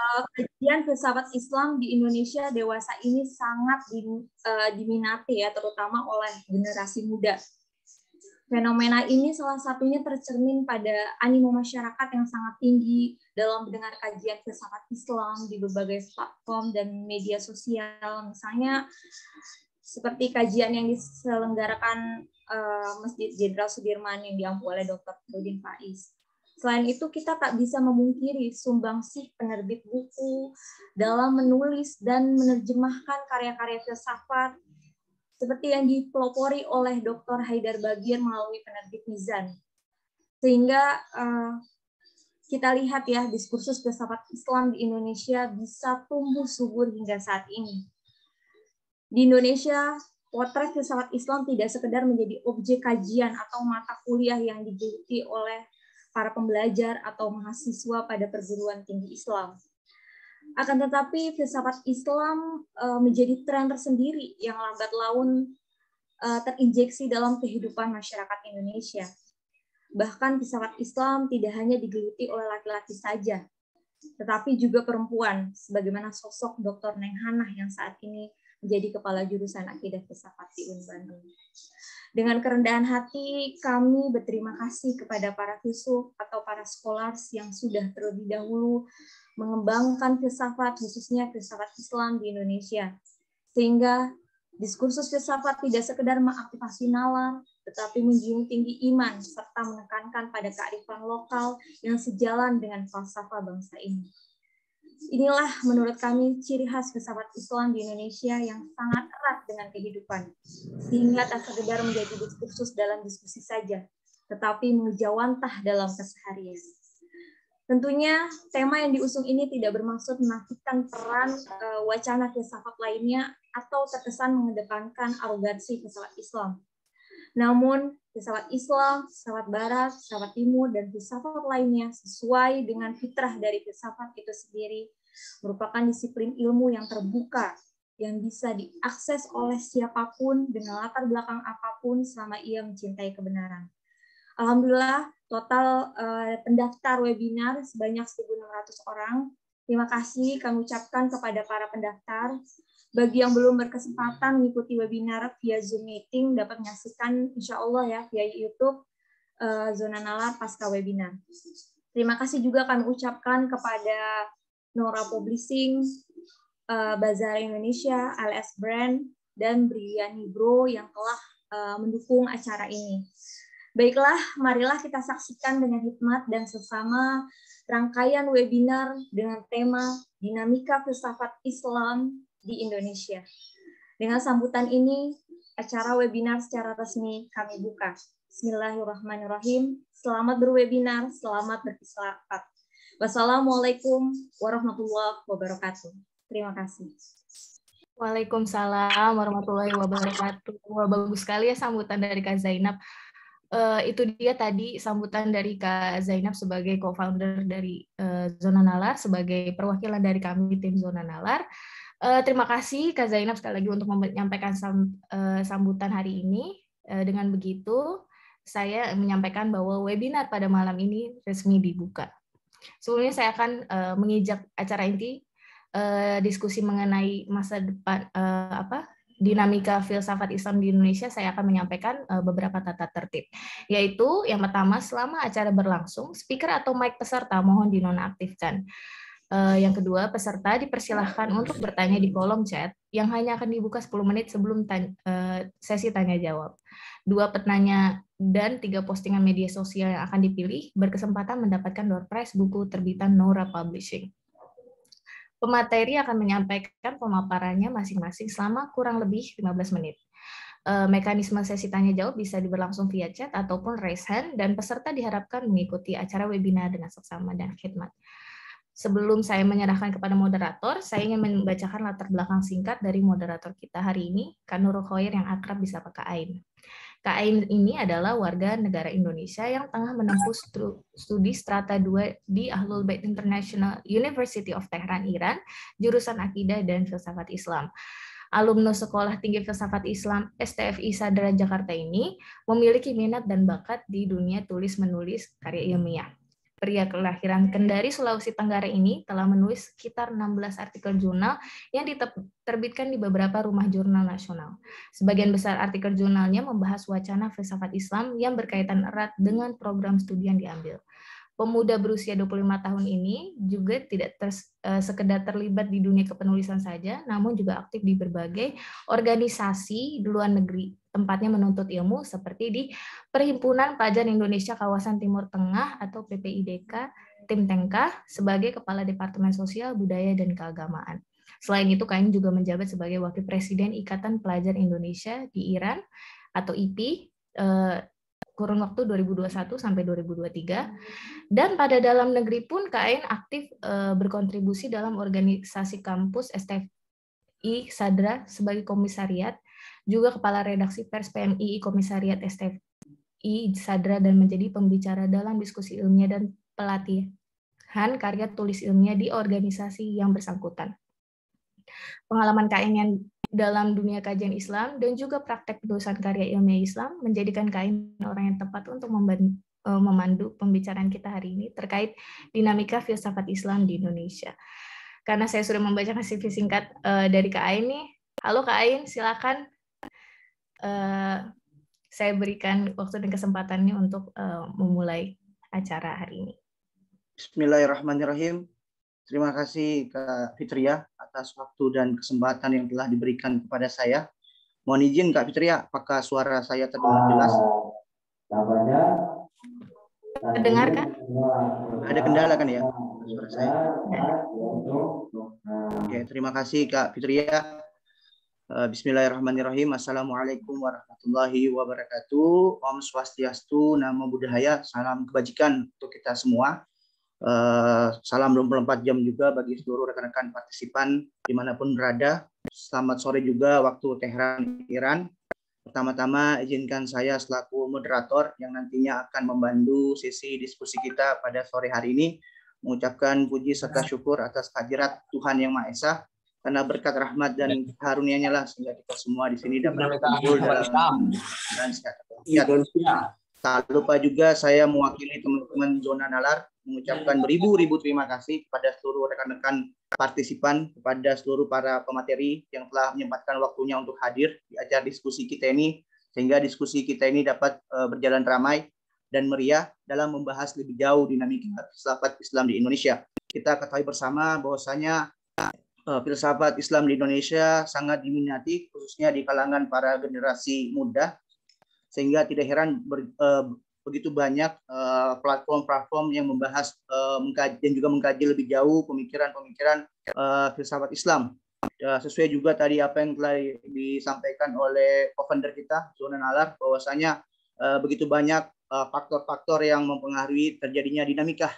Eh, kajian filsafat Islam di Indonesia dewasa ini sangat eh, diminati ya terutama oleh generasi muda. Fenomena ini salah satunya tercermin pada animo masyarakat yang sangat tinggi dalam mendengar kajian filsafat Islam di berbagai platform dan media sosial, misalnya seperti kajian yang diselenggarakan eh, Masjid Jenderal Sudirman yang diampu oleh Dr. Budin Faiz Selain itu, kita tak bisa memungkiri sumbangsih penerbit buku dalam menulis dan menerjemahkan karya-karya filsafat seperti yang dipelopori oleh Dr. Haidar Bagir melalui penerbit Mizan. Sehingga uh, kita lihat ya diskursus filsafat Islam di Indonesia bisa tumbuh subur hingga saat ini. Di Indonesia, potret filsafat Islam tidak sekedar menjadi objek kajian atau mata kuliah yang digeluti oleh para pembelajar atau mahasiswa pada perguruan tinggi Islam. Akan tetapi filsafat Islam eh, menjadi tren tersendiri yang lambat laun eh, terinjeksi dalam kehidupan masyarakat Indonesia. Bahkan filsafat Islam tidak hanya digeluti oleh laki-laki saja, tetapi juga perempuan, sebagaimana sosok Dr. Neng Hanah yang saat ini jadi kepala jurusan akidah filsafat di UIN Dengan kerendahan hati, kami berterima kasih kepada para filsuf atau para scholars yang sudah terlebih dahulu mengembangkan filsafat, khususnya filsafat Islam di Indonesia. Sehingga diskursus filsafat tidak sekedar mengaktifasi nalar, tetapi menjunjung tinggi iman serta menekankan pada kearifan lokal yang sejalan dengan falsafah bangsa ini inilah menurut kami ciri khas filsafat Islam di Indonesia yang sangat erat dengan kehidupan. Sehingga tak sekedar menjadi diskursus dalam diskusi saja, tetapi mengejawantah dalam keseharian. Tentunya tema yang diusung ini tidak bermaksud menafikan peran eh, wacana filsafat lainnya atau terkesan mengedepankan arogansi filsafat Islam. Namun filsafat Islam, filsafat Barat, filsafat Timur, dan filsafat lainnya sesuai dengan fitrah dari filsafat itu sendiri merupakan disiplin ilmu yang terbuka yang bisa diakses oleh siapapun dengan latar belakang apapun selama ia mencintai kebenaran. Alhamdulillah total uh, pendaftar webinar sebanyak 1.600 orang. Terima kasih kami ucapkan kepada para pendaftar. Bagi yang belum berkesempatan mengikuti webinar via Zoom meeting, dapat menyaksikan insya Allah ya via YouTube uh, Zona Nalar pasca webinar. Terima kasih juga kami ucapkan kepada Nora Publishing, uh, Bazar Indonesia, LS Brand, dan Briani Bro yang telah uh, mendukung acara ini. Baiklah, marilah kita saksikan dengan hikmat dan sesama rangkaian webinar dengan tema Dinamika Filsafat Islam di Indonesia. Dengan sambutan ini, acara webinar secara resmi kami buka. Bismillahirrahmanirrahim. Selamat berwebinar, selamat berkesempatan. Wassalamualaikum warahmatullahi wabarakatuh. Terima kasih. Waalaikumsalam warahmatullahi wabarakatuh. Wah, bagus sekali ya sambutan dari Kak Zainab. Uh, itu dia tadi sambutan dari Kak Zainab sebagai co-founder dari uh, Zona Nalar, sebagai perwakilan dari kami tim Zona Nalar. Uh, terima kasih Kak Zainab sekali lagi untuk menyampaikan sam, uh, sambutan hari ini. Uh, dengan begitu, saya menyampaikan bahwa webinar pada malam ini resmi dibuka. Sebelumnya saya akan uh, mengijak acara inti uh, diskusi mengenai masa depan uh, apa dinamika filsafat Islam di Indonesia, saya akan menyampaikan beberapa tata tertib. Yaitu yang pertama, selama acara berlangsung, speaker atau mic peserta mohon dinonaktifkan. Uh, yang kedua, peserta dipersilahkan untuk bertanya di kolom chat yang hanya akan dibuka 10 menit sebelum eh, tanya, uh, sesi tanya-jawab. Dua petanya dan tiga postingan media sosial yang akan dipilih berkesempatan mendapatkan door prize buku terbitan Nora Publishing. Pemateri akan menyampaikan pemaparannya masing-masing selama kurang lebih 15 menit. Uh, mekanisme sesi tanya-jawab bisa diberlangsung via chat ataupun raise hand, dan peserta diharapkan mengikuti acara webinar dengan seksama dan khidmat. Sebelum saya menyerahkan kepada moderator, saya ingin membacakan latar belakang singkat dari moderator kita hari ini, Kanur Khoir yang akrab disapa Kak Ain. Kak Ain ini adalah warga negara Indonesia yang tengah menempuh studi strata 2 di Ahlul Bait International University of Tehran, Iran, jurusan Akidah dan Filsafat Islam alumnus Sekolah Tinggi Filsafat Islam STFI Sadra Jakarta ini memiliki minat dan bakat di dunia tulis-menulis karya ilmiah pria kelahiran Kendari, Sulawesi Tenggara ini telah menulis sekitar 16 artikel jurnal yang diterbitkan di beberapa rumah jurnal nasional. Sebagian besar artikel jurnalnya membahas wacana filsafat Islam yang berkaitan erat dengan program studi yang diambil. Pemuda berusia 25 tahun ini juga tidak ter, eh, sekedar terlibat di dunia kepenulisan saja, namun juga aktif di berbagai organisasi di luar negeri tempatnya menuntut ilmu seperti di Perhimpunan Pelajar Indonesia Kawasan Timur Tengah atau PPIDK Tim Tengka sebagai Kepala Departemen Sosial, Budaya, dan Keagamaan. Selain itu, Kain juga menjabat sebagai Wakil Presiden Ikatan Pelajar Indonesia di Iran atau IPI eh, kurun waktu 2021 sampai 2023. Dan pada dalam negeri pun KAIN aktif eh, berkontribusi dalam organisasi kampus STFI Sadra sebagai komisariat juga Kepala Redaksi Pers PMI Komisariat STI Sadra dan menjadi pembicara dalam diskusi ilmiah dan pelatihan karya tulis ilmiah di organisasi yang bersangkutan. Pengalaman KM dalam dunia kajian Islam dan juga praktek penulisan karya ilmiah Islam menjadikan KM orang yang tepat untuk eh, memandu pembicaraan kita hari ini terkait dinamika filsafat Islam di Indonesia. Karena saya sudah membaca CV singkat eh, dari KAI ini Halo Kak silakan uh, saya berikan waktu dan kesempatan ini untuk uh, memulai acara hari ini. Bismillahirrahmanirrahim. Terima kasih Kak Fitria atas waktu dan kesempatan yang telah diberikan kepada saya. Mohon izin Kak Fitria, apakah suara saya terdengar jelas? Terdengar kan? Ada kendala kan ya suara saya? Oke, terima kasih Kak Fitria. Eh, bismillahirrahmanirrahim. Assalamualaikum warahmatullahi wabarakatuh. Om Swastiastu, Namo Buddhaya, salam kebajikan untuk kita semua. Eh, salam 24 jam juga bagi seluruh rekan-rekan partisipan dimanapun berada. Selamat sore juga waktu Tehran, Iran. Pertama-tama izinkan saya selaku moderator yang nantinya akan membantu sisi diskusi kita pada sore hari ini mengucapkan puji serta syukur atas hadirat Tuhan Yang Maha Esa karena berkat rahmat dan ya. karunia-Nya lah sehingga kita semua di sini dapat berkumpul dalam dan sehat. Tak lupa juga saya mewakili teman-teman zona nalar mengucapkan ya. beribu-ribu terima kasih kepada seluruh rekan-rekan partisipan, kepada seluruh para pemateri yang telah menyempatkan waktunya untuk hadir di acara diskusi kita ini sehingga diskusi kita ini dapat eh, berjalan ramai dan meriah dalam membahas lebih jauh dinamika filsafat Islam di Indonesia. Kita ketahui bersama bahwasanya Eh, filsafat Islam di Indonesia sangat diminati khususnya di kalangan para generasi muda sehingga tidak heran ber, eh, begitu banyak eh, platform-platform yang membahas dan juga mengkaji lebih jauh pemikiran-pemikiran filsafat Islam ya, sesuai juga tadi apa yang telah disampaikan oleh co-founder kita Zona Alar bahwasanya begitu banyak faktor-faktor yang mempengaruhi terjadinya dinamika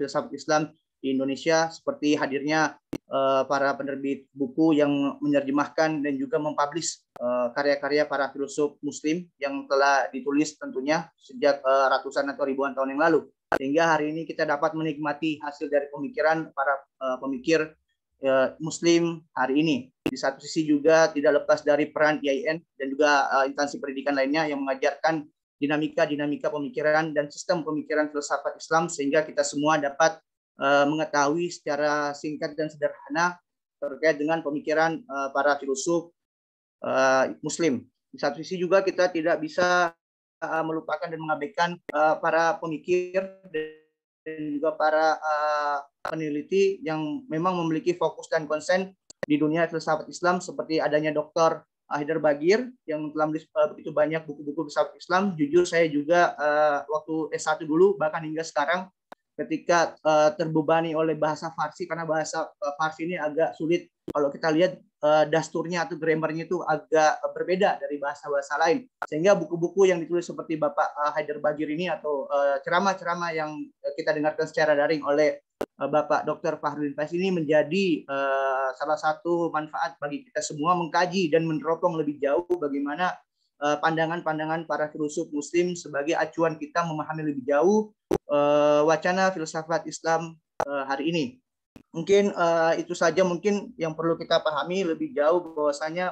filsafat Islam di Indonesia seperti hadirnya eh, para penerbit buku yang menerjemahkan dan juga mempublish eh, karya-karya para filsuf muslim yang telah ditulis tentunya sejak eh, ratusan atau ribuan tahun yang lalu sehingga hari ini kita dapat menikmati hasil dari pemikiran para pemikir muslim hari ini di satu sisi juga tidak lepas dari peran IAIN dan juga instansi pendidikan lainnya yang mengajarkan dinamika-dinamika pemikiran dan sistem pemikiran filsafat Islam sehingga kita semua dapat Eh, mengetahui secara singkat dan sederhana terkait dengan pemikiran eh, para filsuf eh, Muslim. Di satu sisi juga kita tidak bisa melupakan dan mengabaikan para pemikir dan juga para peneliti yang memang memiliki fokus dan konsen di dunia filsafat Islam seperti adanya Dr. Haidar Bagir yang telah menulis begitu banyak buku-buku filsafat Islam. Jujur saya juga waktu S1 dulu bahkan hingga sekarang ketika uh, terbebani oleh bahasa Farsi karena bahasa uh, Farsi ini agak sulit kalau kita lihat uh, dasturnya atau grammarnya itu agak berbeda dari bahasa-bahasa lain sehingga buku-buku yang ditulis seperti Bapak uh, Haider Bagir ini atau ceramah-ceramah yang kita dengarkan secara daring oleh uh, Bapak Dr. Fahrudin Faiz ini menjadi uh, salah satu manfaat bagi kita semua mengkaji dan meneropong lebih jauh bagaimana Eh, pandangan-pandangan para filsuf muslim sebagai acuan kita memahami lebih jauh eh, wacana filsafat Islam eh, hari ini. Mungkin itu saja mungkin yang perlu kita pahami lebih jauh bahwasanya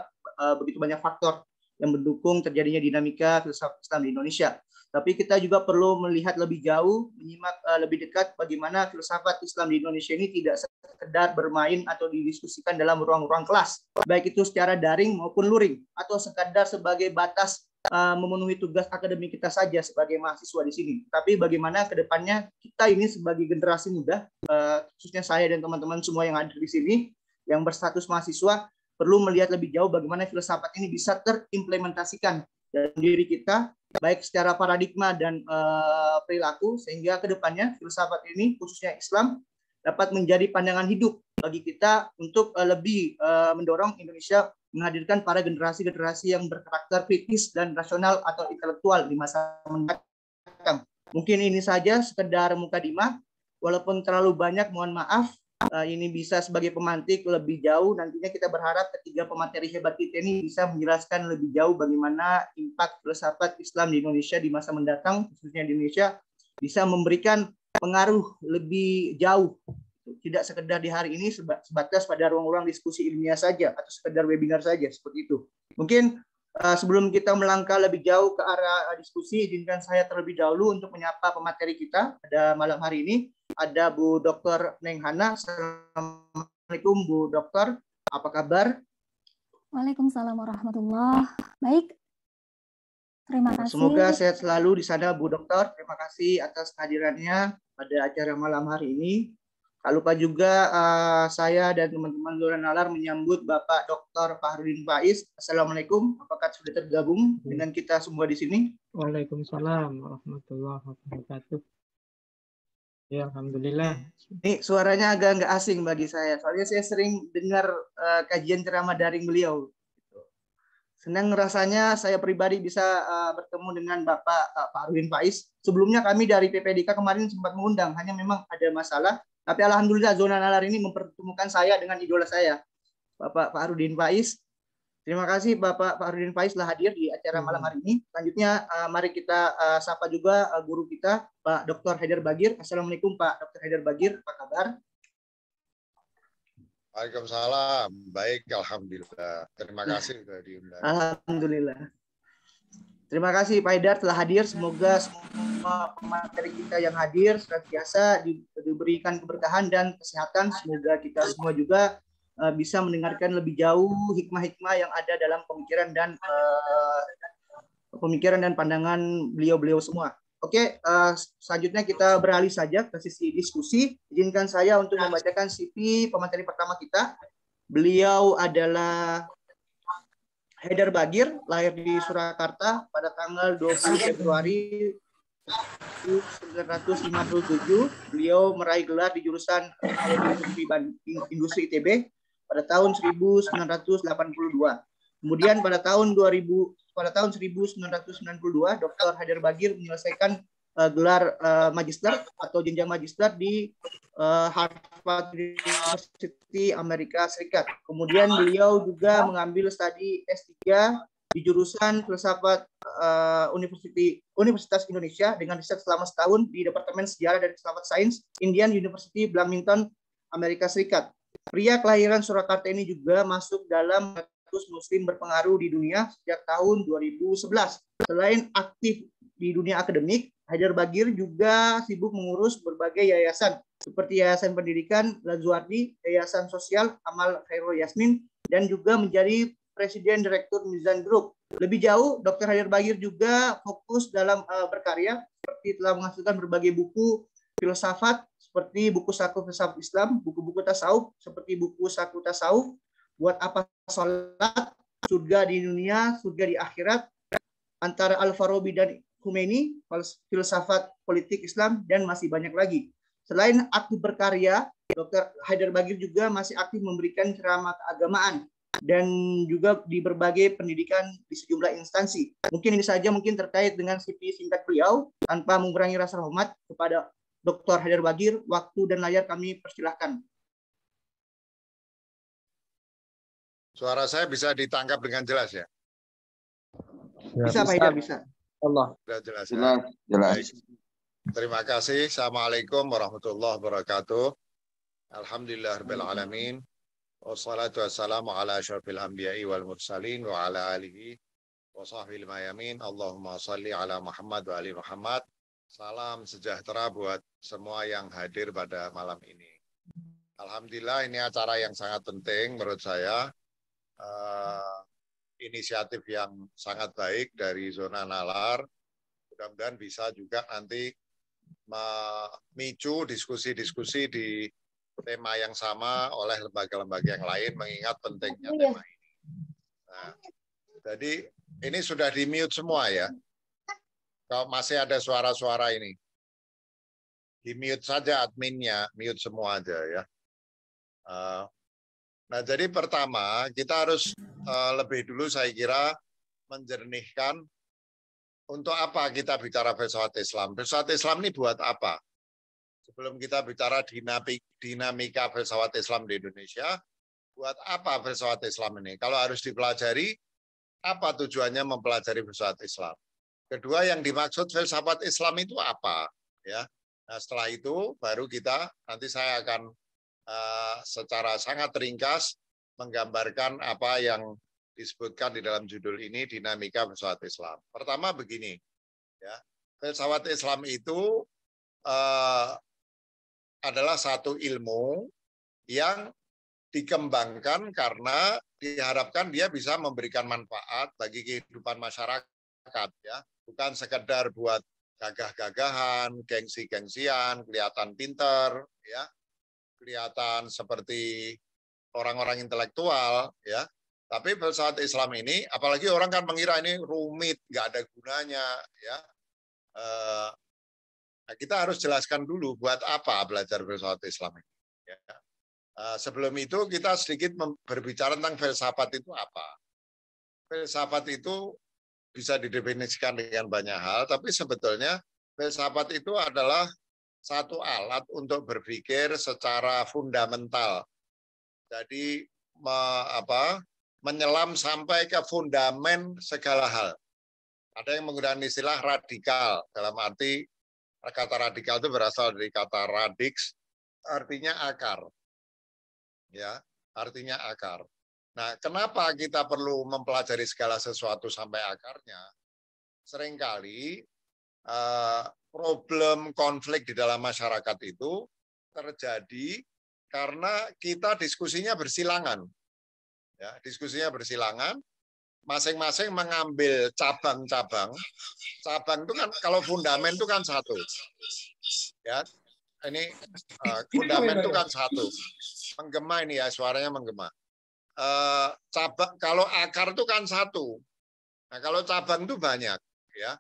begitu banyak faktor yang mendukung terjadinya dinamika filsafat Islam di Indonesia. Tapi kita juga perlu melihat lebih jauh, menyimak uh, eh, lebih dekat bagaimana filsafat Islam di Indonesia ini tidak sekedar bermain atau didiskusikan dalam ruang-ruang kelas, baik itu secara daring maupun luring, atau sekedar sebagai batas uh, memenuhi tugas akademik kita saja sebagai mahasiswa di sini. Tapi bagaimana ke depannya kita ini sebagai generasi muda, uh, khususnya saya dan teman-teman semua yang ada di sini, yang berstatus mahasiswa, perlu melihat lebih jauh bagaimana filsafat ini bisa terimplementasikan dalam diri kita baik secara paradigma dan uh, perilaku sehingga kedepannya filsafat ini khususnya Islam dapat menjadi pandangan hidup bagi kita untuk uh, lebih uh, mendorong Indonesia menghadirkan para generasi-generasi yang berkarakter kritis dan rasional atau intelektual di masa mendatang. Mungkin ini saja sekedar muka dima walaupun terlalu banyak mohon maaf uh, ini bisa sebagai pemantik lebih jauh. Nantinya kita berharap ketiga pemateri hebat kita ini bisa menjelaskan lebih jauh bagaimana impact filsafat Islam di Indonesia di masa mendatang, khususnya di Indonesia, bisa memberikan pengaruh lebih jauh. Tidak sekedar di hari ini sebatas pada ruang-ruang diskusi ilmiah saja atau sekedar webinar saja, seperti itu. Mungkin Eh, sebelum kita melangkah lebih jauh ke arah eh, diskusi, izinkan saya terlebih dahulu untuk menyapa pemateri kita pada malam hari ini. Ada Bu Dr. Neng Hana. Assalamualaikum Bu Dokter. Apa kabar? Waalaikumsalam warahmatullah. Baik. Terima kasih. Semoga sehat selalu di sana Bu Dokter. Terima kasih atas kehadirannya pada acara malam hari ini. Tak lupa juga uh, saya dan teman-teman Luran Nalar menyambut Bapak Dr. Fahrudin Faiz. Assalamualaikum, apakah sudah tergabung hmm. dengan kita semua di sini? Waalaikumsalam warahmatullahi wabarakatuh. Ya, Alhamdulillah. Ini suaranya agak nggak asing bagi saya. Soalnya saya sering dengar uh, kajian ceramah daring beliau. Senang rasanya saya pribadi bisa uh, bertemu dengan Bapak uh, Pak Arwin Faiz. Sebelumnya kami dari PPDK kemarin sempat mengundang, hanya memang ada masalah tapi alhamdulillah zona nalar ini mempertemukan saya dengan idola saya, Bapak Pak Arudin Faiz. Terima kasih Bapak Pak Arudin Faiz telah hadir di acara hmm. malam hari ini. Selanjutnya eh, mari kita eh, sapa juga eh, guru kita Pak Dr. Haidar Bagir. Assalamualaikum Pak Dr. Haidar Bagir, apa kabar? Waalaikumsalam. Baik, alhamdulillah. Terima kasih sudah diundang. Alhamdulillah. Terima kasih Pak Edar telah hadir. Semoga semua pemateri kita yang hadir senantiasa di, diberikan keberkahan dan kesehatan. Semoga kita semua juga eh, bisa mendengarkan lebih jauh hikmah-hikmah yang ada dalam pemikiran dan uh, pemikiran dan pandangan beliau-beliau semua. Oke, uh, selanjutnya kita beralih saja ke sisi diskusi. Izinkan saya untuk membacakan CV pemateri pertama kita. Beliau adalah Haidar Bagir lahir di Surakarta pada tanggal 20 Februari 1957. Beliau meraih gelar di jurusan Industri, Industri ITB pada tahun 1982. Kemudian pada tahun 2000 pada tahun 1992 Dr. Haidar Bagir menyelesaikan uh, gelar uh, magister atau jenjang magister di uh, Harvard University Amerika Serikat. Kemudian beliau juga mengambil studi S3 di jurusan filsafat uh, University, Universitas Indonesia dengan riset selama setahun di Departemen Sejarah dan Filsafat Sains Indian University Bloomington, Amerika Serikat. Pria kelahiran Surakarta ini juga masuk dalam status muslim berpengaruh di dunia sejak tahun 2011. Selain aktif di dunia akademik, Hajar Bagir juga sibuk mengurus berbagai yayasan seperti Yayasan Pendidikan Lazuardi, Yayasan Sosial Amal Khairul Yasmin, dan juga menjadi Presiden Direktur Mizan Group. Lebih jauh, Dr. Hajar Bagir juga fokus dalam uh, berkarya seperti telah menghasilkan berbagai buku filsafat seperti buku Saku Filsafat Islam, buku-buku tasawuf seperti buku Saku Tasawuf, buat apa salat, surga di dunia, surga di akhirat, antara Al-Farabi dan Khomeini, filsafat politik Islam, dan masih banyak lagi. Selain aktif berkarya, Dr. Haidar Bagir juga masih aktif memberikan ceramah keagamaan dan juga di berbagai pendidikan di sejumlah instansi. Mungkin ini saja mungkin terkait dengan CV singkat beliau tanpa mengurangi rasa hormat kepada Dr. Haidar Bagir, waktu dan layar kami persilahkan. Suara saya bisa ditangkap dengan jelas ya? ya bisa, bisa. Pak Haidar, bisa. Allah. Sudah jelas. Ya? Jelas. Ya? jelas. Baik. Terima kasih. Assalamualaikum warahmatullahi wabarakatuh. Alhamdulillah rabbil alamin. Wassalatu wassalamu ala asyrafil anbiya'i wal mursalin wa ala alihi wa sahbil mayamin. Allahumma salli ala Muhammad wa ali Muhammad. Salam sejahtera buat semua yang hadir pada malam ini. Alhamdulillah ini acara yang sangat penting menurut saya. Uh, inisiatif yang sangat baik dari zona nalar. Mudah-mudahan bisa juga nanti memicu diskusi-diskusi di tema yang sama oleh lembaga-lembaga yang lain mengingat pentingnya iya. tema ini. Nah, jadi ini sudah di mute semua ya. Kalau masih ada suara-suara ini, di mute saja adminnya, mute semua aja ya. Uh, Nah, jadi pertama kita harus uh, lebih dulu saya kira menjernihkan untuk apa kita bicara filsafat Islam. Filsafat Islam ini buat apa? Sebelum kita bicara dinamik, dinamika filsafat Islam di Indonesia, buat apa filsafat Islam ini? Kalau harus dipelajari, apa tujuannya mempelajari filsafat Islam? Kedua, yang dimaksud filsafat Islam itu apa? Ya, nah setelah itu baru kita nanti saya akan Eh, secara sangat ringkas menggambarkan apa yang disebutkan di dalam judul ini dinamika pesawat Islam. Pertama begini, ya pesawat Islam itu uh, adalah satu ilmu yang dikembangkan karena diharapkan dia bisa memberikan manfaat bagi kehidupan masyarakat ya bukan sekedar buat gagah-gagahan, gengsi-gengsian, kelihatan pinter ya kelihatan seperti orang-orang intelektual ya tapi filsafat Islam ini apalagi orang kan mengira ini rumit nggak ada gunanya ya eh, nah, kita harus jelaskan dulu buat apa belajar filsafat Islam ini ya. Eh, sebelum itu kita sedikit berbicara tentang filsafat itu apa filsafat itu bisa didefinisikan dengan banyak hal tapi sebetulnya filsafat itu adalah satu alat untuk berpikir secara fundamental. Jadi me, apa, menyelam sampai ke fundamen segala hal. Ada yang menggunakan istilah radikal dalam arti kata radikal itu berasal dari kata radix artinya akar. Ya, artinya akar. Nah, kenapa kita perlu mempelajari segala sesuatu sampai akarnya? Seringkali eh, problem konflik di dalam masyarakat itu terjadi karena kita diskusinya bersilangan. Ya, diskusinya bersilangan, masing-masing mengambil cabang-cabang. Cabang itu kan kalau fundamen itu kan satu. Ya. Ini eh, uh, fundamen itu iya, iya. kan satu. Menggema ini ya suaranya menggema. Uh, cabang kalau akar itu kan satu. Nah, kalau cabang itu banyak ya.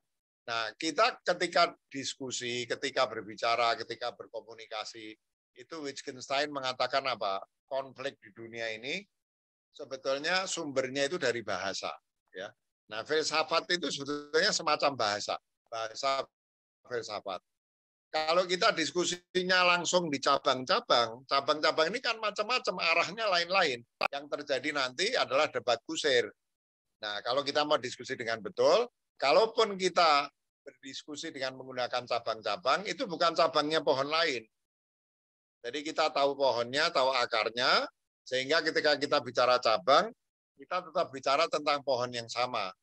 Nah, kita ketika diskusi, ketika berbicara, ketika berkomunikasi, itu Wittgenstein mengatakan apa? Konflik di dunia ini sebetulnya sumbernya itu dari bahasa, ya. Nah, filsafat itu sebetulnya semacam bahasa, bahasa filsafat. Kalau kita diskusinya langsung di cabang-cabang, cabang-cabang ini kan macam-macam arahnya lain-lain. Yang terjadi nanti adalah debat kusir. Nah, kalau kita mau diskusi dengan betul, Kalaupun kita berdiskusi dengan menggunakan cabang-cabang, itu bukan cabangnya pohon lain. Jadi kita tahu pohonnya, tahu akarnya, sehingga ketika kita bicara cabang, kita tetap bicara tentang pohon yang sama.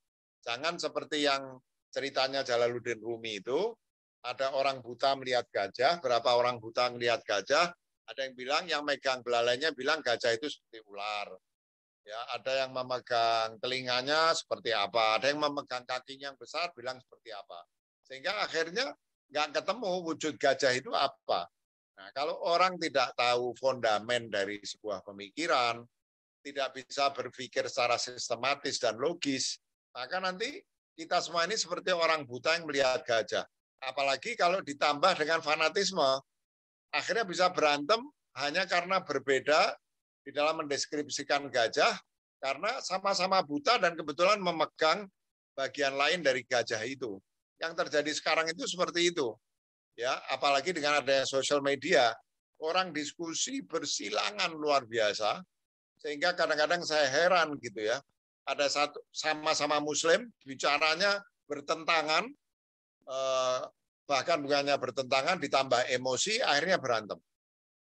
Jangan seperti yang ceritanya Jalaluddin Rumi itu, ada orang buta melihat gajah, berapa orang buta melihat gajah, ada yang bilang yang megang belalainya bilang gajah itu seperti ular. Ya, ada yang memegang telinganya seperti apa, ada yang memegang kakinya yang besar bilang seperti apa. Sehingga akhirnya nggak ketemu wujud gajah itu apa. Nah, kalau orang tidak tahu fondamen dari sebuah pemikiran, tidak bisa berpikir secara sistematis dan logis, maka nanti kita semua ini seperti orang buta yang melihat gajah. Apalagi kalau ditambah dengan fanatisme, akhirnya bisa berantem hanya karena berbeda di dalam mendeskripsikan gajah karena sama-sama buta dan kebetulan memegang bagian lain dari gajah itu. Yang terjadi sekarang itu seperti itu. Ya, apalagi dengan adanya sosial media, orang diskusi bersilangan luar biasa sehingga kadang-kadang saya heran gitu ya. Ada satu sama-sama muslim bicaranya bertentangan eh, bahkan bukannya bertentangan ditambah emosi akhirnya berantem.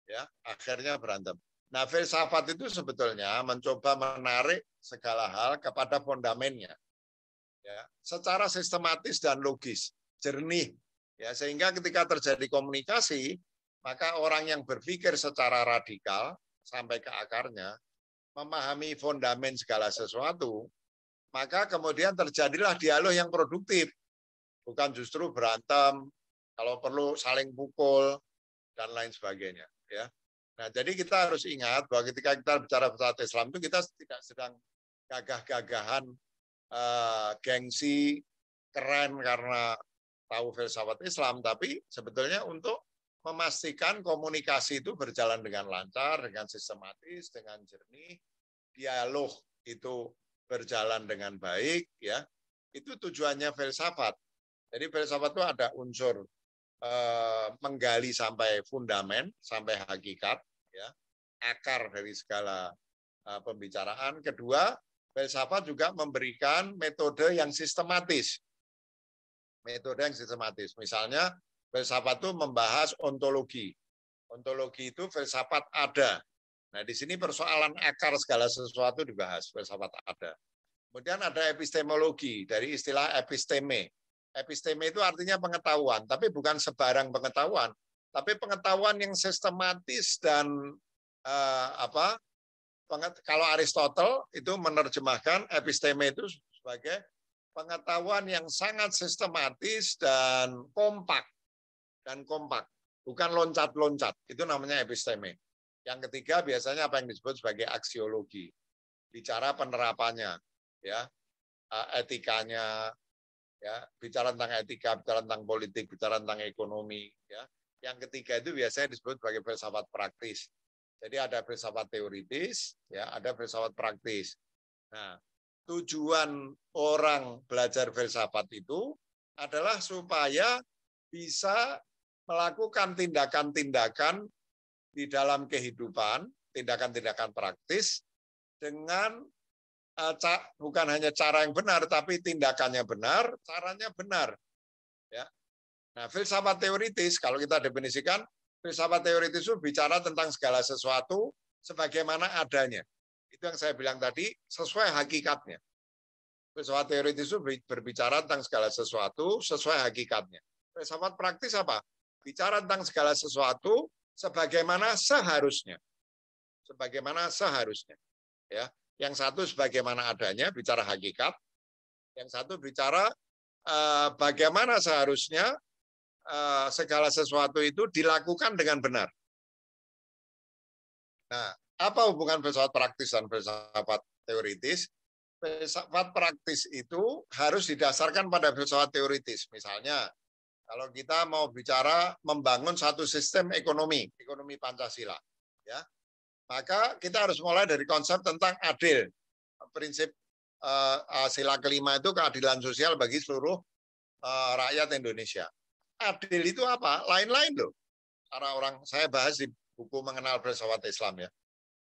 Ya, akhirnya berantem. Nah, filsafat itu sebetulnya mencoba menarik segala hal kepada fondamennya. Ya, secara sistematis dan logis, jernih. Ya, sehingga ketika terjadi komunikasi, maka orang yang berpikir secara radikal sampai ke akarnya, memahami fondamen segala sesuatu, maka kemudian terjadilah dialog yang produktif. Bukan justru berantem, kalau perlu saling pukul dan lain sebagainya, ya. Nah, jadi kita harus ingat bahwa ketika kita bicara pesawat Islam itu kita tidak sedang gagah-gagahan uh, gengsi keren karena tahu filsafat Islam, tapi sebetulnya untuk memastikan komunikasi itu berjalan dengan lancar, dengan sistematis, dengan jernih, dialog itu berjalan dengan baik, ya itu tujuannya filsafat. Jadi filsafat itu ada unsur eh, menggali sampai fundament, sampai hakikat, ya, akar dari segala eh, pembicaraan. Kedua, filsafat juga memberikan metode yang sistematis. Metode yang sistematis. Misalnya, filsafat itu membahas ontologi. Ontologi itu filsafat ada. Nah, di sini persoalan akar segala sesuatu dibahas, filsafat ada. Kemudian ada epistemologi dari istilah episteme. Episteme itu artinya pengetahuan, tapi bukan sebarang pengetahuan, tapi pengetahuan yang sistematis dan uh, apa? Kalau Aristotle itu menerjemahkan episteme itu sebagai pengetahuan yang sangat sistematis dan kompak dan kompak, bukan loncat-loncat. Itu namanya episteme. Yang ketiga biasanya apa yang disebut sebagai aksiologi, bicara penerapannya, ya eh, etikanya, ya bicara tentang etika, bicara tentang politik, bicara tentang ekonomi, ya yang ketiga itu biasanya disebut sebagai filsafat praktis. Jadi ada filsafat teoritis, ya, ada filsafat praktis. Nah, tujuan orang belajar filsafat itu adalah supaya bisa melakukan tindakan-tindakan di dalam kehidupan, tindakan-tindakan praktis dengan eh, bukan hanya cara yang benar tapi tindakannya benar, caranya benar. Ya, Nah, filsafat teoritis kalau kita definisikan, filsafat teoritis itu bicara tentang segala sesuatu sebagaimana adanya. Itu yang saya bilang tadi, sesuai hakikatnya. Filsafat teoritis itu berbicara tentang segala sesuatu sesuai hakikatnya. Filsafat praktis apa? Bicara tentang segala sesuatu sebagaimana seharusnya. Sebagaimana seharusnya. Ya, yang satu sebagaimana adanya bicara hakikat, yang satu bicara eh, bagaimana seharusnya Eh, segala sesuatu itu dilakukan dengan benar. Nah, apa hubungan filsafat praktis dan filsafat teoritis? Filsafat praktis itu harus didasarkan pada filsafat teoritis. Misalnya, kalau kita mau bicara membangun satu sistem ekonomi, ekonomi Pancasila, ya, maka kita harus mulai dari konsep tentang adil. Prinsip uh, sila kelima itu keadilan sosial bagi seluruh uh, rakyat Indonesia adil itu apa? Lain-lain loh. Karena orang saya bahas di buku mengenal filsafat Islam ya.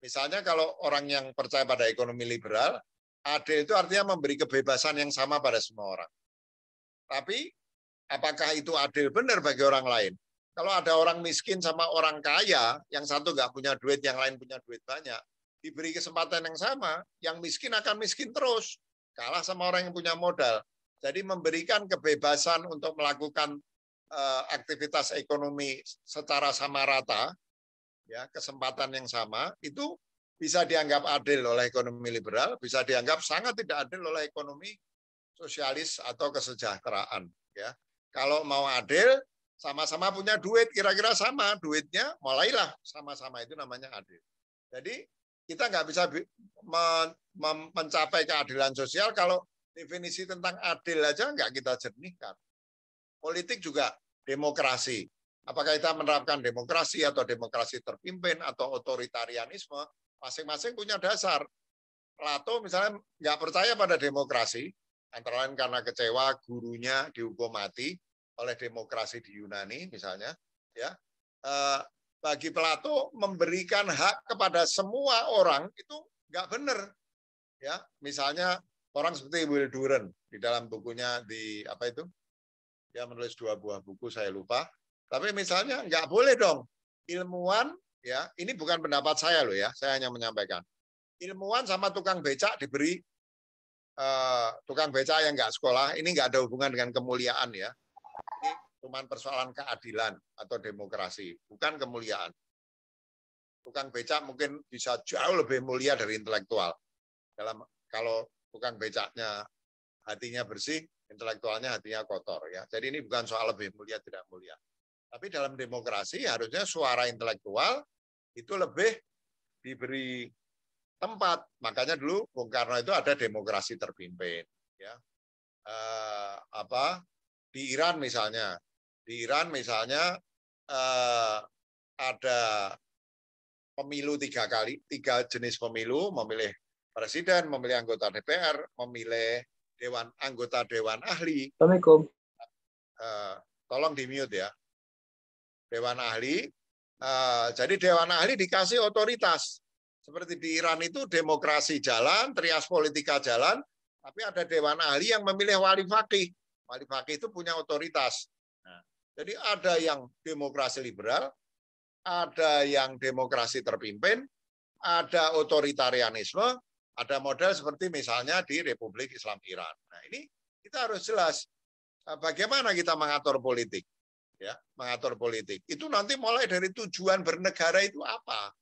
Misalnya kalau orang yang percaya pada ekonomi liberal, adil itu artinya memberi kebebasan yang sama pada semua orang. Tapi apakah itu adil benar bagi orang lain? Kalau ada orang miskin sama orang kaya, yang satu nggak punya duit, yang lain punya duit banyak, diberi kesempatan yang sama, yang miskin akan miskin terus, kalah sama orang yang punya modal. Jadi memberikan kebebasan untuk melakukan Eh, aktivitas ekonomi secara sama rata, ya kesempatan yang sama, itu bisa dianggap adil oleh ekonomi liberal, bisa dianggap sangat tidak adil oleh ekonomi sosialis atau kesejahteraan. Ya, kalau mau adil, sama-sama punya duit, kira-kira sama duitnya, mulailah sama-sama itu namanya adil. Jadi kita nggak bisa mencapai keadilan sosial kalau definisi tentang adil aja nggak kita jernihkan. Politik juga demokrasi. Apakah kita menerapkan demokrasi atau demokrasi terpimpin atau otoritarianisme, masing-masing punya dasar. Plato misalnya nggak percaya pada demokrasi, antara lain karena kecewa gurunya dihukum mati oleh demokrasi di Yunani misalnya. Ya, eh, bagi Plato memberikan hak kepada semua orang itu nggak benar. Ya, misalnya orang seperti Will Duren di dalam bukunya di apa itu dia menulis dua buah buku saya lupa tapi misalnya nggak boleh dong ilmuwan ya ini bukan pendapat saya loh ya saya hanya menyampaikan ilmuwan sama tukang becak diberi uh, tukang becak yang nggak sekolah ini nggak ada hubungan dengan kemuliaan ya ini cuma persoalan keadilan atau demokrasi bukan kemuliaan tukang becak mungkin bisa jauh lebih mulia dari intelektual dalam kalau tukang becaknya hatinya bersih intelektualnya hatinya kotor ya. Jadi ini bukan soal lebih mulia tidak mulia. Tapi dalam demokrasi harusnya suara intelektual itu lebih diberi tempat. Makanya dulu Bung Karno itu ada demokrasi terpimpin ya. Eh, apa di Iran misalnya, di Iran misalnya eh, ada pemilu tiga kali, tiga jenis pemilu, memilih presiden, memilih anggota DPR, memilih dewan anggota dewan ahli. Assalamualaikum. Uh, tolong di mute ya. Dewan ahli. Uh, jadi dewan ahli dikasih otoritas. Seperti di Iran itu demokrasi jalan, trias politika jalan, tapi ada dewan ahli yang memilih wali fakih. Wali fakih itu punya otoritas. Nah, jadi ada yang demokrasi liberal, ada yang demokrasi terpimpin, ada otoritarianisme, ada model seperti misalnya di Republik Islam Iran. Nah, ini kita harus jelas eh, bagaimana kita mengatur politik. Ya, mengatur politik. Itu nanti mulai dari tujuan bernegara itu apa?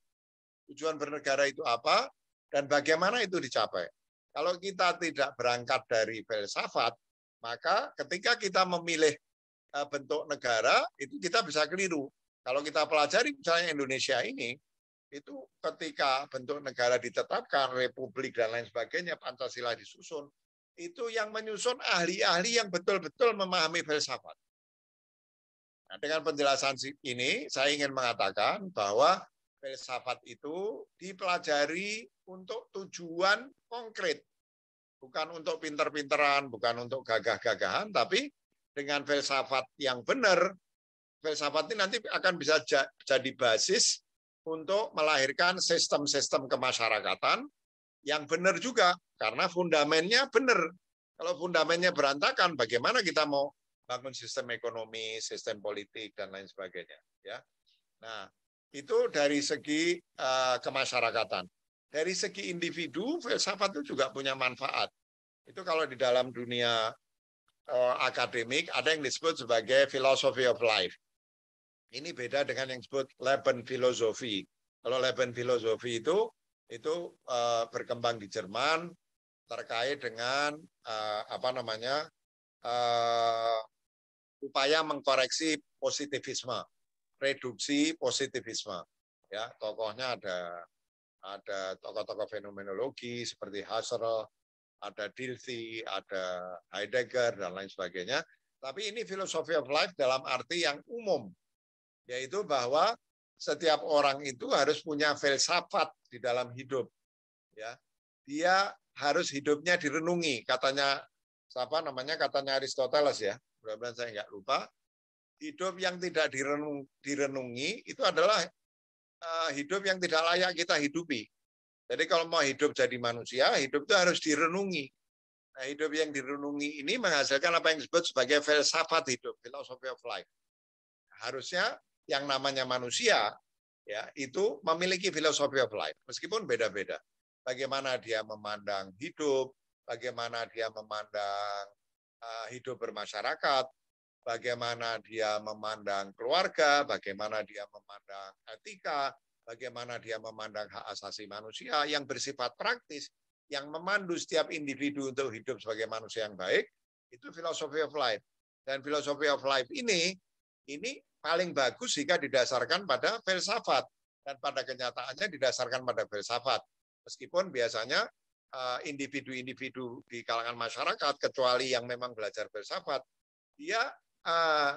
Tujuan bernegara itu apa dan bagaimana itu dicapai? Kalau kita tidak berangkat dari filsafat, maka ketika kita memilih eh, bentuk negara, itu kita bisa keliru. Kalau kita pelajari misalnya Indonesia ini, itu ketika bentuk negara ditetapkan, republik dan lain sebagainya, Pancasila disusun, itu yang menyusun ahli-ahli yang betul-betul memahami filsafat. Nah, dengan penjelasan ini, saya ingin mengatakan bahwa filsafat itu dipelajari untuk tujuan konkret. Bukan untuk pinter-pinteran, bukan untuk gagah-gagahan, tapi dengan filsafat yang benar, filsafat ini nanti akan bisa jadi basis untuk melahirkan sistem-sistem kemasyarakatan yang benar juga karena fundamentnya benar. Kalau fundamentnya berantakan, bagaimana kita mau bangun sistem ekonomi, sistem politik dan lain sebagainya, ya. Nah, itu dari segi uh, kemasyarakatan. Dari segi individu, filsafat itu juga punya manfaat. Itu kalau di dalam dunia uh, akademik ada yang disebut sebagai philosophy of life. Ini beda dengan yang disebut Leben filosofi. Kalau Leben filosofi itu itu uh, berkembang di Jerman terkait dengan uh, apa namanya uh, upaya mengkoreksi positivisme, reduksi positivisme. Ya, tokohnya ada ada tokoh-tokoh fenomenologi seperti Husserl, ada Dilthey, ada Heidegger dan lain sebagainya. Tapi ini Filosofi of life dalam arti yang umum, yaitu bahwa setiap orang itu harus punya filsafat di dalam hidup. Ya, dia harus hidupnya direnungi. Katanya siapa namanya? Katanya Aristoteles ya. Mudah-mudahan saya nggak lupa. Hidup yang tidak direnung, direnungi itu adalah eh, hidup yang tidak layak kita hidupi. Jadi kalau mau hidup jadi manusia, hidup itu harus direnungi. Nah, hidup yang direnungi ini menghasilkan apa yang disebut sebagai filsafat hidup, philosophy of life. Harusnya yang namanya manusia ya itu memiliki filosofi of life meskipun beda-beda. Bagaimana dia memandang hidup, bagaimana dia memandang uh, hidup bermasyarakat, bagaimana dia memandang keluarga, bagaimana dia memandang etika, bagaimana dia memandang hak asasi manusia yang bersifat praktis, yang memandu setiap individu untuk hidup sebagai manusia yang baik, itu filosofi of life. Dan filosofi of life ini ini paling bagus jika didasarkan pada filsafat dan pada kenyataannya didasarkan pada filsafat. Meskipun biasanya eh, individu-individu di kalangan masyarakat, kecuali yang memang belajar filsafat, dia eh,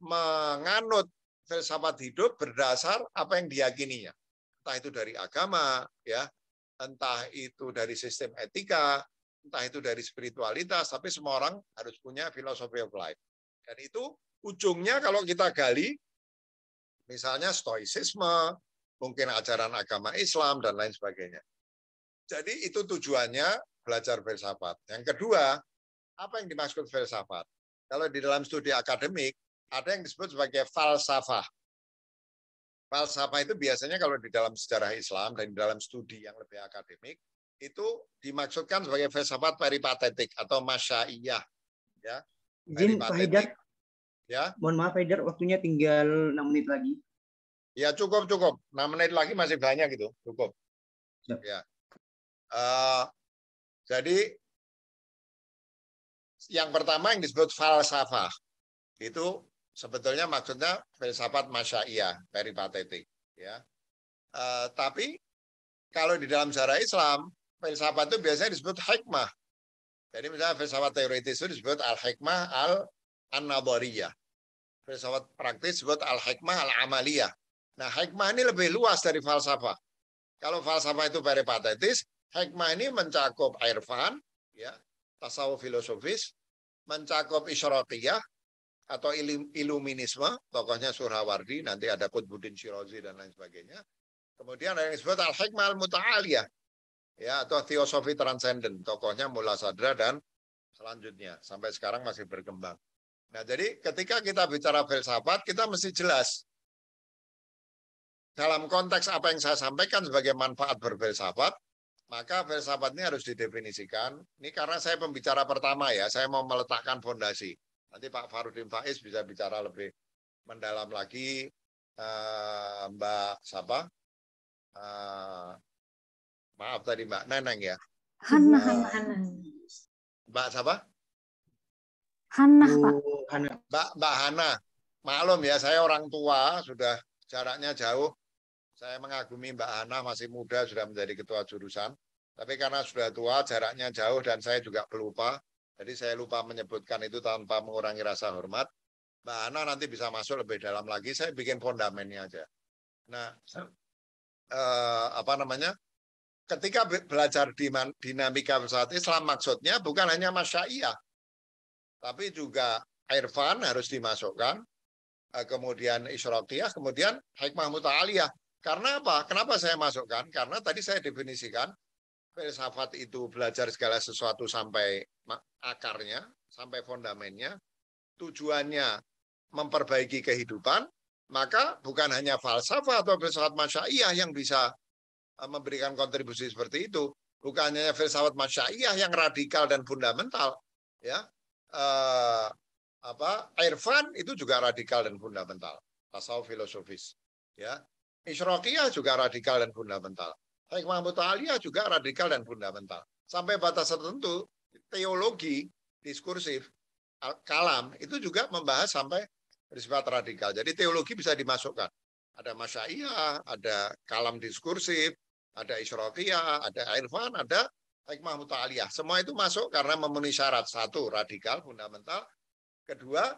menganut filsafat hidup berdasar apa yang diyakininya. Entah itu dari agama, ya, entah itu dari sistem etika, entah itu dari spiritualitas, tapi semua orang harus punya filosofi of life. Dan itu ujungnya kalau kita gali, misalnya stoicisme, mungkin ajaran agama Islam, dan lain sebagainya. Jadi itu tujuannya belajar filsafat. Yang kedua, apa yang dimaksud filsafat? Kalau di dalam studi akademik, ada yang disebut sebagai falsafah. Falsafah itu biasanya kalau di dalam sejarah Islam dan di dalam studi yang lebih akademik, itu dimaksudkan sebagai filsafat peripatetik atau masyaiyah. Ya, Izin Pak Hidat, Ya. Mohon maaf Feder waktunya tinggal 6 menit lagi. Ya cukup cukup. 6 menit lagi masih banyak gitu. Cukup. Ya. Uh, jadi yang pertama yang disebut falsafah itu sebetulnya maksudnya filsafat masyaiyah peripatetik ya uh, tapi kalau di dalam sejarah Islam filsafat itu biasanya disebut hikmah jadi misalnya filsafat teoritis itu disebut al hikmah al an-nadhariyah. Filsafat praktis disebut al-hikmah al-amaliyah. Nah, hikmah ini lebih luas dari falsafah. Kalau falsafah itu peripatetis, hikmah ini mencakup irfan, ya, tasawuf filosofis, mencakup isyaratiyah, atau iluminisme, tokohnya Surawardi. nanti ada Qutbuddin Shirozi, dan lain sebagainya. Kemudian ada yang disebut al-hikmah al-muta'aliyah, ya, atau teosofi transenden, tokohnya Mullah Sadra dan selanjutnya. Sampai sekarang masih berkembang. Nah, jadi ketika kita bicara filsafat, kita mesti jelas dalam konteks apa yang saya sampaikan sebagai manfaat berfilsafat, maka filsafat ini harus didefinisikan. Ini karena saya pembicara pertama ya, saya mau meletakkan fondasi. Nanti Pak Farudin Faiz bisa bicara lebih mendalam lagi. Uh, Mbak siapa? Uh, maaf tadi Mbak Neneng ya. Hana, eh, Hana, Hana. Mbak siapa? Hana, Bu Pak. Hana. Mbak, Mbak Hana, maklum ya, saya orang tua, sudah jaraknya jauh. Saya mengagumi Mbak Hana, masih muda, sudah menjadi ketua jurusan. Tapi karena sudah tua, jaraknya jauh, dan saya juga pelupa. Jadi saya lupa menyebutkan itu tanpa mengurangi rasa hormat. Mbak Hana nanti bisa masuk lebih dalam lagi, saya bikin fondamennya aja. Nah, eh, apa namanya? Ketika belajar dinamika pesawat Islam, maksudnya bukan hanya masyaiyah, tapi juga Irfan harus dimasukkan, eh, kemudian Isyrokiyah, kemudian Hikmah Muta'aliyah. Karena apa? Kenapa saya masukkan? Karena tadi saya definisikan filsafat itu belajar segala sesuatu sampai akarnya, sampai fondamennya. tujuannya memperbaiki kehidupan, maka bukan hanya falsafah atau filsafat masyaiyah yang bisa eh, memberikan kontribusi seperti itu, bukan hanya filsafat masyaiyah yang radikal dan fundamental, ya, uh, apa Irfan itu juga radikal dan fundamental tasawuf filosofis ya Isyrokiyah juga radikal dan fundamental Hikmah Mutaliyah juga radikal dan fundamental sampai batas tertentu teologi diskursif kalam itu juga membahas sampai bersifat radikal jadi teologi bisa dimasukkan ada masyaiyah ada kalam diskursif ada Isyrokiyah ada Irfan ada hikmah mutaliyah. Semua itu masuk karena memenuhi syarat. Satu, radikal, fundamental. Kedua,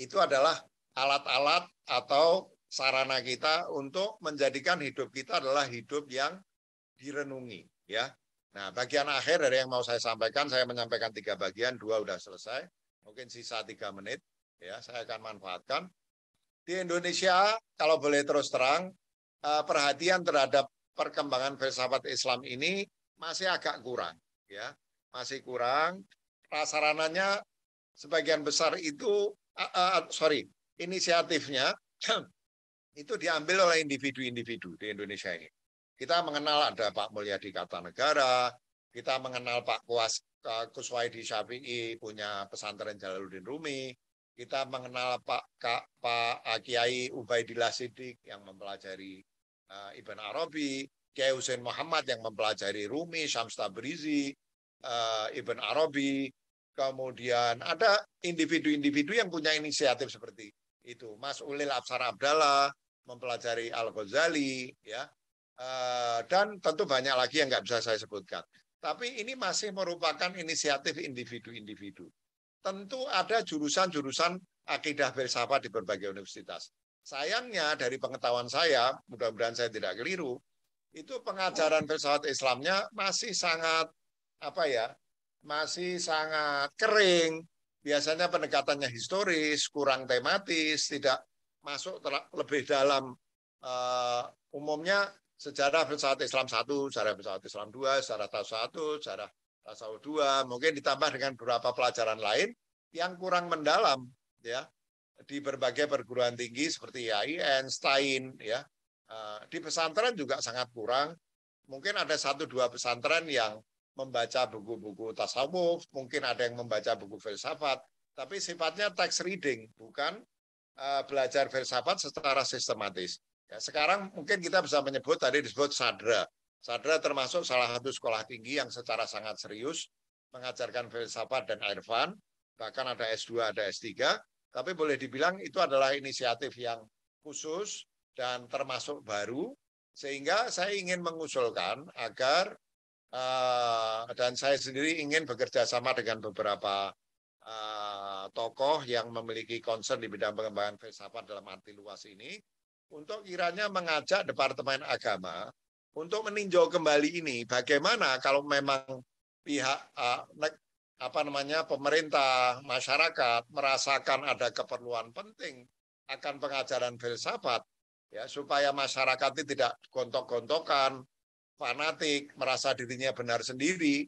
itu adalah alat-alat atau sarana kita untuk menjadikan hidup kita adalah hidup yang direnungi. ya. Nah, bagian akhir dari yang mau saya sampaikan, saya menyampaikan tiga bagian, dua sudah selesai. Mungkin sisa tiga menit, ya saya akan manfaatkan. Di Indonesia, kalau boleh terus terang, eh, perhatian terhadap perkembangan filsafat Islam ini masih agak kurang ya masih kurang prasarananya sebagian besar itu uh, uh, sorry inisiatifnya itu diambil oleh individu-individu di Indonesia ini kita mengenal ada Pak Mulyadi Kartanegara kita mengenal Pak Kuas uh, Kuswaidi Syafi'i punya pesantren Jalaluddin Rumi kita mengenal Pak Kak, Pak Kiai Ubaidillah Sidik yang mempelajari uh, Ibn Arabi Kiai Hussein Muhammad yang mempelajari Rumi, Syams Tabrizi, uh, Ibn Arabi, kemudian ada individu-individu yang punya inisiatif seperti itu. Mas Ulil Absar Abdallah mempelajari Al Ghazali, ya, uh, dan tentu banyak lagi yang nggak bisa saya sebutkan. Tapi ini masih merupakan inisiatif individu-individu. Tentu ada jurusan-jurusan akidah filsafat di berbagai universitas. Sayangnya dari pengetahuan saya, mudah-mudahan saya tidak keliru, itu pengajaran filsafat Islamnya masih sangat apa ya masih sangat kering biasanya pendekatannya historis kurang tematis tidak masuk lebih dalam uh, umumnya sejarah filsafat Islam satu sejarah filsafat Islam dua sejarah tasawuf satu sejarah tasawuf dua mungkin ditambah dengan beberapa pelajaran lain yang kurang mendalam ya di berbagai perguruan tinggi seperti IAIN, Stein ya Eh, di pesantren juga sangat kurang. Mungkin ada satu dua pesantren yang membaca buku-buku tasawuf, mungkin ada yang membaca buku filsafat, tapi sifatnya text reading, bukan eh, belajar filsafat secara sistematis. Ya, sekarang mungkin kita bisa menyebut tadi disebut sadra. Sadra termasuk salah satu sekolah tinggi yang secara sangat serius mengajarkan filsafat dan irfan, bahkan ada S2, ada S3, tapi boleh dibilang itu adalah inisiatif yang khusus dan termasuk baru, sehingga saya ingin mengusulkan agar uh, dan saya sendiri ingin bekerja sama dengan beberapa uh, tokoh yang memiliki concern di bidang pengembangan filsafat dalam arti luas ini untuk kiranya mengajak Departemen Agama untuk meninjau kembali ini bagaimana kalau memang pihak uh, apa namanya pemerintah masyarakat merasakan ada keperluan penting akan pengajaran filsafat ya supaya masyarakat itu tidak gontok-gontokan, fanatik, merasa dirinya benar sendiri,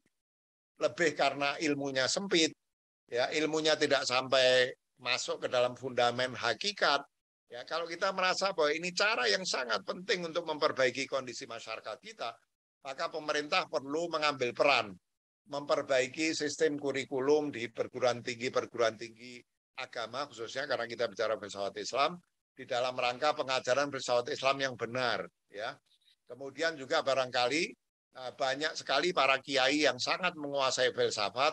lebih karena ilmunya sempit, ya ilmunya tidak sampai masuk ke dalam fundamen hakikat. Ya, kalau kita merasa bahwa ini cara yang sangat penting untuk memperbaiki kondisi masyarakat kita, maka pemerintah perlu mengambil peran memperbaiki sistem kurikulum di perguruan tinggi perguruan tinggi agama khususnya karena kita bicara filsafat Islam di dalam rangka pengajaran bersawat Islam yang benar ya. Kemudian juga barangkali eh, banyak sekali para kiai yang sangat menguasai filsafat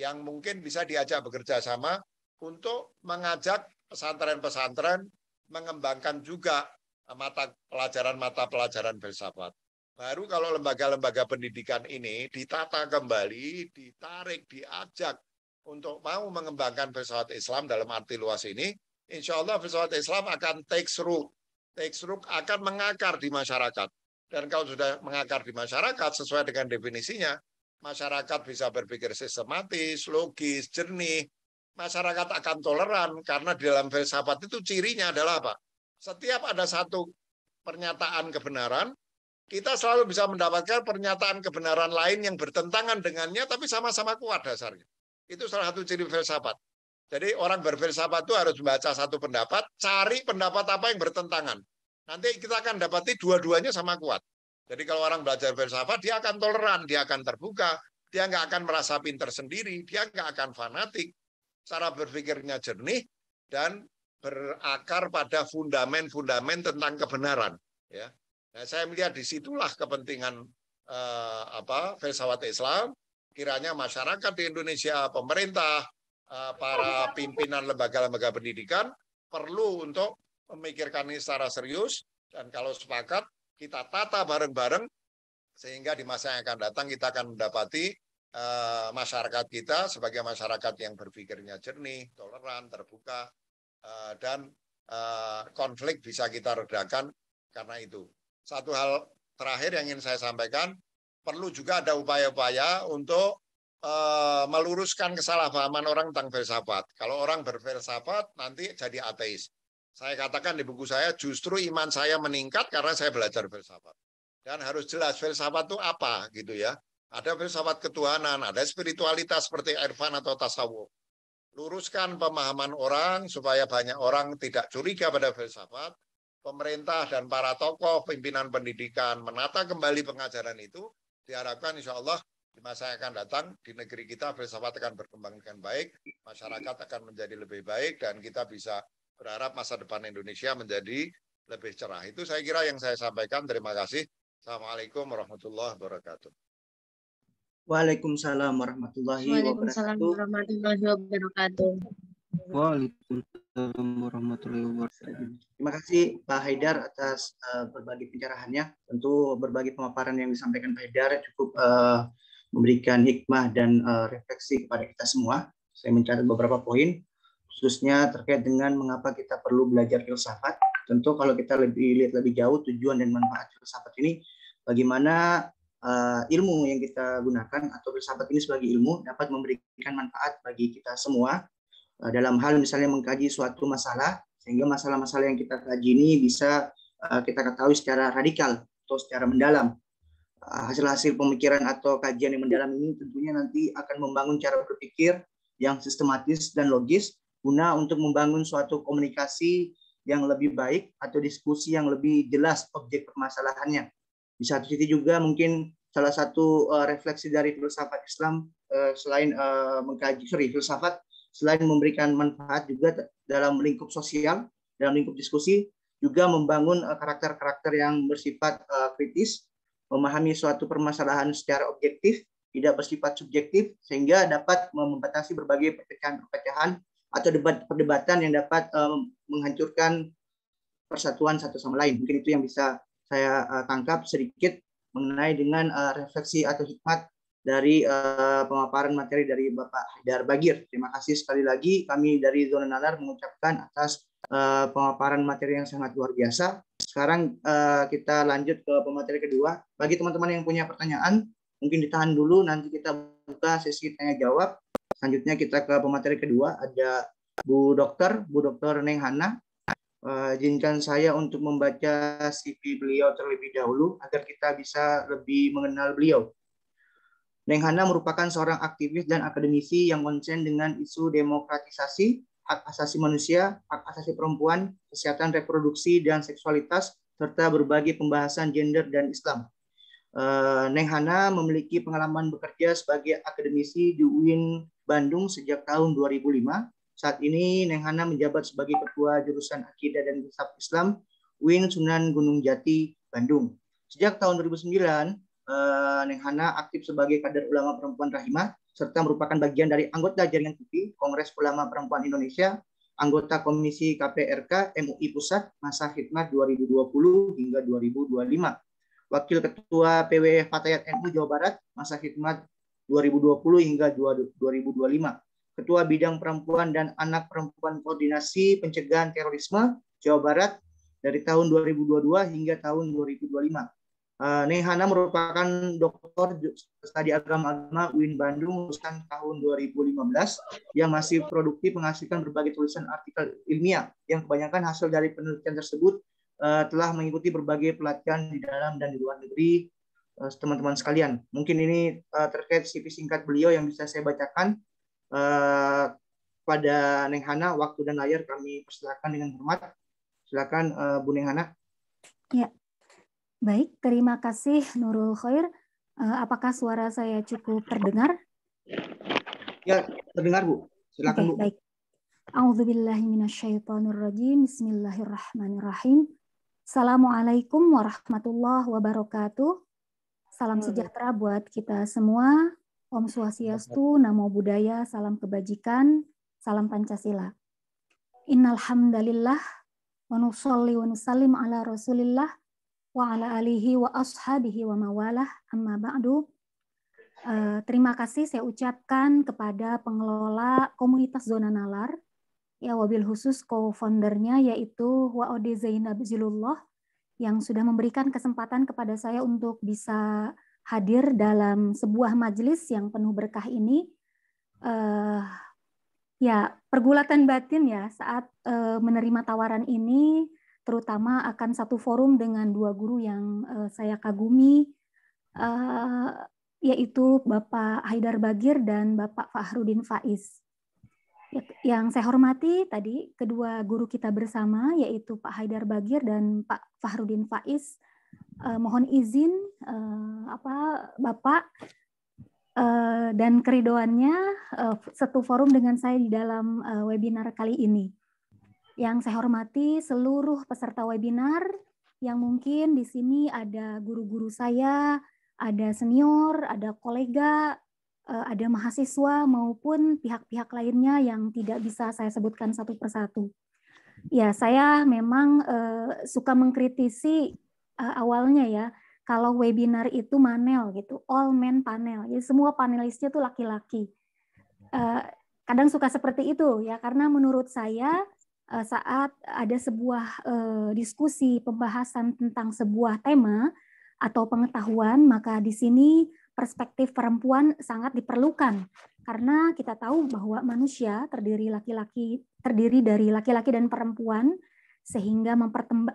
yang mungkin bisa diajak bekerja sama untuk mengajak pesantren-pesantren mengembangkan juga eh, mata pelajaran mata pelajaran filsafat. Baru kalau lembaga-lembaga pendidikan ini ditata kembali, ditarik, diajak untuk mau mengembangkan filsafat Islam dalam arti luas ini, insya Allah filsafat Islam akan take root. Take root akan mengakar di masyarakat. Dan kalau sudah mengakar di masyarakat sesuai dengan definisinya, masyarakat bisa berpikir sistematis, logis, jernih. Masyarakat akan toleran karena di dalam filsafat itu cirinya adalah apa? Setiap ada satu pernyataan kebenaran, kita selalu bisa mendapatkan pernyataan kebenaran lain yang bertentangan dengannya tapi sama-sama kuat dasarnya. Itu salah satu ciri filsafat. Jadi orang berfilsafat itu harus membaca satu pendapat, cari pendapat apa yang bertentangan. Nanti kita akan dapati dua-duanya sama kuat. Jadi kalau orang belajar filsafat, dia akan toleran, dia akan terbuka, dia nggak akan merasa pinter sendiri, dia nggak akan fanatik. Cara berpikirnya jernih dan berakar pada fundamen-fundamen tentang kebenaran. Ya, nah, saya melihat disitulah kepentingan eh, apa filsafat Islam. Kiranya masyarakat di Indonesia, pemerintah, Eh, para pimpinan lembaga-lembaga pendidikan perlu untuk memikirkan ini secara serius dan kalau sepakat kita tata bareng-bareng sehingga di masa yang akan datang kita akan mendapati uh, masyarakat kita sebagai masyarakat yang berpikirnya jernih, toleran, terbuka uh, dan uh, konflik bisa kita redakan karena itu. Satu hal terakhir yang ingin saya sampaikan, perlu juga ada upaya-upaya untuk Eh, meluruskan kesalahpahaman orang tentang filsafat. Kalau orang berfilsafat nanti jadi ateis. Saya katakan di buku saya justru iman saya meningkat karena saya belajar filsafat. Dan harus jelas filsafat itu apa gitu ya. Ada filsafat ketuhanan, ada spiritualitas seperti irfan atau tasawuf. Luruskan pemahaman orang supaya banyak orang tidak curiga pada filsafat. Pemerintah dan para tokoh, pimpinan pendidikan menata kembali pengajaran itu. Diharapkan insya Allah di masa yang akan datang di negeri kita filsafat akan berkembang dengan baik, masyarakat akan menjadi lebih baik dan kita bisa berharap masa depan Indonesia menjadi lebih cerah. Itu saya kira yang saya sampaikan. Terima kasih. Assalamualaikum warahmatullahi wabarakatuh. Waalaikumsalam warahmatullahi wabarakatuh. Waalaikumsalam warahmatullahi wabarakatuh. Waalaikumsalam warahmatullahi wabarakatuh. Terima kasih Pak Haidar atas uh, eh, berbagi pencerahannya. Tentu berbagi pemaparan yang disampaikan Pak Haidar cukup uh, memberikan hikmah dan uh, refleksi kepada kita semua. Saya mencatat beberapa poin, khususnya terkait dengan mengapa kita perlu belajar filsafat. Tentu kalau kita lebih lihat lebih jauh tujuan dan manfaat filsafat ini, bagaimana uh, ilmu yang kita gunakan atau filsafat ini sebagai ilmu dapat memberikan manfaat bagi kita semua uh, dalam hal misalnya mengkaji suatu masalah sehingga masalah-masalah yang kita kaji ini bisa uh, kita ketahui secara radikal atau secara mendalam hasil-hasil ah, pemikiran atau kajian yang mendalam ini tentunya nanti akan membangun cara berpikir yang sistematis dan logis guna untuk membangun suatu komunikasi yang lebih baik atau diskusi yang lebih jelas objek permasalahannya. Di satu sisi juga mungkin salah satu eh, refleksi dari filsafat Islam eh, selain eh, mengkaji sorry filsafat selain memberikan manfaat juga dalam lingkup sosial dalam lingkup diskusi juga membangun karakter-karakter yang bersifat kritis memahami suatu permasalahan secara objektif, tidak bersifat subjektif, sehingga dapat membatasi berbagai perpecahan-perpecahan atau debat perdebatan yang dapat um, menghancurkan persatuan satu sama lain. Mungkin itu yang bisa saya uh, tangkap sedikit mengenai dengan uh, refleksi atau hikmat dari uh, pemaparan materi dari Bapak Haidar Bagir. Terima kasih sekali lagi kami dari Zona Nalar mengucapkan atas uh, pemaparan materi yang sangat luar biasa. Sekarang uh, kita lanjut ke pemateri kedua. Bagi teman-teman yang punya pertanyaan, mungkin ditahan dulu, nanti kita buka sesi tanya jawab. Selanjutnya kita ke pemateri kedua, ada Bu Dokter, Bu Dokter Neng Hana. Uh, izinkan saya untuk membaca CV beliau terlebih dahulu agar kita bisa lebih mengenal beliau. Neng Hana merupakan seorang aktivis dan akademisi yang konsen dengan isu demokratisasi hak asasi manusia, hak asasi perempuan, kesehatan reproduksi dan seksualitas, serta berbagai pembahasan gender dan Islam. Eh, Neng Hana memiliki pengalaman bekerja sebagai akademisi di UIN Bandung sejak tahun 2005. Saat ini Neng Hana menjabat sebagai ketua jurusan Akidah dan Filsafat Islam UIN Sunan Gunung Jati Bandung. Sejak tahun 2009, eh, Neng Hana aktif sebagai kader ulama perempuan Rahimah serta merupakan bagian dari anggota jaringan TV Kongres Ulama Perempuan Indonesia, anggota Komisi KPRK MUI Pusat masa khidmat 2020 hingga 2025, Wakil Ketua PW Fatayat NU Jawa Barat masa khidmat 2020 hingga 2025, Ketua Bidang Perempuan dan Anak Perempuan Koordinasi Pencegahan Terorisme Jawa Barat dari tahun 2022 hingga tahun 2025 Uh, eh, Nehana merupakan doktor studi agama-agama UIN Bandung lulusan tahun 2015 yang masih produktif menghasilkan berbagai tulisan artikel ilmiah yang kebanyakan hasil dari penelitian tersebut uh, telah mengikuti berbagai pelatihan di dalam dan di luar negeri eh, teman-teman uh, sekalian. Mungkin ini uh, terkait CV singkat beliau yang bisa saya bacakan uh, pada Neng Hana waktu dan layar kami persilakan dengan hormat. Silakan uh, Bu Neng Hana. Ya, Baik, terima kasih Nurul Khair. Eh, apakah suara saya cukup terdengar? Ya, terdengar Bu. Silakan okay, Bu. Baik. A'udzubillahiminasyaitonirrajim. Bismillahirrahmanirrahim. Assalamualaikum warahmatullahi wabarakatuh. Salam sejahtera buat kita semua. Om Swastiastu, Namo Buddhaya, Salam Kebajikan, Salam Pancasila. Innalhamdalillah, wa nusalli wa nusallim ala rasulillah, wa ala alihi wa ashabihi wa mawalah amma ba'du. Eh, terima kasih saya ucapkan kepada pengelola komunitas zona nalar, ya wabil khusus co-foundernya yaitu Waode Zainab Zilullah yang sudah memberikan kesempatan kepada saya untuk bisa hadir dalam sebuah majelis yang penuh berkah ini. Uh, ya, pergulatan batin ya saat uh, menerima tawaran ini terutama akan satu forum dengan dua guru yang uh, saya kagumi, uh, yaitu Bapak Haidar Bagir dan Bapak Fahrudin Faiz. Ya, yang saya hormati tadi kedua guru kita bersama, yaitu Pak Haidar Bagir dan Pak Fahrudin Faiz. Uh, mohon izin uh, apa Bapak dan keridoannya satu forum dengan saya di dalam webinar kali ini. Yang saya hormati seluruh peserta webinar yang mungkin di sini ada guru-guru saya, ada senior, ada kolega, eh, ada mahasiswa maupun pihak-pihak lainnya yang tidak bisa saya sebutkan satu persatu. Ya, saya memang uh, suka mengkritisi uh, awalnya ya, kalau webinar itu manel gitu, all men panel. Jadi semua panelisnya tuh laki-laki. Uh, kadang suka seperti itu ya, karena menurut saya Eh, saat ada sebuah eh, diskusi pembahasan tentang sebuah tema atau pengetahuan, maka di sini perspektif perempuan sangat diperlukan karena kita tahu bahwa manusia terdiri laki-laki terdiri dari laki-laki dan perempuan sehingga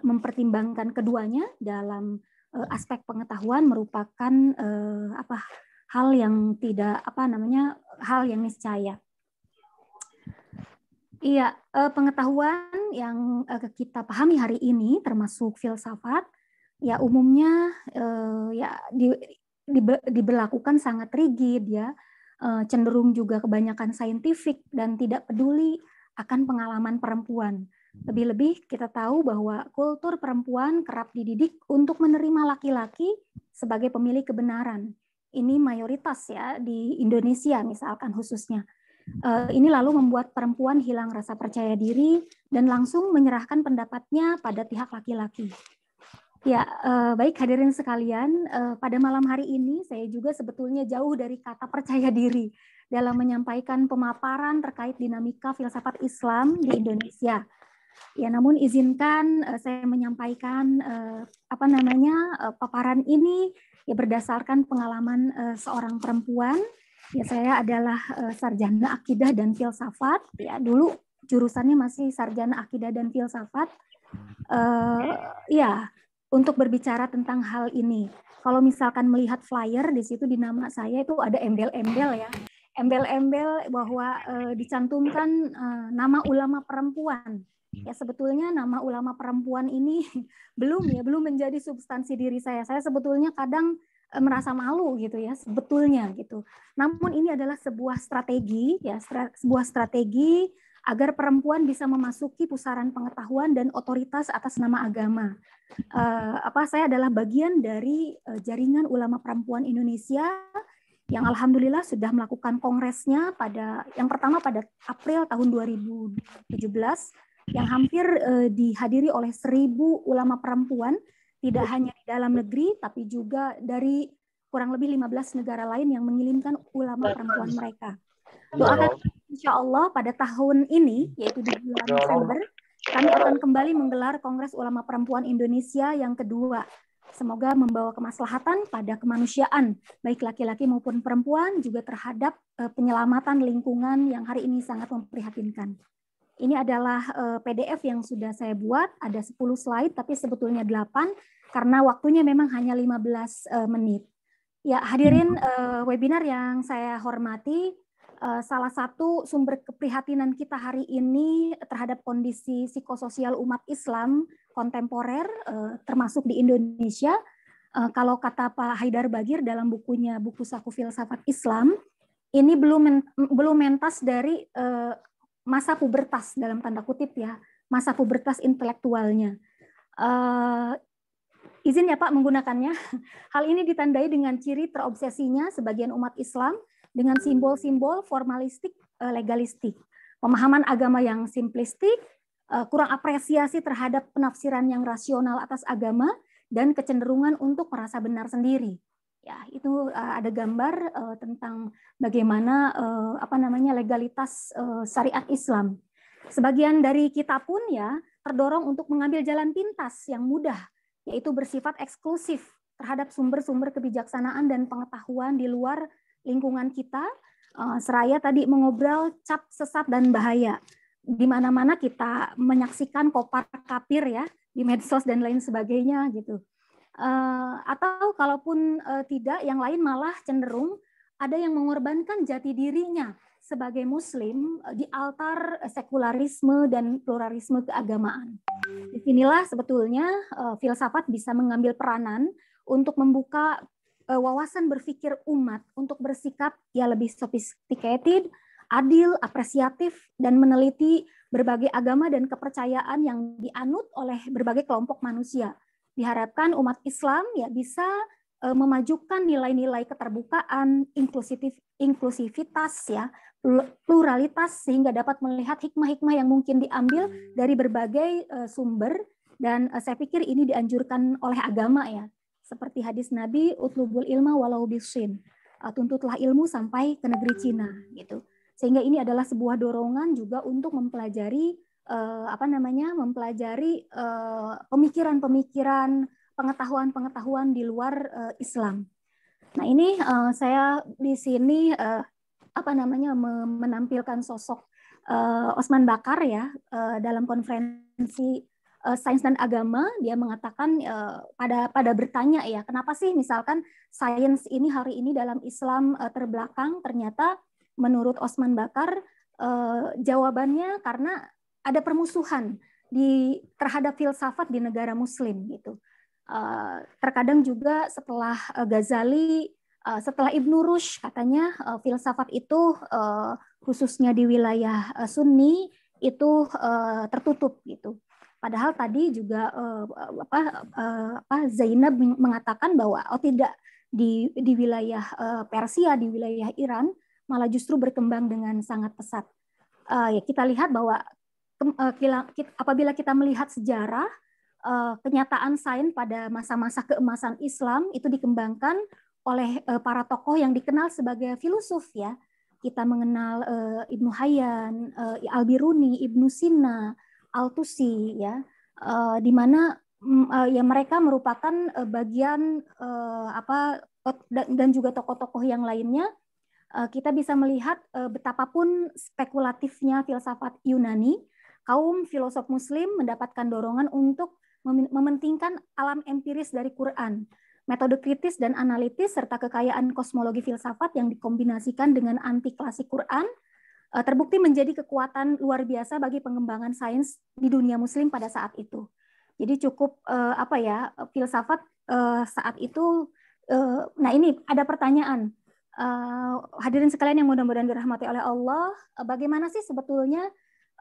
mempertimbangkan keduanya dalam eh, aspek pengetahuan merupakan apa hal yang tidak apa namanya hal yang niscaya. Iya, eh, pengetahuan yang eh, kita pahami hari ini termasuk filsafat ya hmm. umumnya eh, ya di, di, diberlakukan sangat rigid ya, cenderung juga kebanyakan saintifik dan tidak peduli akan pengalaman perempuan. Hmm. Lebih-lebih kita tahu bahwa kultur perempuan kerap dididik untuk menerima laki-laki sebagai pemilik kebenaran. Ini mayoritas ya di Indonesia misalkan khususnya Eh, ini lalu membuat perempuan hilang rasa percaya diri dan langsung menyerahkan pendapatnya pada pihak laki-laki. Ya, eh, baik hadirin sekalian, eh, pada malam hari ini saya juga sebetulnya jauh dari kata percaya diri dalam menyampaikan pemaparan terkait dinamika filsafat Islam di Indonesia. Ya, namun izinkan saya menyampaikan apa namanya paparan ini ya berdasarkan pengalaman seorang perempuan ya saya adalah uh, sarjana akidah dan filsafat ya dulu jurusannya masih sarjana akidah dan filsafat uh, ya untuk berbicara tentang hal ini kalau misalkan melihat flyer di situ di nama saya itu ada embel-embel ya embel-embel bahwa uh, dicantumkan uh, nama ulama perempuan ya sebetulnya nama ulama perempuan ini belum ya belum menjadi substansi diri saya saya sebetulnya kadang E, merasa malu gitu ya sebetulnya gitu. Namun ini adalah sebuah strategi ya sebuah strategi agar perempuan bisa memasuki pusaran pengetahuan dan otoritas atas nama agama. Uh, apa saya adalah bagian dari uh, jaringan ulama perempuan Indonesia yang alhamdulillah sudah melakukan kongresnya pada yang pertama pada April tahun 2017 yang hampir uh, dihadiri oleh seribu ulama perempuan tidak hanya di dalam negeri, tapi juga dari kurang lebih 15 negara lain yang mengirimkan ulama perempuan mereka. Doakan insya Allah pada tahun ini, yaitu di bulan Desember, kami akan kembali menggelar Kongres Ulama Perempuan Indonesia yang kedua. Semoga membawa kemaslahatan pada kemanusiaan, baik laki-laki maupun perempuan, juga terhadap eh, penyelamatan lingkungan yang hari ini sangat memprihatinkan. Ini adalah eh, PDF yang sudah saya buat, ada 10 slide tapi sebetulnya 8 karena waktunya memang hanya 15 eh, menit. Ya, hadirin hmm. eh, webinar yang saya hormati, salah satu sumber keprihatinan kita hari ini terhadap kondisi psikososial umat Islam kontemporer termasuk di Indonesia kalau kata Pak Haidar Bagir dalam bukunya buku saku filsafat Islam ini belum belum mentas dari masa pubertas dalam tanda kutip ya, masa pubertas intelektualnya. Uh, izin ya Pak menggunakannya. Hal ini ditandai dengan ciri terobsesinya sebagian umat Islam dengan simbol-simbol formalistik eh, legalistik, pemahaman agama yang simplistik, eh, kurang apresiasi terhadap penafsiran yang rasional atas agama dan kecenderungan untuk merasa benar sendiri ya itu eh, ada gambar uh, tentang bagaimana uh, apa namanya legalitas uh, syariat Islam. Sebagian dari kita pun ya terdorong untuk mengambil jalan pintas yang mudah yaitu bersifat eksklusif terhadap sumber-sumber kebijaksanaan dan pengetahuan di luar lingkungan kita. Uh, seraya tadi mengobrol cap sesat dan bahaya. Di mana-mana kita menyaksikan kopar kapir ya di medsos dan lain sebagainya gitu Eh, atau kalaupun eh, tidak, yang lain malah cenderung ada yang mengorbankan jati dirinya sebagai Muslim eh, di altar sekularisme dan pluralisme keagamaan. Disinilah sebetulnya filsafat bisa mengambil peranan untuk membuka wawasan berpikir umat untuk bersikap ya lebih sophisticated, adil, apresiatif, dan meneliti berbagai agama dan kepercayaan yang dianut oleh berbagai kelompok manusia. Diharapkan umat Islam ya bisa e, memajukan nilai-nilai keterbukaan, inklusif, inklusivitas, ya, pluralitas sehingga dapat melihat hikmah-hikmah yang mungkin diambil dari berbagai e, sumber dan e, saya pikir ini dianjurkan oleh agama ya. Seperti hadis Nabi utlubul ilma walau bisin. tuntutlah ilmu sampai ke negeri Cina gitu. Sehingga ini adalah sebuah dorongan juga untuk mempelajari uh, apa namanya mempelajari eh, pemikiran-pemikiran uh, pengetahuan-pengetahuan di luar uh, Islam. Nah ini saya di sini apa namanya menampilkan sosok Osman Bakar ya dalam konferensi sains dan agama dia mengatakan uh, pada pada bertanya ya kenapa sih misalkan sains ini hari ini dalam Islam uh, terbelakang ternyata menurut Osman Bakar uh, jawabannya karena ada permusuhan di terhadap filsafat di negara Muslim gitu. Eh, terkadang juga setelah eh, Ghazali, eh, setelah Ibnu rush katanya filsafat itu khususnya di wilayah Sunni itu tertutup gitu. Padahal tadi juga apa, apa Zainab mengatakan bahwa oh tidak di di wilayah Persia, di wilayah Iran malah justru berkembang dengan sangat pesat. Uh, ya kita lihat bahwa Eh, apabila kita melihat sejarah eh, kenyataan sains pada masa-masa keemasan Islam itu dikembangkan oleh eh, para tokoh yang dikenal sebagai filosof ya kita mengenal Ibnu Hayyan, Al-Biruni, Ibnu Sina, Al-Tusi ya di mana mm, ya mereka merupakan bagian apa dan juga tokoh-tokoh yang lainnya kita bisa melihat betapapun spekulatifnya filsafat Yunani kaum filosof muslim mendapatkan dorongan untuk mementingkan alam empiris dari Quran, metode kritis dan analitis serta kekayaan kosmologi filsafat yang dikombinasikan dengan anti klasik Quran eh, terbukti menjadi kekuatan luar biasa bagi pengembangan sains di dunia muslim pada saat itu. Jadi cukup eh, apa ya, filsafat eh, saat itu nah ini ada pertanyaan. hadirin sekalian yang mudah-mudahan dirahmati oleh Allah, bagaimana sih sebetulnya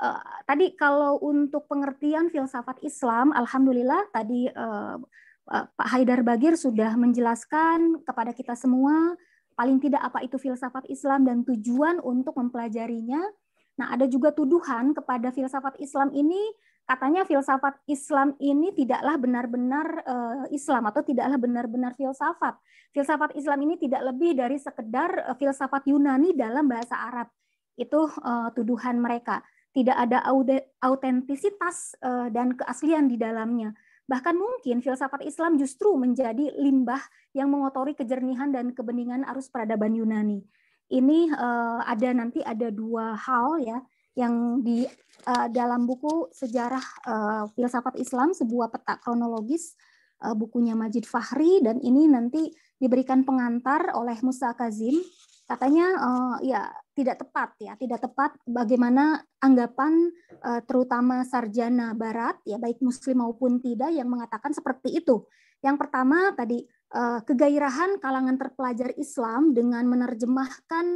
Eh, tadi kalau untuk pengertian filsafat Islam, alhamdulillah tadi uh, uh, Pak Haidar Bagir sudah menjelaskan kepada kita semua paling tidak apa itu filsafat Islam dan tujuan untuk mempelajarinya. Nah, ada juga tuduhan kepada filsafat Islam ini katanya filsafat Islam ini tidaklah benar-benar uh, Islam atau tidaklah benar-benar filsafat. Filsafat Islam ini tidak lebih dari sekedar filsafat Yunani dalam bahasa Arab. Itu uh, tuduhan mereka tidak ada autentisitas eh, dan keaslian di dalamnya. Bahkan mungkin filsafat Islam justru menjadi limbah yang mengotori kejernihan dan kebeningan arus peradaban Yunani. Ini eh, ada nanti ada dua hal ya yang di eh, dalam buku sejarah filsafat Islam sebuah peta kronologis bukunya Majid Fahri dan ini nanti diberikan pengantar oleh Musa Kazim katanya ya tidak tepat ya, tidak tepat bagaimana anggapan eh, terutama sarjana barat ya baik muslim maupun tidak yang mengatakan seperti itu. Yang pertama tadi eh, kegairahan kalangan terpelajar Islam dengan menerjemahkan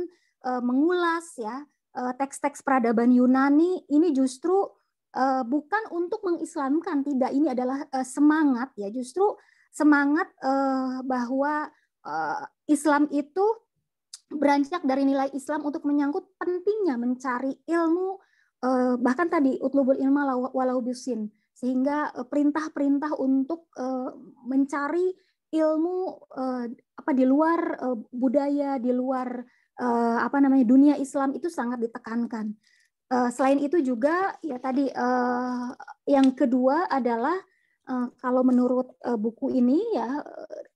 eh, mengulas ya teks-teks peradaban Yunani ini justru bukan untuk mengislamkan, tidak ini adalah semangat ya, justru semangat bahwa Islam itu beranjak dari nilai Islam untuk menyangkut pentingnya mencari ilmu eh, bahkan tadi utlubul ilma walau bisin sehingga eh, perintah-perintah untuk eh, mencari ilmu apa di luar budaya di luar apa namanya dunia Islam itu sangat ditekankan selain itu juga ya tadi yang kedua adalah kalau menurut buku ini ya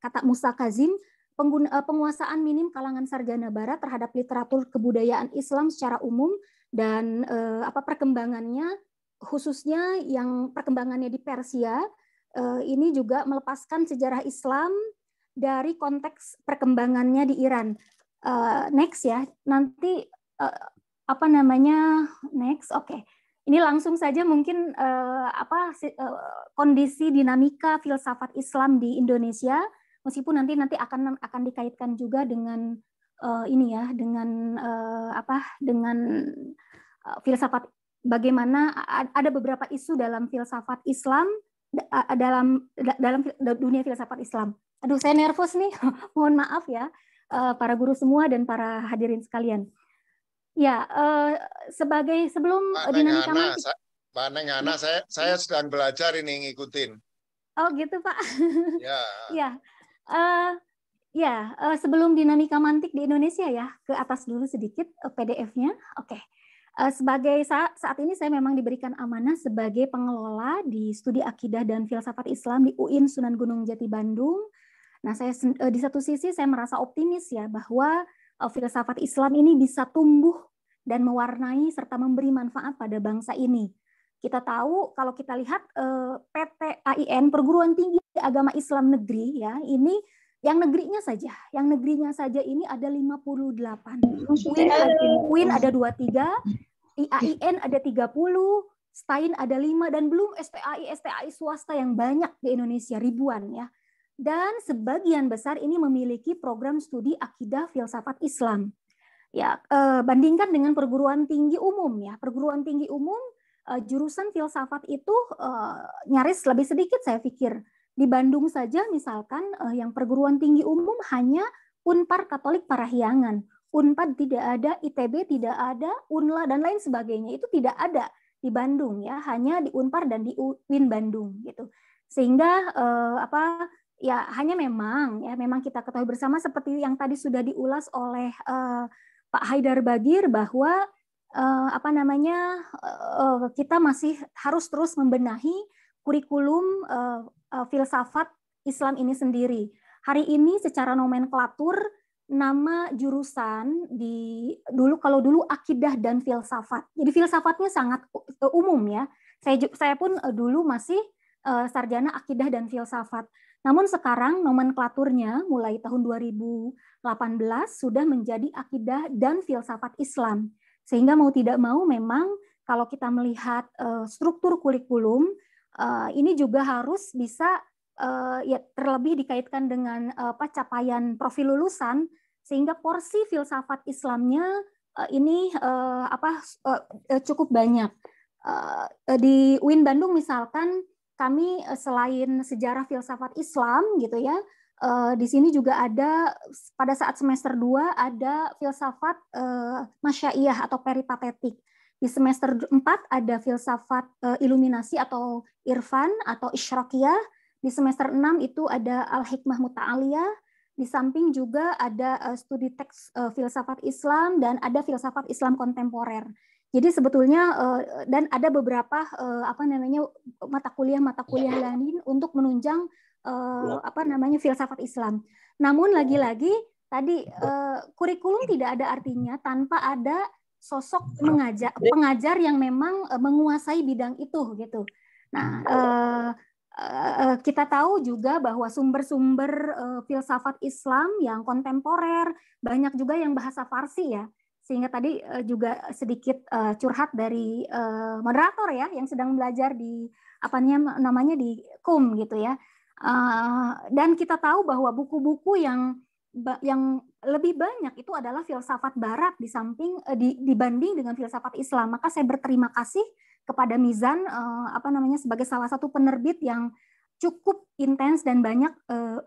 kata Musa Kazim pengguna, eh, penguasaan minim kalangan sarjana barat terhadap literatur kebudayaan Islam secara umum dan uh, apa perkembangannya khususnya yang perkembangannya di Persia uh, ini juga melepaskan sejarah Islam dari konteks perkembangannya di Iran. Uh, next ya, nanti uh, apa namanya next? Oke, okay. ini langsung saja mungkin uh, apa uh, kondisi dinamika filsafat Islam di Indonesia meskipun nanti nanti akan akan dikaitkan juga dengan uh, ini ya dengan uh, apa dengan uh, filsafat bagaimana ada beberapa isu dalam filsafat Islam dalam dalam dunia filsafat Islam. Aduh saya nervous nih, mohon maaf ya para guru semua dan para hadirin sekalian. Ya sebagai sebelum Mbak dinamika Nengana, saya, Mbak Nengana, saya saya sedang belajar ini ngikutin. Oh gitu Pak. Ya. ya Uh, ya, uh, sebelum dinamika mantik di Indonesia ya, ke atas dulu sedikit uh, eh, PDF-nya. Oke. Okay. Uh, sebagai saat, saat ini saya memang diberikan amanah sebagai pengelola di studi akidah dan filsafat Islam di UIN Sunan Gunung Jati Bandung. Nah, saya uh, di satu sisi saya merasa optimis ya bahwa uh, filsafat Islam ini bisa tumbuh dan mewarnai serta memberi manfaat pada bangsa ini kita tahu kalau kita lihat eh, PT AIN Perguruan Tinggi Agama Islam Negeri ya, ini yang negerinya saja, yang negerinya saja ini ada 58. Queen, Queen ada 23, IAIN ada 30, STAIN ada 5 dan belum SPAI SPAI swasta yang banyak di Indonesia ribuan ya. Dan sebagian besar ini memiliki program studi akidah filsafat Islam. Ya, eh, bandingkan dengan perguruan tinggi umum ya. Perguruan tinggi umum uh, jurusan filsafat itu uh, nyaris lebih sedikit saya pikir. Di Bandung saja misalkan uh, yang perguruan tinggi umum hanya Unpar Katolik Parahyangan. Unpad tidak ada, ITB tidak ada, UNLA dan lain sebagainya itu tidak ada di Bandung ya, hanya di Unpar dan di UIN Bandung gitu. Sehingga eh, apa ya hanya memang ya memang kita ketahui bersama seperti yang tadi sudah diulas oleh eh, Pak Haidar Bagir bahwa uh, apa namanya uh, kita masih harus terus membenahi kurikulum uh, uh, filsafat Islam ini sendiri. Hari ini secara nomenklatur nama jurusan di dulu kalau dulu akidah dan filsafat. Jadi filsafatnya sangat e, umum ya. Saya saya pun e, dulu masih uh, sarjana akidah dan filsafat. Namun sekarang nomenklaturnya mulai tahun 2018 sudah menjadi akidah dan filsafat Islam. Sehingga mau tidak mau memang kalau kita melihat eh, struktur kurikulum uh, ini juga harus bisa eh, ya terlebih dikaitkan dengan uh, apa capaian profil lulusan sehingga porsi filsafat Islamnya ini apa cukup banyak. di UIN Bandung misalkan kami selain sejarah filsafat Islam gitu ya, Uh, di sini juga ada pada saat semester 2 ada filsafat uh, masyaiyah atau peripatetik. Di semester 4 ada filsafat uh, iluminasi atau irfan atau isyraqiyah. Di semester 6 itu ada al-hikmah muta'aliyah. Di samping juga ada uh, studi teks uh, filsafat Islam dan ada filsafat Islam kontemporer. Jadi sebetulnya dan ada beberapa apa namanya mata kuliah mata ya. kuliah lain untuk menunjang uh, apa namanya filsafat Islam. Namun ya. lagi-lagi tadi uh, kurikulum tidak ada artinya tanpa ada sosok mengajar pengajar yang memang uh, menguasai bidang itu gitu. Nah, uh, kita tahu juga bahwa sumber-sumber filsafat Islam yang kontemporer banyak juga yang bahasa Farsi ya. Sehingga tadi juga sedikit curhat dari moderator ya yang sedang belajar di apa namanya di KUM gitu ya. Eh, dan kita tahu bahwa buku-buku yang yang lebih banyak itu adalah filsafat Barat di samping eh, di, dibanding dengan filsafat Islam. Maka saya berterima kasih kepada Mizan eh, apa namanya sebagai salah satu penerbit yang cukup intens dan banyak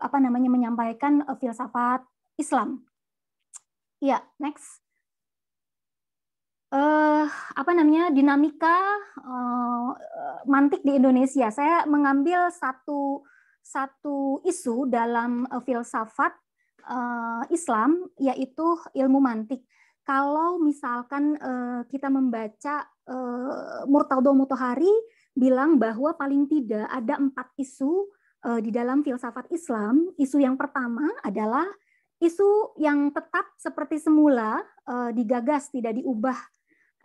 apa namanya menyampaikan filsafat Islam. Ya, next. Uh, apa namanya dinamika uh, mantik di Indonesia. Saya mengambil satu satu isu dalam eh, filsafat eh, Islam yaitu ilmu mantik. Kalau misalkan eh, kita membaca Murtado Motohari bilang bahwa paling tidak ada empat isu di dalam filsafat Islam. Isu yang pertama adalah isu yang tetap seperti semula digagas tidak diubah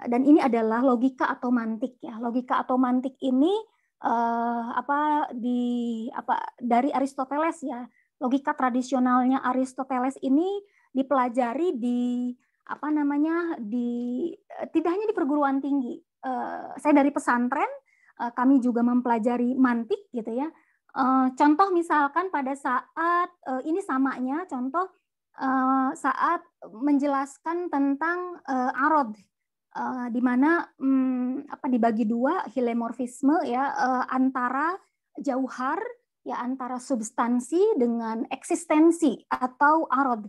dan ini adalah logika atau mantik ya. Logika atau mantik ini uh, apa di apa dari Aristoteles ya. Logika tradisionalnya Aristoteles ini dipelajari di apa namanya di eh, tidak hanya di perguruan tinggi. uh, saya dari pesantren uh, kami juga mempelajari mantik gitu ya. Uh, contoh misalkan pada saat uh, ini samanya contoh uh, saat menjelaskan tentang uh, arod Eh, di mana um, apa dibagi dua hilemorfisme ya uh, antara jauhar ya antara substansi dengan eksistensi atau arod.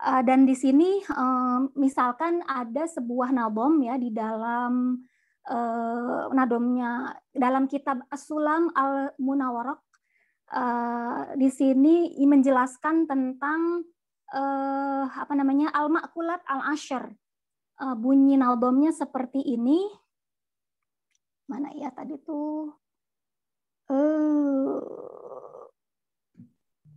Uh, dan di sini uh, misalkan ada sebuah nabom ya di dalam uh, nadomnya dalam kitab as Al-Munawarok uh, di sini menjelaskan tentang uh, apa namanya al-makulat al asher uh, eh, bunyi nalbomnya seperti ini. Mana ya tadi tuh? Uh, eh,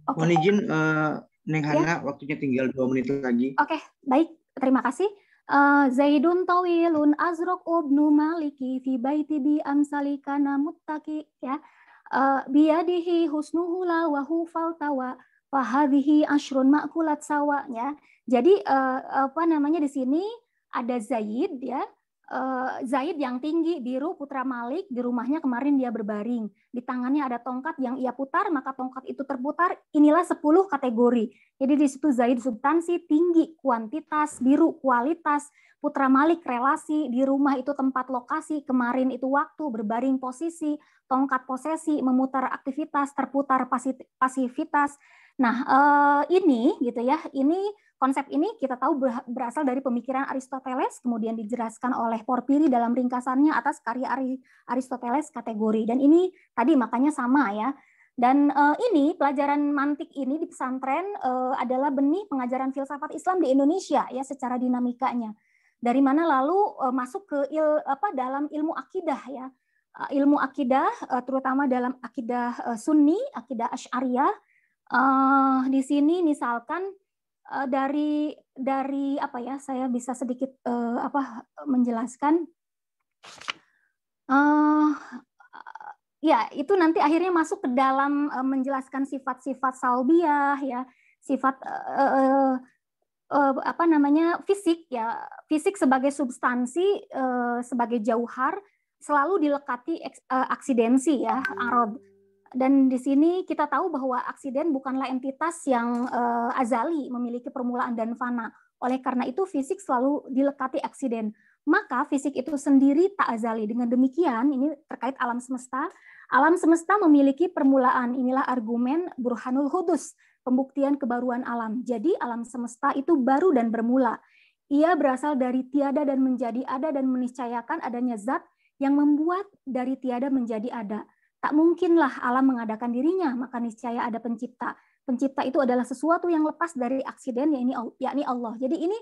okay. Mohon izin uh, Neng ya. Hana, yeah. waktunya tinggal dua menit lagi. Oke, okay, baik. Terima kasih. Uh, Zaidun tawilun azrok ubnu maliki fi baiti bi amsali kana muttaki ya uh, biyadihi husnuhula wa hufal tawa fahadhihi ashrun makulat sawa ya. Jadi uh, apa namanya di sini ada Zaid ya eh, Zaid yang tinggi biru putra Malik di rumahnya kemarin dia berbaring di tangannya ada tongkat yang ia putar maka tongkat itu terputar inilah 10 kategori jadi di situ Zaid substansi tinggi kuantitas biru kualitas putra Malik relasi di rumah itu tempat lokasi kemarin itu waktu berbaring posisi tongkat posesi memutar aktivitas terputar pasifitas nah eh, ini gitu ya ini Konsep ini kita tahu berasal dari pemikiran Aristoteles, kemudian dijelaskan oleh Porpiri dalam ringkasannya atas karya Aristoteles kategori. Dan ini tadi makanya sama ya. Dan uh, ini pelajaran mantik ini di pesantren uh, adalah benih pengajaran filsafat Islam di Indonesia ya secara dinamikanya. Dari mana lalu uh, masuk ke il, apa dalam ilmu akidah ya. Uh, ilmu akidah uh, terutama dalam akidah uh, Sunni, akidah Asy'ariyah. Uh, di sini misalkan Eh, dari dari apa ya saya bisa sedikit uh, apa menjelaskan uh, ya itu nanti akhirnya masuk ke dalam uh, menjelaskan sifat-sifat salbiah ya sifat uh, uh, uh, apa namanya fisik ya fisik sebagai substansi uh, sebagai jauhar selalu dilekati eks, uh, aksidensi ya hmm. arod dan di sini kita tahu bahwa aksiden bukanlah entitas yang uh, azali, memiliki permulaan dan fana. Oleh karena itu, fisik selalu dilekati aksiden. Maka fisik itu sendiri tak azali. Dengan demikian, ini terkait alam semesta. Alam semesta memiliki permulaan. Inilah argumen Burhanul Hudus, pembuktian kebaruan alam. Jadi alam semesta itu baru dan bermula. Ia berasal dari tiada dan menjadi ada dan meniscayakan adanya zat yang membuat dari tiada menjadi ada. Tak mungkinlah alam mengadakan dirinya, maka niscaya ada pencipta. Pencipta itu adalah sesuatu yang lepas dari aksiden yakni yakni Allah. Jadi ini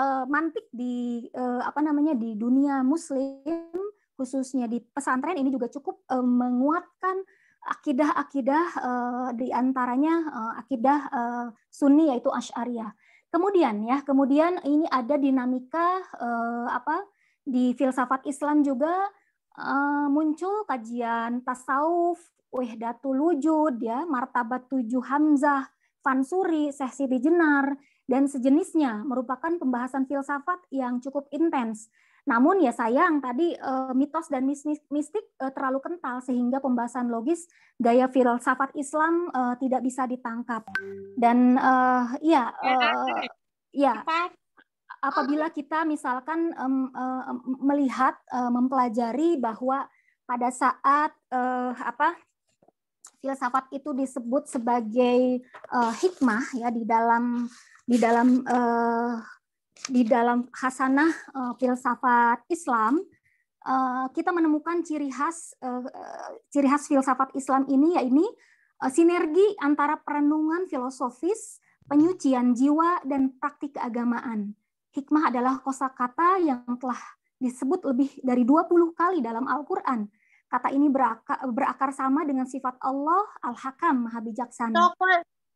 uh, mantik di uh, apa namanya di dunia muslim khususnya di pesantren ini juga cukup uh, menguatkan akidah-akidah uh, di antaranya uh, akidah uh, Sunni yaitu Asy'ariyah. Kemudian ya, kemudian ini ada dinamika uh, apa di filsafat Islam juga Eh, muncul kajian tasawuf, wahdatul wujud ya, martabat tujuh Hamzah, Fansuri, sesi di Jenar dan sejenisnya merupakan pembahasan filsafat yang cukup intens. Namun ya sayang tadi eh, mitos dan mistik eh, terlalu kental sehingga pembahasan logis gaya filsafat Islam tidak bisa ditangkap. Dan uh, ya uh, ya apabila kita misalkan um, uh, melihat uh, mempelajari bahwa pada saat uh, apa filsafat itu disebut sebagai uh, hikmah ya di dalam di dalam uh, di dalam hasanah uh, filsafat Islam uh, kita menemukan ciri khas uh, ciri khas filsafat Islam ini yaitu uh, sinergi antara perenungan filosofis, penyucian jiwa dan praktik keagamaan. Hikmah adalah kosakata yang telah disebut lebih dari 20 kali dalam Al-Qur'an. Kata ini berakar, sama dengan sifat Allah Al-Hakam, Maha Bijaksana.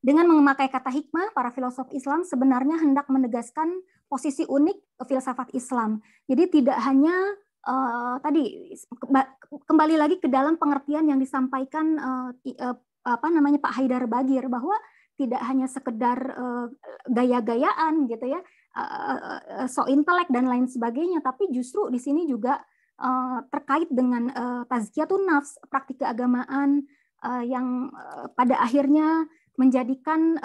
Dengan memakai kata hikmah, para filosof Islam sebenarnya hendak menegaskan posisi unik filsafat Islam. Jadi tidak hanya uh, tadi kembali lagi ke dalam pengertian yang disampaikan uh, uh, apa namanya Pak Haidar Bagir bahwa tidak hanya sekedar uh, gaya-gayaan gitu ya, Eh, eh, so intelek dan lain sebagainya, tapi justru di sini juga eh, terkait dengan tazkiyatun nafs, praktik keagamaan yang pada akhirnya menjadikan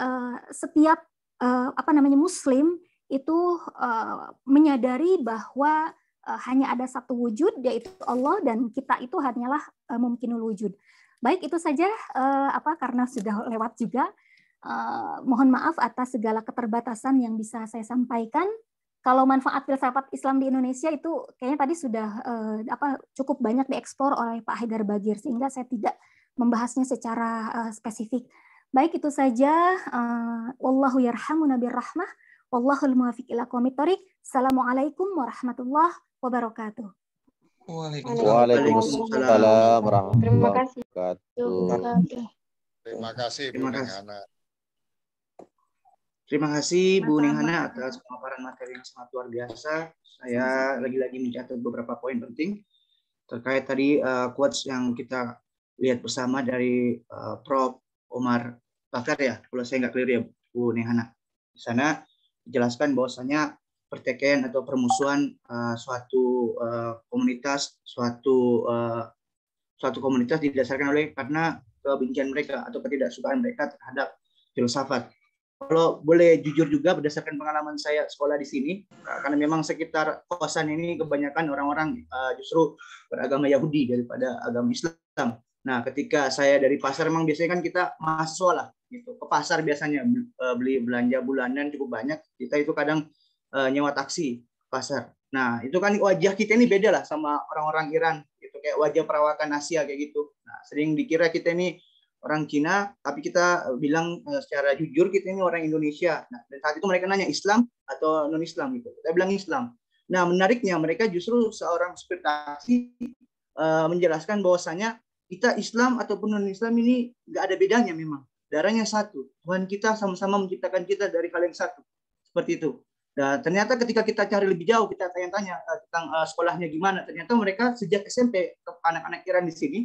setiap apa namanya muslim itu menyadari bahwa hanya ada satu wujud yaitu Allah dan kita itu hanyalah mungkinul wujud. Baik itu saja apa karena sudah lewat juga Eh, mohon maaf atas segala keterbatasan yang bisa saya sampaikan. Kalau manfaat filsafat Islam di Indonesia itu kayaknya tadi sudah uh, apa cukup banyak dieksplor oleh Pak Haidar Bagir sehingga saya tidak membahasnya secara uh, spesifik. Baik itu saja. Uh, Wallahu yarhamu nabir rahmah. Wallahul muwafiq ila komitorik. Assalamualaikum warahmatullahi wabarakatuh. Waalaikumsalam warahmatullahi wabarakatuh. Terima kasih. Terima kasih. Terima kasih. Terima kasih Bu Ninghana atas pemaparan materi yang sangat luar biasa. Saya lagi-lagi mencatat beberapa poin penting terkait tadi uh, quotes yang kita lihat bersama dari uh, Prof. Omar Bakar ya, kalau saya nggak clear ya Bu Nehana. Di sana dijelaskan bahwasanya pertikaian atau permusuhan uh, suatu uh, komunitas, suatu uh, suatu komunitas didasarkan oleh karena kebencian mereka atau ketidaksukaan mereka terhadap filsafat kalau boleh jujur juga berdasarkan pengalaman saya sekolah di sini eh, karena memang sekitar kawasan ini kebanyakan orang-orang uh, justru beragama Yahudi daripada agama Islam. Nah, ketika saya dari pasar memang biasanya kan kita mahasiswa lah gitu. Ke pasar biasanya eh, beli belanja bulanan cukup banyak. Kita itu kadang uh, nyewa taksi pasar. Nah, itu kan wajah kita ini beda lah sama orang-orang Iran itu kayak wajah perawakan Asia kayak gitu. Nah, sering dikira kita ini orang Cina, tapi kita eh, bilang eh, secara jujur kita gitu, ini orang Indonesia. Nah, dan saat itu mereka nanya Islam atau non Islam gitu. Kita bilang Islam. Nah, menariknya mereka justru seorang spiritasi uh, eh, menjelaskan bahwasanya kita Islam ataupun non Islam ini nggak ada bedanya memang. Darahnya satu. Tuhan kita sama-sama menciptakan kita dari hal yang satu. Seperti itu. Dan ternyata ketika kita cari lebih jauh, kita tanya-tanya tentang sekolahnya gimana. Ternyata mereka sejak SMP anak-anak Iran di sini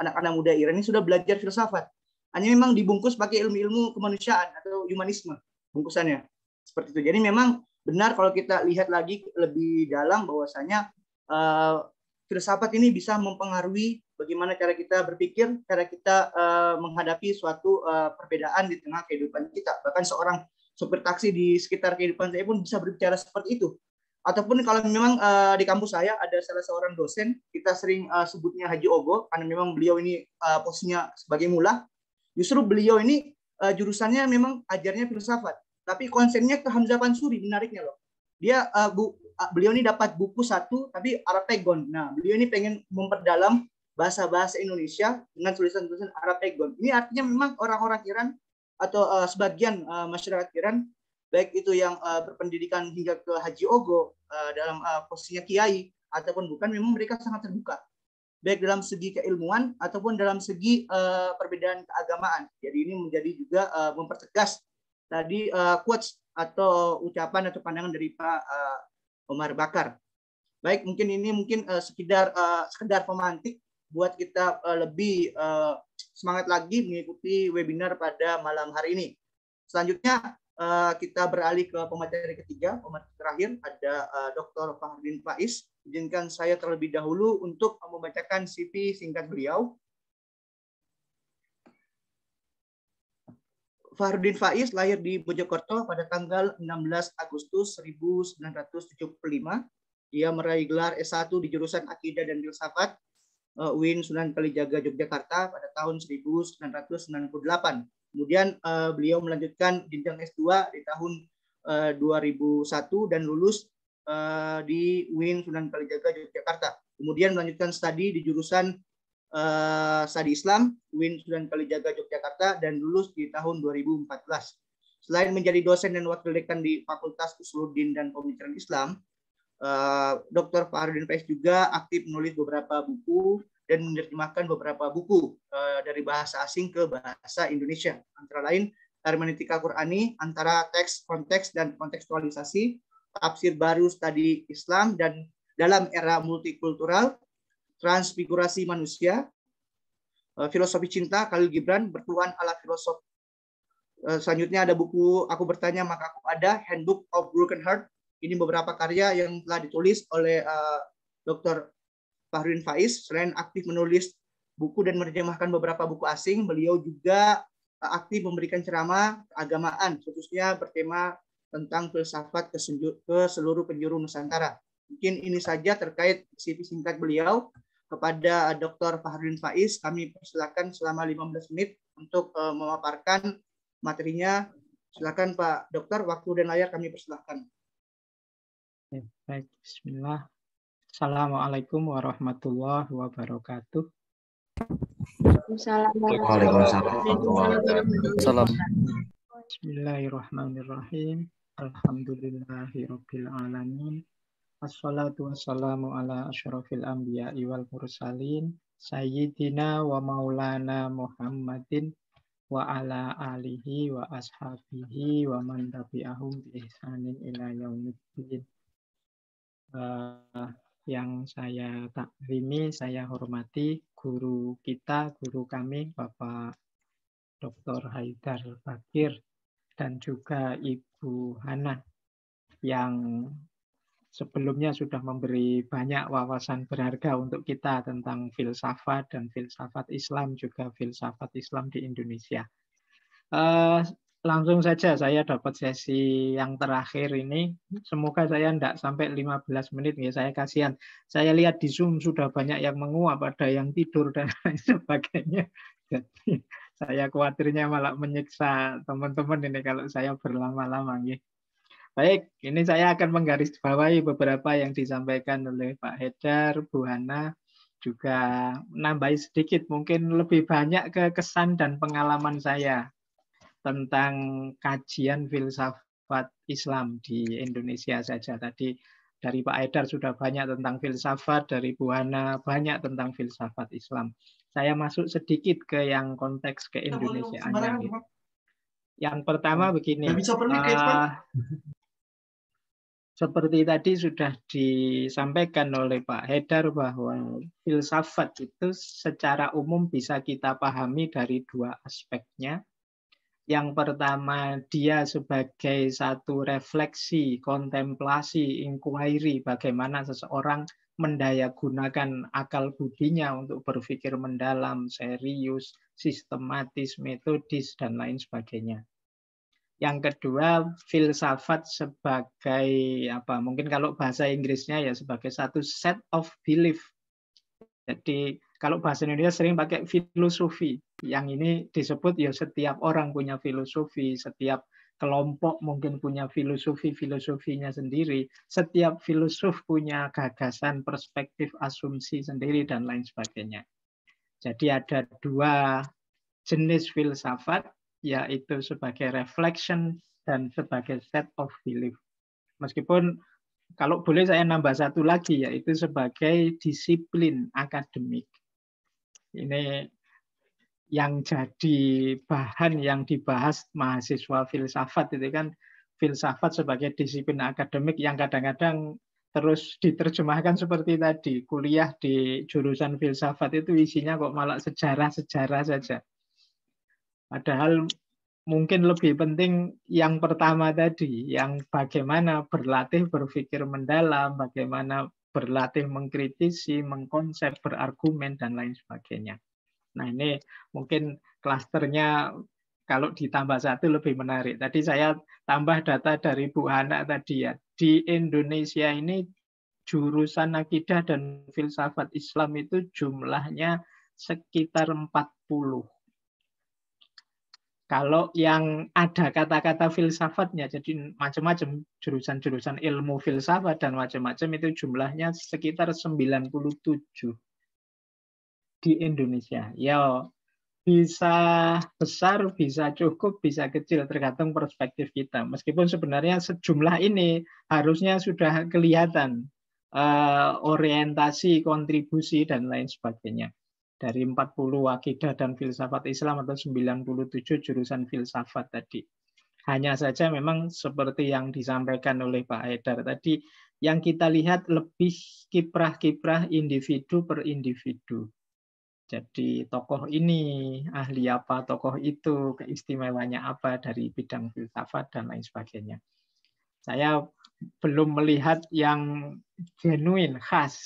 anak-anak muda Iran ini sudah belajar filsafat. Hanya memang dibungkus pakai ilmu-ilmu kemanusiaan atau humanisme bungkusannya. Seperti itu. Jadi memang benar kalau kita lihat lagi lebih dalam bahwasanya uh, filsafat ini bisa mempengaruhi bagaimana cara kita berpikir, cara kita uh, menghadapi suatu uh, perbedaan di tengah kehidupan kita. Bahkan seorang sopir taksi di sekitar kehidupan saya pun bisa berbicara seperti itu ataupun kalau memang uh, di kampus saya ada salah seorang dosen kita sering uh, sebutnya Haji Ogo karena memang beliau ini uh, posisinya sebagai mula justru beliau ini uh, jurusannya memang ajarnya filsafat tapi konsennya ke Hamzah Pansuri menariknya loh dia uh, bu, uh, beliau ini dapat buku satu tapi Arapegon nah beliau ini pengen memperdalam bahasa-bahasa Indonesia dengan tulisan-tulisan Arapegon ini artinya memang orang-orang Iran atau uh, sebagian uh, masyarakat Iran baik itu yang uh, berpendidikan hingga ke Haji Ogo uh, dalam uh, posisinya kiai ataupun bukan memang mereka sangat terbuka baik dalam segi keilmuan ataupun dalam segi uh, perbedaan keagamaan. Jadi ini menjadi juga uh, mempertegas tadi uh, quotes atau ucapan atau pandangan dari Pak uh, Omar Bakar. Baik, mungkin ini mungkin uh, sekedar uh, sekedar pemantik buat kita uh, lebih uh, semangat lagi mengikuti webinar pada malam hari ini. Selanjutnya Eh, kita beralih ke pemateri ketiga, pemateri terakhir ada uh, eh, Dr. Fahrin Faiz. Izinkan saya terlebih dahulu untuk membacakan CV singkat beliau. Fahruddin Faiz lahir di Mojokerto pada tanggal 16 Agustus 1975. Dia meraih gelar S1 di jurusan Akidah dan Filsafat eh, UIN Sunan Kalijaga Yogyakarta pada tahun 1998 Kemudian uh, beliau melanjutkan jenjang S2 di tahun uh, eh, 2001 dan lulus uh, di UIN Sunan Kalijaga Yogyakarta. Kemudian melanjutkan studi di jurusan uh, Studi Islam UIN Sunan Kalijaga Yogyakarta dan lulus di tahun 2014. Selain menjadi dosen dan wakil dekan di Fakultas Usuluddin dan Pemikiran Islam, uh, Dr. Fahruddin Faiz juga aktif menulis beberapa buku dan menerjemahkan beberapa buku uh, dari bahasa asing ke bahasa Indonesia. Antara lain hermeneutika Qurani antara teks, konteks dan kontekstualisasi, tafsir baru tadi Islam dan dalam era multikultural, transfigurasi manusia, uh, filosofi cinta Khalil Gibran bertuan ala filosof eh, selanjutnya ada buku Aku Bertanya Maka Aku Ada, Handbook of Broken Heart. Ini beberapa karya yang telah ditulis oleh uh, Dr. Fahrudin Faiz, selain aktif menulis buku dan menerjemahkan beberapa buku asing, beliau juga eh, aktif memberikan ceramah keagamaan, khususnya bertema tentang filsafat ke seluruh penjuru Nusantara. Mungkin ini saja terkait CV singkat beliau. Kepada eh, Dr. Fahrudin Faiz, kami persilakan selama 15 menit untuk eh, memaparkan materinya. Silakan Pak Dokter, waktu dan layar kami persilahkan. Baik, Bismillah. Assalamualaikum warahmatullahi wabarakatuh. Waalaikumsalam. Bismillahirrahmanirrahim. Alhamdulillahirabbil alamin. Assalatu wassalamu ala asyrafil anbiya'i wal mursalin sayyidina wa maulana Muhammadin wa ala alihi wa ashabihi wa man tabi'ahum bi ihsanin ila yaumiddin. Uh, yang saya takrimi, saya hormati guru kita, guru kami, Bapak Dr. Haidar Bakir, dan juga Ibu Hana yang sebelumnya sudah memberi banyak wawasan berharga untuk kita tentang filsafat dan filsafat Islam, juga filsafat Islam di Indonesia. Eh, langsung saja saya dapat sesi yang terakhir ini. Semoga saya tidak sampai 15 menit ya, saya kasihan. Saya lihat di Zoom sudah banyak yang menguap, ada yang tidur dan lain sebagainya. Jadi saya khawatirnya malah menyiksa teman-teman ini kalau saya berlama-lama ya. Baik, ini saya akan menggarisbawahi beberapa yang disampaikan oleh Pak Hedar, Bu Hana, juga nambahi sedikit mungkin lebih banyak ke kesan dan pengalaman saya tentang kajian filsafat Islam di Indonesia saja. Tadi dari Pak Aidar sudah banyak tentang filsafat, dari Bu Hana banyak tentang filsafat Islam. Saya masuk sedikit ke yang konteks ke Indonesia. Gitu. Yang pertama oh, begini, eh, seperti tadi sudah disampaikan oleh Pak Hedar bahwa filsafat itu secara umum bisa kita pahami dari dua aspeknya, yang pertama dia sebagai satu refleksi, kontemplasi, inquiry bagaimana seseorang mendaya gunakan akal budinya untuk berpikir mendalam, serius, sistematis, metodis dan lain sebagainya. Yang kedua, filsafat sebagai apa? Mungkin kalau bahasa Inggrisnya ya sebagai satu set of belief. Jadi kalau bahasa Indonesia sering pakai filosofi, yang ini disebut ya setiap orang punya filosofi, setiap kelompok mungkin punya filosofi-filosofinya sendiri, setiap filosof punya gagasan, perspektif, asumsi sendiri, dan lain sebagainya. Jadi ada dua jenis filsafat, yaitu sebagai reflection dan sebagai set of belief. Meskipun kalau boleh saya nambah satu lagi, yaitu sebagai disiplin akademik. Ini yang jadi bahan yang dibahas mahasiswa filsafat itu kan filsafat sebagai disiplin akademik yang kadang-kadang terus diterjemahkan seperti tadi kuliah di jurusan filsafat itu isinya kok malah sejarah-sejarah saja. Padahal mungkin lebih penting yang pertama tadi, yang bagaimana berlatih berpikir mendalam, bagaimana berlatih mengkritisi, mengkonsep, berargumen, dan lain sebagainya. Nah ini mungkin klasternya kalau ditambah satu lebih menarik. Tadi saya tambah data dari Bu Hana tadi ya. Di Indonesia ini jurusan akidah dan filsafat Islam itu jumlahnya sekitar 40. Kalau yang ada kata-kata filsafatnya, jadi macam-macam jurusan-jurusan ilmu filsafat dan macam-macam itu jumlahnya sekitar 97 di Indonesia. Ya, bisa besar, bisa cukup, bisa kecil, tergantung perspektif kita. Meskipun sebenarnya sejumlah ini harusnya sudah kelihatan eh, orientasi, kontribusi, dan lain sebagainya. Dari 40 akidah dan filsafat Islam atau 97 jurusan filsafat tadi. Hanya saja memang seperti yang disampaikan oleh Pak Haidar tadi, yang kita lihat lebih kiprah-kiprah individu per individu jadi tokoh ini, ahli apa tokoh itu, keistimewanya apa dari bidang filsafat dan lain sebagainya. Saya belum melihat yang genuine khas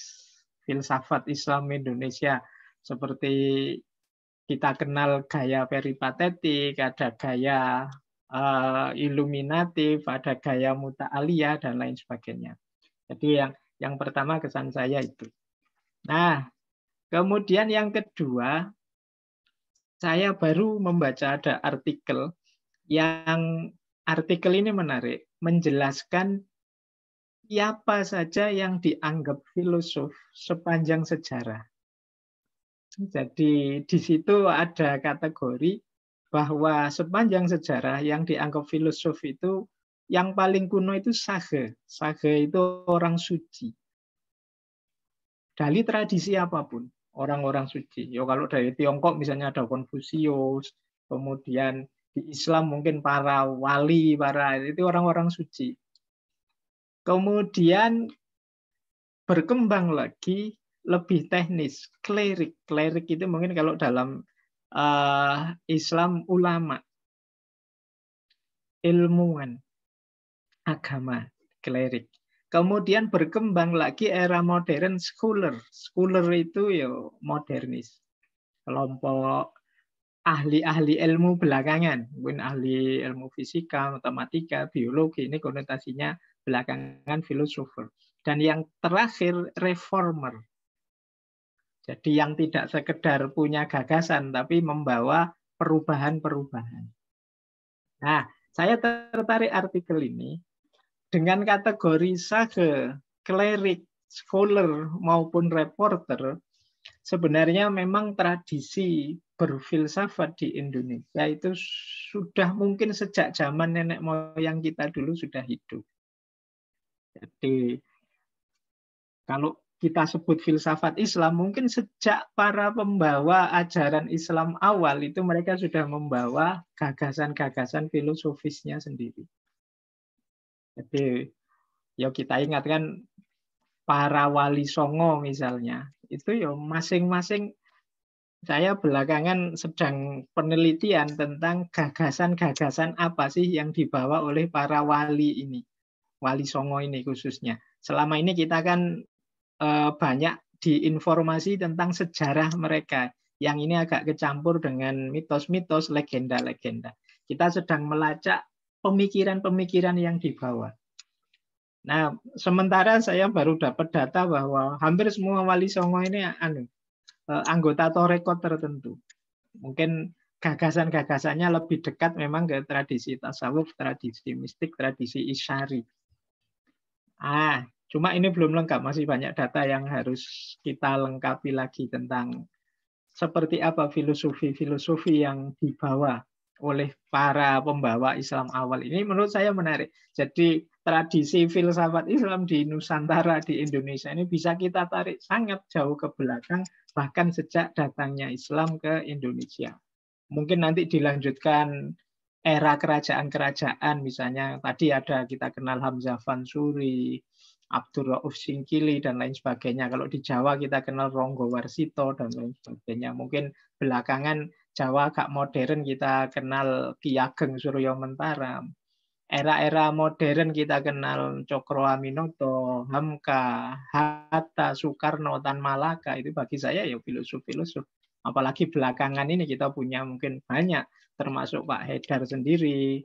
filsafat Islam Indonesia seperti kita kenal gaya peripatetik, ada gaya uh, iluminatif, ada gaya muta'aliyah dan lain sebagainya. Jadi yang yang pertama kesan saya itu. Nah, Kemudian yang kedua, saya baru membaca ada artikel yang artikel ini menarik, menjelaskan siapa saja yang dianggap filosof sepanjang sejarah. Jadi di situ ada kategori bahwa sepanjang sejarah yang dianggap filosof itu yang paling kuno itu sage. Sage itu orang suci dari tradisi apapun orang-orang suci. Yo kalau dari Tiongkok misalnya ada Konfusius, kemudian di Islam mungkin para wali, para itu orang-orang suci. Kemudian berkembang lagi lebih teknis, klerik. Klerik itu mungkin kalau dalam uh, Islam ulama, ilmuwan, agama, klerik. Kemudian berkembang lagi era modern scholar. Scholar itu ya modernis. Kelompok ahli-ahli ilmu belakangan, mungkin ahli ilmu fisika, matematika, biologi, ini konotasinya belakangan filosofer. Dan yang terakhir reformer. Jadi yang tidak sekedar punya gagasan, tapi membawa perubahan-perubahan. Nah, saya tertarik artikel ini dengan kategori sage, klerik, scholar maupun reporter sebenarnya memang tradisi berfilsafat di Indonesia itu sudah mungkin sejak zaman nenek moyang kita dulu sudah hidup. Jadi kalau kita sebut filsafat Islam mungkin sejak para pembawa ajaran Islam awal itu mereka sudah membawa gagasan-gagasan filosofisnya sendiri. Jadi ya kita ingat kan para wali songo misalnya itu ya masing-masing saya belakangan sedang penelitian tentang gagasan-gagasan apa sih yang dibawa oleh para wali ini, wali songo ini khususnya. Selama ini kita kan eh, banyak diinformasi tentang sejarah mereka, yang ini agak kecampur dengan mitos-mitos, legenda-legenda. Kita sedang melacak pemikiran-pemikiran yang dibawa. Nah, sementara saya baru dapat data bahwa hampir semua wali songo ini anu, eh, anggota rekor tertentu. Mungkin gagasan-gagasannya lebih dekat memang ke tradisi tasawuf, tradisi mistik, tradisi isyari. Ah, cuma ini belum lengkap, masih banyak data yang harus kita lengkapi lagi tentang seperti apa filosofi-filosofi yang dibawa oleh para pembawa Islam awal ini menurut saya menarik. Jadi tradisi filsafat Islam di Nusantara di Indonesia ini bisa kita tarik sangat jauh ke belakang bahkan sejak datangnya Islam ke Indonesia. Mungkin nanti dilanjutkan era kerajaan-kerajaan misalnya tadi ada kita kenal Hamzah Fansuri, Abdul Rauf Singkili dan lain sebagainya. Kalau di Jawa kita kenal Ronggo Warsito dan lain sebagainya. Mungkin belakangan Jawa agak modern kita kenal Ki Ageng Suryo Mentaram. Era-era modern kita kenal Cokro Aminoto, Hamka, Hatta, Soekarno, Tan Malaka. Itu bagi saya ya filosof-filosof. Apalagi belakangan ini kita punya mungkin banyak, termasuk Pak Hedar sendiri,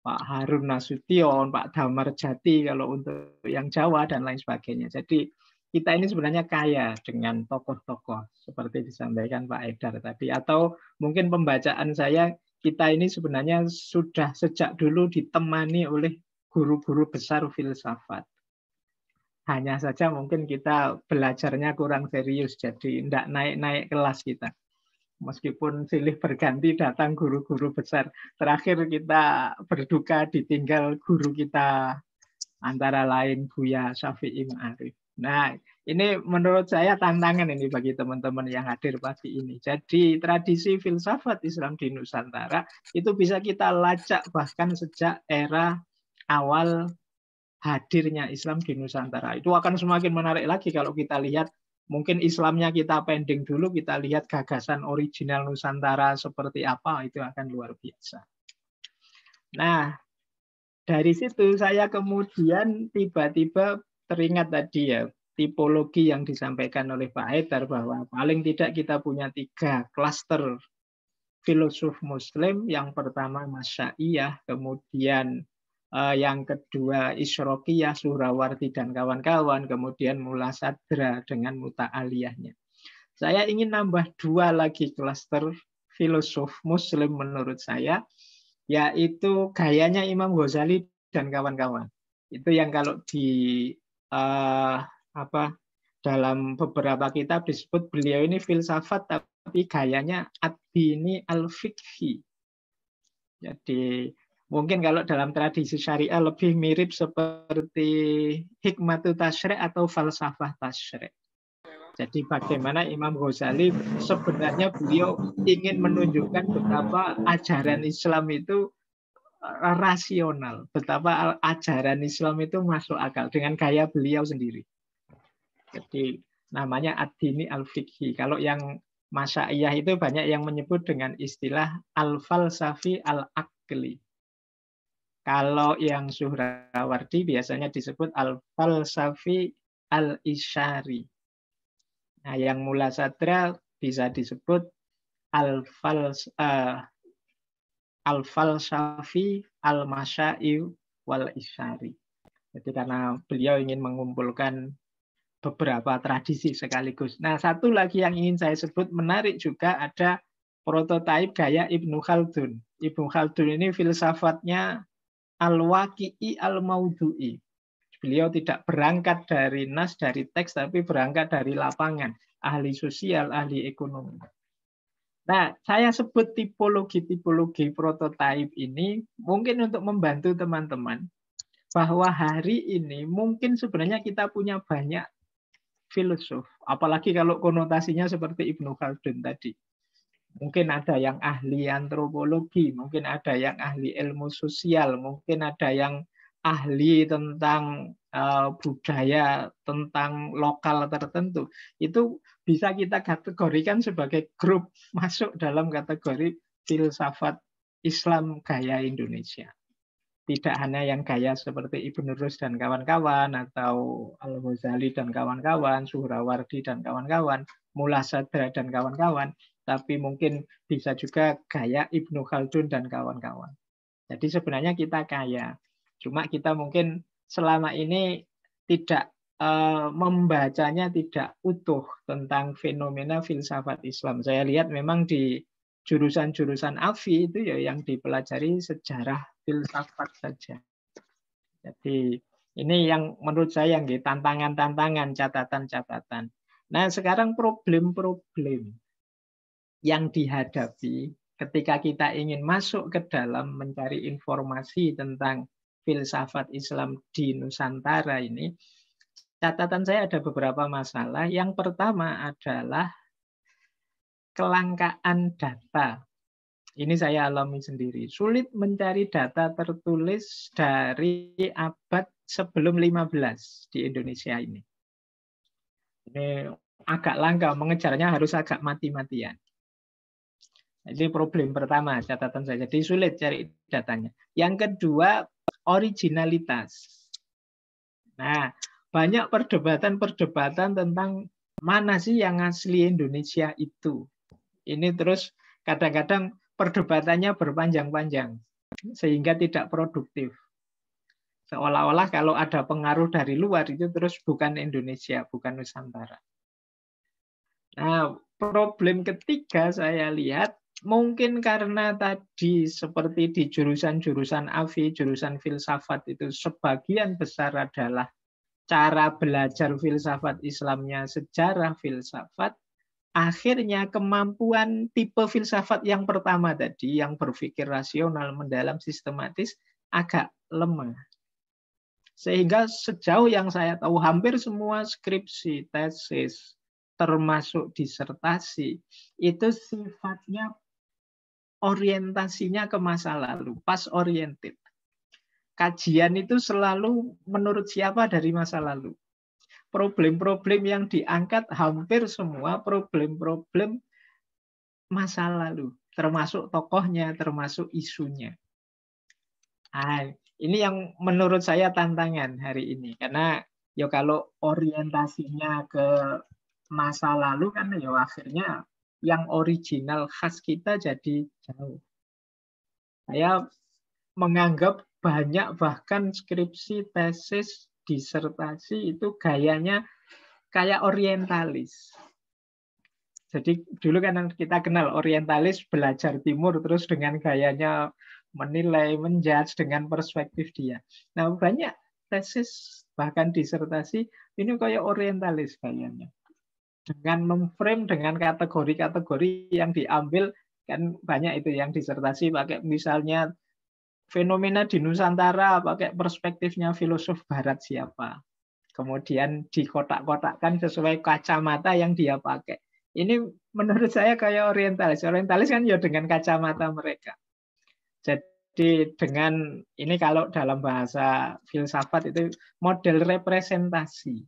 Pak Harun Nasution, Pak Damar Jati kalau untuk yang Jawa dan lain sebagainya. Jadi kita ini sebenarnya kaya dengan tokoh-tokoh seperti disampaikan Pak Edar tadi atau mungkin pembacaan saya kita ini sebenarnya sudah sejak dulu ditemani oleh guru-guru besar filsafat. Hanya saja mungkin kita belajarnya kurang serius jadi tidak naik-naik kelas kita meskipun silih berganti datang guru-guru besar. Terakhir kita berduka ditinggal guru kita antara lain Buya Syafi'i Ma'arif. Nah, ini menurut saya tantangan ini bagi teman-teman yang hadir pagi ini. Jadi tradisi filsafat Islam di Nusantara itu bisa kita lacak bahkan sejak era awal hadirnya Islam di Nusantara. Itu akan semakin menarik lagi kalau kita lihat mungkin Islamnya kita pending dulu, kita lihat gagasan original Nusantara seperti apa, itu akan luar biasa. Nah, dari situ saya kemudian tiba-tiba teringat tadi ya tipologi yang disampaikan oleh Pak Haidar bahwa paling tidak kita punya tiga klaster filosof Muslim. Yang pertama Masyaiyah, kemudian eh, yang kedua Isrokiyah, Surawarti dan kawan-kawan, kemudian Mula Sadra dengan Muta Muta'aliyahnya. Saya ingin nambah dua lagi klaster filosof Muslim menurut saya, yaitu gayanya Imam Ghazali dan kawan-kawan. Itu yang kalau di uh, apa dalam beberapa kitab disebut beliau ini filsafat tapi gayanya ad ini al-fikhi. Jadi mungkin kalau dalam tradisi syariah lebih mirip seperti hikmatu tasyrik atau falsafah tasyrik Jadi bagaimana Imam Ghazali sebenarnya beliau ingin menunjukkan betapa ajaran Islam itu Eh, rasional betapa ajaran Islam itu masuk akal dengan gaya beliau sendiri. Jadi namanya ad al fikhi. Kalau yang Masya'iyah itu banyak yang menyebut dengan istilah Al-Falsafi Al-Akli. Kalau yang Suhrawardi biasanya disebut Al-Falsafi al ishari. Nah, yang Mula Sadra bisa disebut Al-Fals, uh, Al-Falsafi Al-Masya'i wal Isyari. Jadi karena beliau ingin mengumpulkan beberapa tradisi sekaligus. Nah, satu lagi yang ingin saya sebut menarik juga ada prototipe gaya Ibnu Khaldun. Ibnu Khaldun ini filsafatnya al-waqi'i al maudhui Beliau tidak berangkat dari nas, dari teks, tapi berangkat dari lapangan. Ahli sosial, ahli ekonomi. Nah, saya sebut tipologi-tipologi prototipe ini mungkin untuk membantu teman-teman bahwa hari ini mungkin sebenarnya kita punya banyak filosof, apalagi kalau konotasinya seperti Ibnu Khaldun tadi. Mungkin ada yang ahli antropologi, mungkin ada yang ahli ilmu sosial, mungkin ada yang ahli tentang uh, budaya, tentang lokal tertentu. Itu bisa kita kategorikan sebagai grup masuk dalam kategori filsafat Islam gaya Indonesia. Tidak hanya yang gaya seperti Ibnu Rus dan kawan-kawan atau Al-Ghazali dan kawan-kawan, Suhrawardi dan kawan-kawan, Mullah Sadra dan kawan-kawan, tapi mungkin bisa juga gaya Ibnu Khaldun dan kawan-kawan. Jadi sebenarnya kita kaya. Cuma kita mungkin selama ini tidak Eh, membacanya tidak utuh tentang fenomena filsafat Islam. Saya lihat memang di jurusan-jurusan AFI itu ya yang dipelajari sejarah filsafat saja. Jadi ini yang menurut saya yang tantangan-tantangan, catatan-catatan. Nah sekarang problem-problem yang dihadapi ketika kita ingin masuk ke dalam mencari informasi tentang filsafat Islam di Nusantara ini, catatan saya ada beberapa masalah. Yang pertama adalah kelangkaan data. Ini saya alami sendiri. Sulit mencari data tertulis dari abad sebelum 15 di Indonesia ini. Ini agak langka, mengejarnya harus agak mati-matian. Ini problem pertama catatan saya. Jadi sulit cari datanya. Yang kedua, originalitas. Nah, banyak perdebatan-perdebatan tentang mana sih yang asli Indonesia itu. Ini terus kadang-kadang perdebatannya berpanjang-panjang sehingga tidak produktif. Seolah-olah kalau ada pengaruh dari luar itu terus bukan Indonesia, bukan Nusantara. Nah, problem ketiga saya lihat mungkin karena tadi seperti di jurusan-jurusan AFI, jurusan filsafat itu sebagian besar adalah cara belajar filsafat Islamnya sejarah filsafat, akhirnya kemampuan tipe filsafat yang pertama tadi, yang berpikir rasional, mendalam, sistematis, agak lemah. Sehingga sejauh yang saya tahu, hampir semua skripsi, tesis, termasuk disertasi, itu sifatnya orientasinya ke masa lalu, pas oriented. Kajian itu selalu menurut siapa dari masa lalu. Problem-problem yang diangkat hampir semua problem-problem masa lalu, termasuk tokohnya, termasuk isunya. ini yang menurut saya tantangan hari ini karena ya kalau orientasinya ke masa lalu kan ya akhirnya yang original khas kita jadi jauh. Saya menganggap banyak bahkan skripsi, tesis, disertasi itu gayanya kayak orientalis. Jadi dulu kan kita kenal orientalis belajar timur terus dengan gayanya menilai, menjudge dengan perspektif dia. Nah, banyak tesis bahkan disertasi ini kayak orientalis gayanya. Dengan memframe dengan kategori-kategori yang diambil kan banyak itu yang disertasi pakai misalnya fenomena di Nusantara pakai perspektifnya filosof barat siapa. Kemudian dikotak-kotakkan sesuai kacamata yang dia pakai. Ini menurut saya kayak orientalis. Orientalis kan ya dengan kacamata mereka. Jadi dengan ini kalau dalam bahasa filsafat itu model representasi.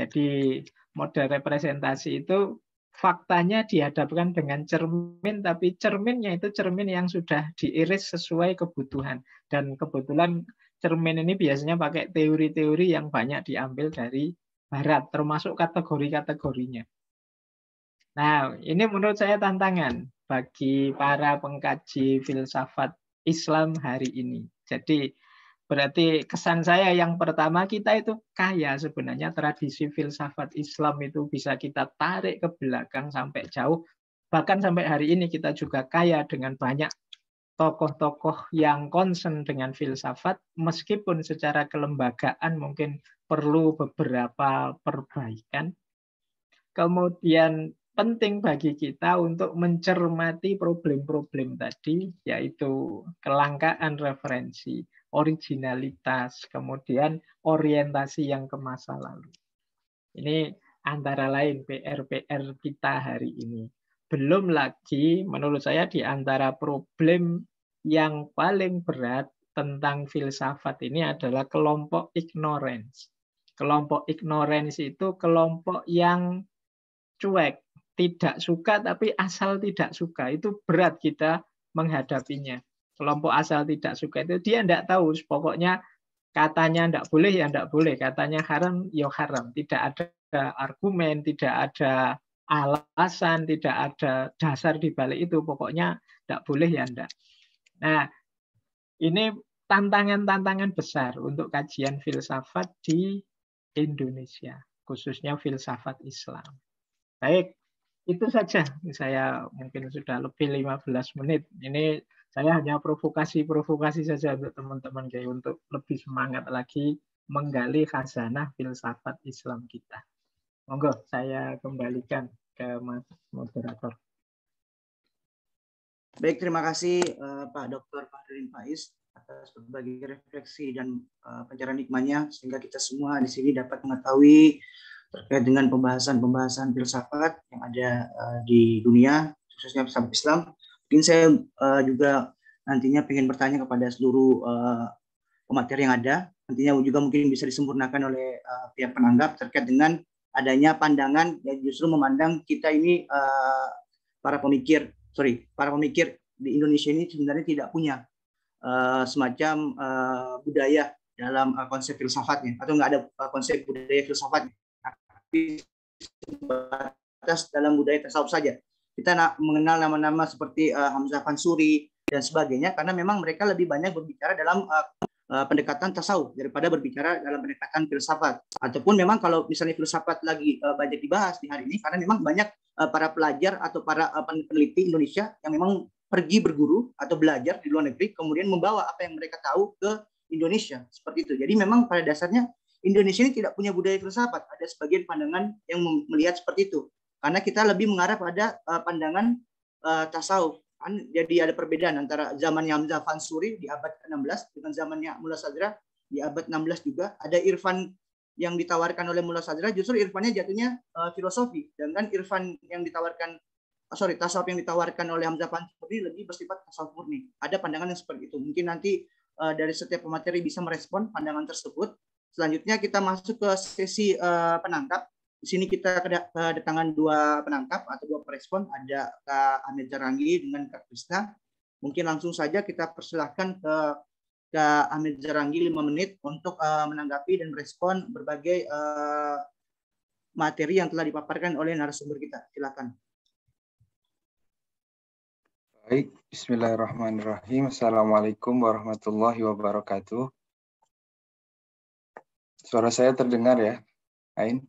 Jadi model representasi itu faktanya dihadapkan dengan cermin, tapi cerminnya itu cermin yang sudah diiris sesuai kebutuhan. Dan kebetulan cermin ini biasanya pakai teori-teori yang banyak diambil dari Barat, termasuk kategori-kategorinya. Nah, ini menurut saya tantangan bagi para pengkaji filsafat Islam hari ini. Jadi, Berarti kesan saya yang pertama kita itu kaya sebenarnya tradisi filsafat Islam itu bisa kita tarik ke belakang sampai jauh. Bahkan sampai hari ini kita juga kaya dengan banyak tokoh-tokoh yang konsen dengan filsafat meskipun secara kelembagaan mungkin perlu beberapa perbaikan. Kemudian penting bagi kita untuk mencermati problem-problem tadi yaitu kelangkaan referensi originalitas, kemudian orientasi yang ke masa lalu. Ini antara lain PR-PR kita hari ini. Belum lagi menurut saya di antara problem yang paling berat tentang filsafat ini adalah kelompok ignorance. Kelompok ignorance itu kelompok yang cuek, tidak suka tapi asal tidak suka. Itu berat kita menghadapinya kelompok asal tidak suka itu dia tidak tahu pokoknya katanya tidak boleh ya tidak boleh katanya haram ya haram tidak ada argumen tidak ada alasan tidak ada dasar di balik itu pokoknya tidak boleh ya tidak nah ini tantangan-tantangan besar untuk kajian filsafat di Indonesia khususnya filsafat Islam baik itu saja saya mungkin sudah lebih 15 menit ini saya hanya provokasi-provokasi saja untuk teman-teman kayak untuk lebih semangat lagi menggali khazanah filsafat Islam kita. Monggo saya kembalikan ke Mas moderator. Baik, terima kasih uh, Pak Dr. Fahrin Faiz atas berbagai refleksi dan uh, eh, pencerahan hikmahnya sehingga kita semua di sini dapat mengetahui terkait dengan pembahasan-pembahasan filsafat yang ada uh, di dunia khususnya filsafat Islam Mungkin saya uh, juga nantinya ingin bertanya kepada seluruh uh, eh, pemateri yang ada. Nantinya juga mungkin bisa disempurnakan oleh uh, pihak penanggap terkait dengan adanya pandangan yang justru memandang kita ini uh, para pemikir, sorry, para pemikir di Indonesia ini sebenarnya tidak punya uh, semacam uh, budaya dalam uh, konsep filsafatnya atau nggak ada uh, konsep budaya filsafatnya tapi sebatas dalam budaya tasawuf saja kita nak mengenal nama-nama seperti uh, Hamzah Fansuri dan sebagainya karena memang mereka lebih banyak berbicara dalam uh, pendekatan tasawuf daripada berbicara dalam pendekatan filsafat ataupun memang kalau misalnya filsafat lagi uh, banyak dibahas di hari ini karena memang banyak uh, para pelajar atau para uh, peneliti Indonesia yang memang pergi berguru atau belajar di luar negeri kemudian membawa apa yang mereka tahu ke Indonesia seperti itu. Jadi memang pada dasarnya Indonesia ini tidak punya budaya filsafat. Ada sebagian pandangan yang melihat seperti itu karena kita lebih mengarah pada uh, pandangan uh, tasawuf. Kan jadi ada perbedaan antara zaman Hamzah Fansuri di abad ke-16 dengan zamannya Mullah Sadra di abad 16 juga. Ada Irfan yang ditawarkan oleh Mullah Sadra justru Irfannya jatuhnya uh, filosofi. kan Irfan yang ditawarkan oh, sorry tasawuf yang ditawarkan oleh Hamzah Fansuri lebih bersifat tasawuf murni. Ada pandangan yang seperti itu. Mungkin nanti uh, dari setiap pemateri bisa merespon pandangan tersebut. Selanjutnya kita masuk ke sesi uh, penangkap di sini kita kedatangan dua penangkap atau dua perespon, ada Kak Amir Jarangi dengan Kak Krista. Mungkin langsung saja kita persilahkan ke Kak Amir Jarangi lima menit untuk uh, menanggapi dan merespon berbagai uh, materi yang telah dipaparkan oleh narasumber kita. Silakan. Baik, Bismillahirrahmanirrahim. Assalamualaikum warahmatullahi wabarakatuh. Suara saya terdengar ya, Ain?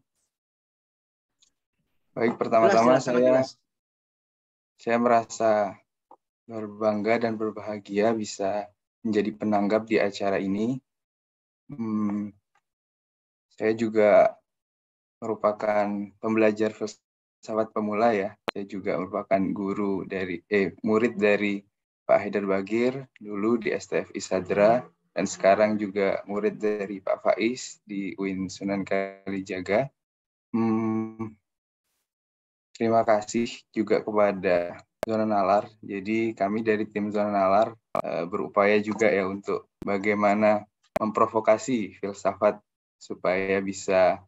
Baik, pertama-tama saya saya merasa berbangga dan berbahagia bisa menjadi penanggap di acara ini. Hmm, saya juga merupakan pembelajar pesawat pemula ya. Saya juga merupakan guru dari eh murid dari Pak Haidar Bagir dulu di STF Isadra dan sekarang juga murid dari Pak Faiz di UIN Sunan Kalijaga. Hmm, terima kasih juga kepada Zona Nalar. Jadi kami dari tim Zona Nalar uh, berupaya juga ya untuk bagaimana memprovokasi filsafat supaya bisa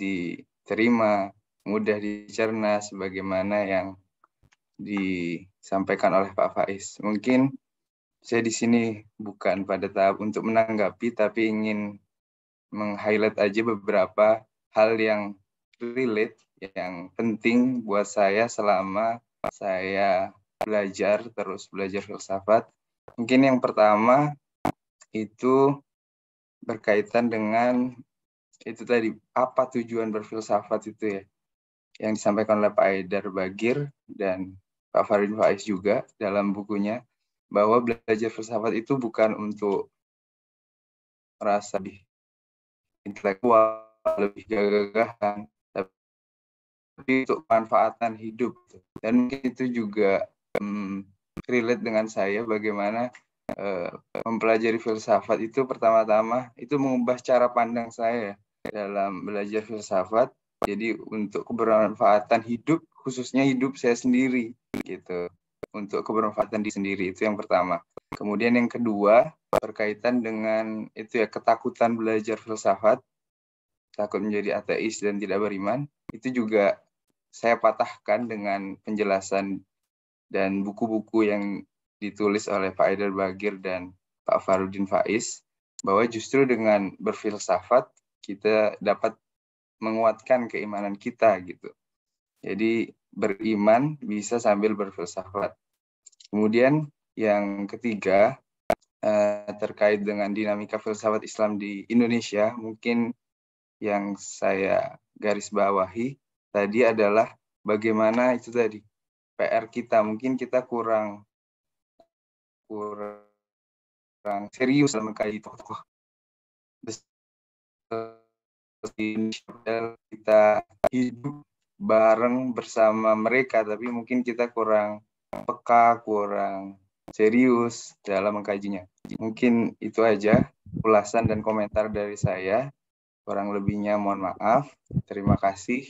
diterima, mudah dicerna sebagaimana yang disampaikan oleh Pak Faiz. Mungkin saya di sini bukan pada tahap untuk menanggapi, tapi ingin meng-highlight aja beberapa hal yang relate yang penting buat saya selama saya belajar terus belajar filsafat. Mungkin yang pertama itu berkaitan dengan itu tadi apa tujuan berfilsafat itu ya yang disampaikan oleh Pak Aidar Bagir dan Pak Farid Faiz juga dalam bukunya bahwa belajar filsafat itu bukan untuk merasa lebih intelektual, lebih gagah-gagah tapi untuk manfaatan hidup gitu. dan itu juga hmm, relate dengan saya bagaimana uh, mempelajari filsafat itu pertama-tama itu mengubah cara pandang saya dalam belajar filsafat jadi untuk kebermanfaatan hidup khususnya hidup saya sendiri gitu untuk kebermanfaatan di sendiri itu yang pertama kemudian yang kedua berkaitan dengan itu ya ketakutan belajar filsafat takut menjadi ateis dan tidak beriman itu juga saya patahkan dengan penjelasan dan buku-buku yang ditulis oleh Pak Eder Bagir dan Pak Farudin Faiz bahwa justru dengan berfilsafat kita dapat menguatkan keimanan kita gitu. Jadi beriman bisa sambil berfilsafat. Kemudian yang ketiga eh, terkait dengan dinamika filsafat Islam di Indonesia, mungkin yang saya garis bawahi tadi adalah bagaimana itu tadi PR kita mungkin kita kurang kurang, serius dalam mengkaji tokoh kita hidup bareng bersama mereka tapi mungkin kita kurang peka kurang serius dalam mengkajinya mungkin itu aja ulasan dan komentar dari saya Kurang lebihnya mohon maaf. Terima kasih.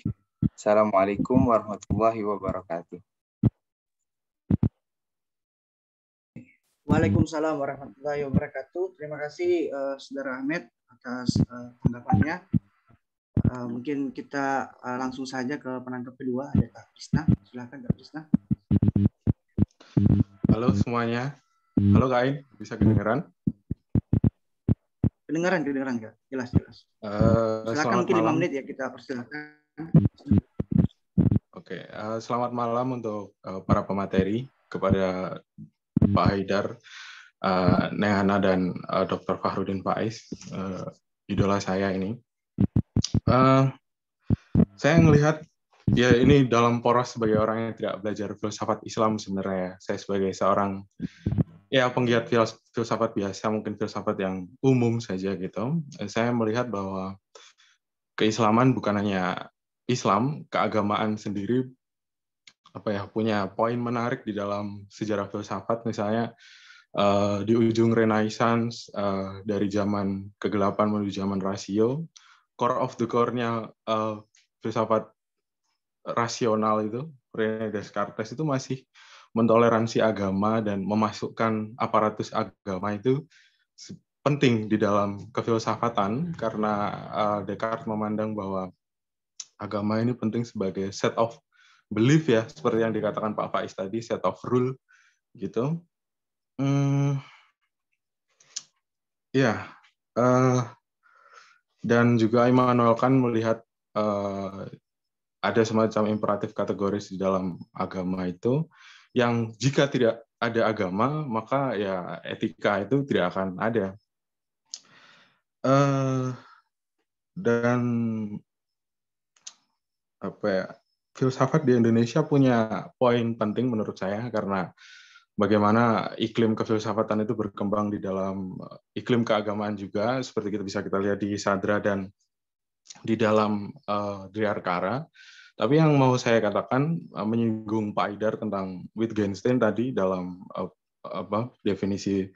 Assalamualaikum warahmatullahi wabarakatuh. Waalaikumsalam warahmatullahi wabarakatuh. Terima kasih uh, Saudara Ahmed atas uh, tanggapannya. Uh, mungkin kita uh, langsung saja ke penangkap kedua ada Kak Krisna. Silakan Kak Krisna. Halo semuanya. Halo Kain, bisa kedengeran? Kedengaran, kedengaran nggak? Jelas, jelas. Uh, Silakan mungkin malam. menit ya kita persilakan. Oke, okay. uh, eh, selamat malam untuk uh, para pemateri kepada Pak Haidar, uh, Nehana dan uh, Dr. Fahrudin Faiz, uh, idola saya ini. Uh, saya melihat ya ini dalam poros sebagai orang yang tidak belajar filsafat Islam sebenarnya ya. saya sebagai seorang ya penggiat filsafat biasa, mungkin filsafat yang umum saja gitu, saya melihat bahwa keislaman bukan hanya Islam, keagamaan sendiri apa ya punya poin menarik di dalam sejarah filsafat misalnya eh, di ujung Renaissance eh, dari zaman kegelapan menuju zaman rasio, core of the core-nya eh, filsafat rasional itu Rene Descartes itu masih mentoleransi agama dan memasukkan aparatus agama itu penting di dalam kefilosofatan hmm. karena uh, Descartes memandang bahwa agama ini penting sebagai set of belief ya seperti yang dikatakan Pak Faiz tadi set of rule gitu. Hmm, ya uh, dan juga Immanuel Kant melihat uh, ada semacam imperatif kategoris di dalam agama itu yang jika tidak ada agama maka ya etika itu tidak akan ada uh, dan apa ya filsafat di Indonesia punya poin penting menurut saya karena bagaimana iklim kefilsafatan itu berkembang di dalam eh, iklim keagamaan juga seperti kita bisa kita lihat di Sadra dan di dalam uh, eh, Driarkara. Tapi yang mau saya katakan eh, menyinggung Pak Idar tentang Wittgenstein tadi dalam eh, apa definisi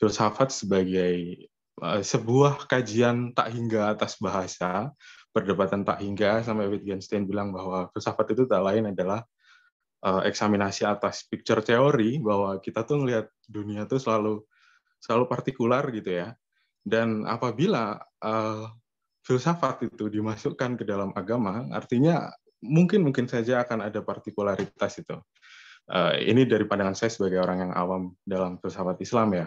filsafat sebagai eh, sebuah kajian tak hingga atas bahasa, perdebatan tak hingga sampai Wittgenstein bilang bahwa filsafat itu tak lain adalah eksaminasi atas picture teori bahwa kita tuh melihat dunia tuh selalu selalu partikular gitu ya. Dan apabila uh, filsafat itu dimasukkan ke dalam agama, artinya mungkin mungkin saja akan ada partikularitas itu. Eh, ini dari pandangan saya sebagai orang yang awam dalam filsafat Islam ya.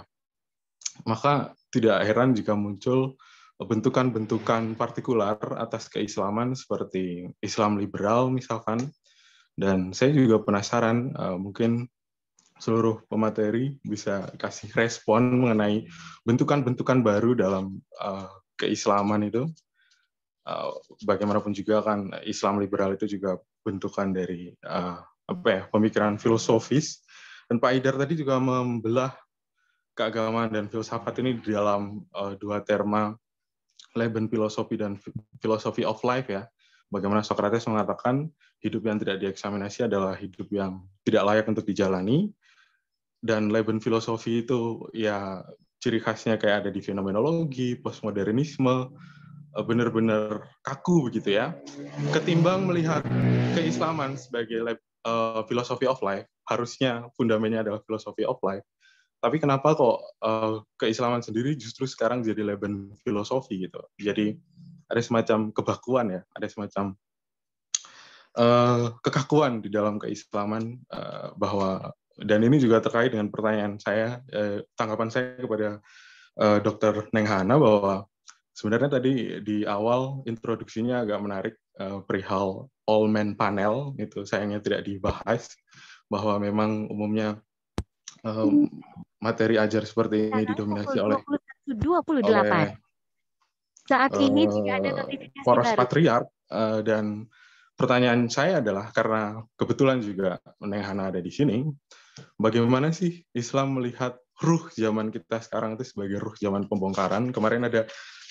Maka tidak heran jika muncul bentukan-bentukan partikular atas keislaman seperti Islam liberal misalkan. Dan saya juga penasaran eh, mungkin seluruh pemateri bisa kasih respon mengenai bentukan-bentukan baru dalam eh, keislaman itu Eh, bagaimanapun juga kan Islam liberal itu juga bentukan dari uh, apa ya pemikiran filosofis dan Pak Idar tadi juga membelah keagamaan dan filsafat ini di dalam uh, dua terma Leben filosofi dan filosofi of life ya bagaimana Socrates mengatakan hidup yang tidak dieksaminasi adalah hidup yang tidak layak untuk dijalani dan Leben filosofi itu ya ciri khasnya kayak ada di fenomenologi postmodernisme Eh, benar-benar kaku begitu ya. Ketimbang melihat keislaman sebagai lab, uh, eh, philosophy of life, harusnya fundamentnya adalah filosofi of life. Tapi kenapa kok uh, keislaman sendiri justru sekarang jadi leben filosofi gitu? Jadi ada semacam kebakuan ya, ada semacam uh, kekakuan di dalam keislaman uh, bahwa dan ini juga terkait dengan pertanyaan saya, eh, tanggapan saya kepada eh, Dr. Nenghana bahwa Sebenarnya tadi di awal introduksinya agak menarik eh, perihal all men panel itu sayangnya tidak dibahas bahwa memang umumnya eh, hmm. materi ajar seperti ini didominasi oleh 28. Saat ini uh, tidak ada poros patriark uh, dan pertanyaan saya adalah karena kebetulan juga Neng Hana ada di sini, bagaimana sih Islam melihat ruh zaman kita sekarang itu sebagai ruh zaman pembongkaran? Kemarin ada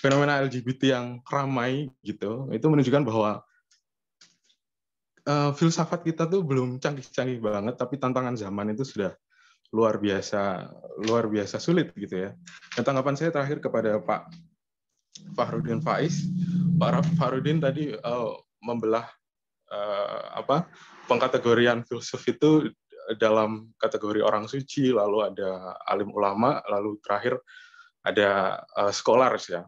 fenomena LGBT yang ramai gitu, itu menunjukkan bahwa uh, filsafat kita tuh belum canggih-canggih banget, tapi tantangan zaman itu sudah luar biasa luar biasa sulit gitu ya. Dan tanggapan saya terakhir kepada Pak Fahrudin Faiz, Pak Fahrudin tadi uh, membelah uh, apa pengkategorian filsuf itu dalam kategori orang suci, lalu ada alim ulama, lalu terakhir ada uh, scholars ya.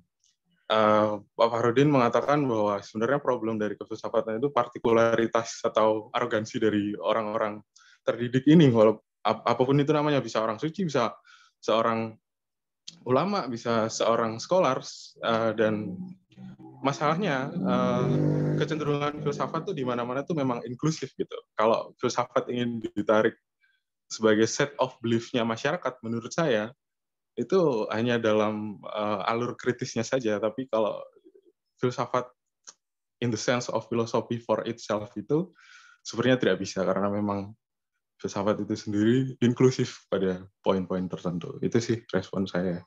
Eh, Pak Fahrudin mengatakan bahwa sebenarnya problem dari kefilsafatan itu partikularitas atau arogansi dari orang-orang terdidik ini, Walaupun apapun itu namanya, bisa orang suci, bisa seorang ulama, bisa seorang scholar, eh, dan masalahnya eh, kecenderungan filsafat itu di mana-mana itu memang inklusif gitu. Kalau filsafat ingin ditarik sebagai set of belief-nya masyarakat, menurut saya itu hanya dalam uh, alur kritisnya saja tapi kalau filsafat in the sense of philosophy for itself itu sebenarnya tidak bisa karena memang filsafat itu sendiri inklusif pada poin-poin tertentu itu sih respon saya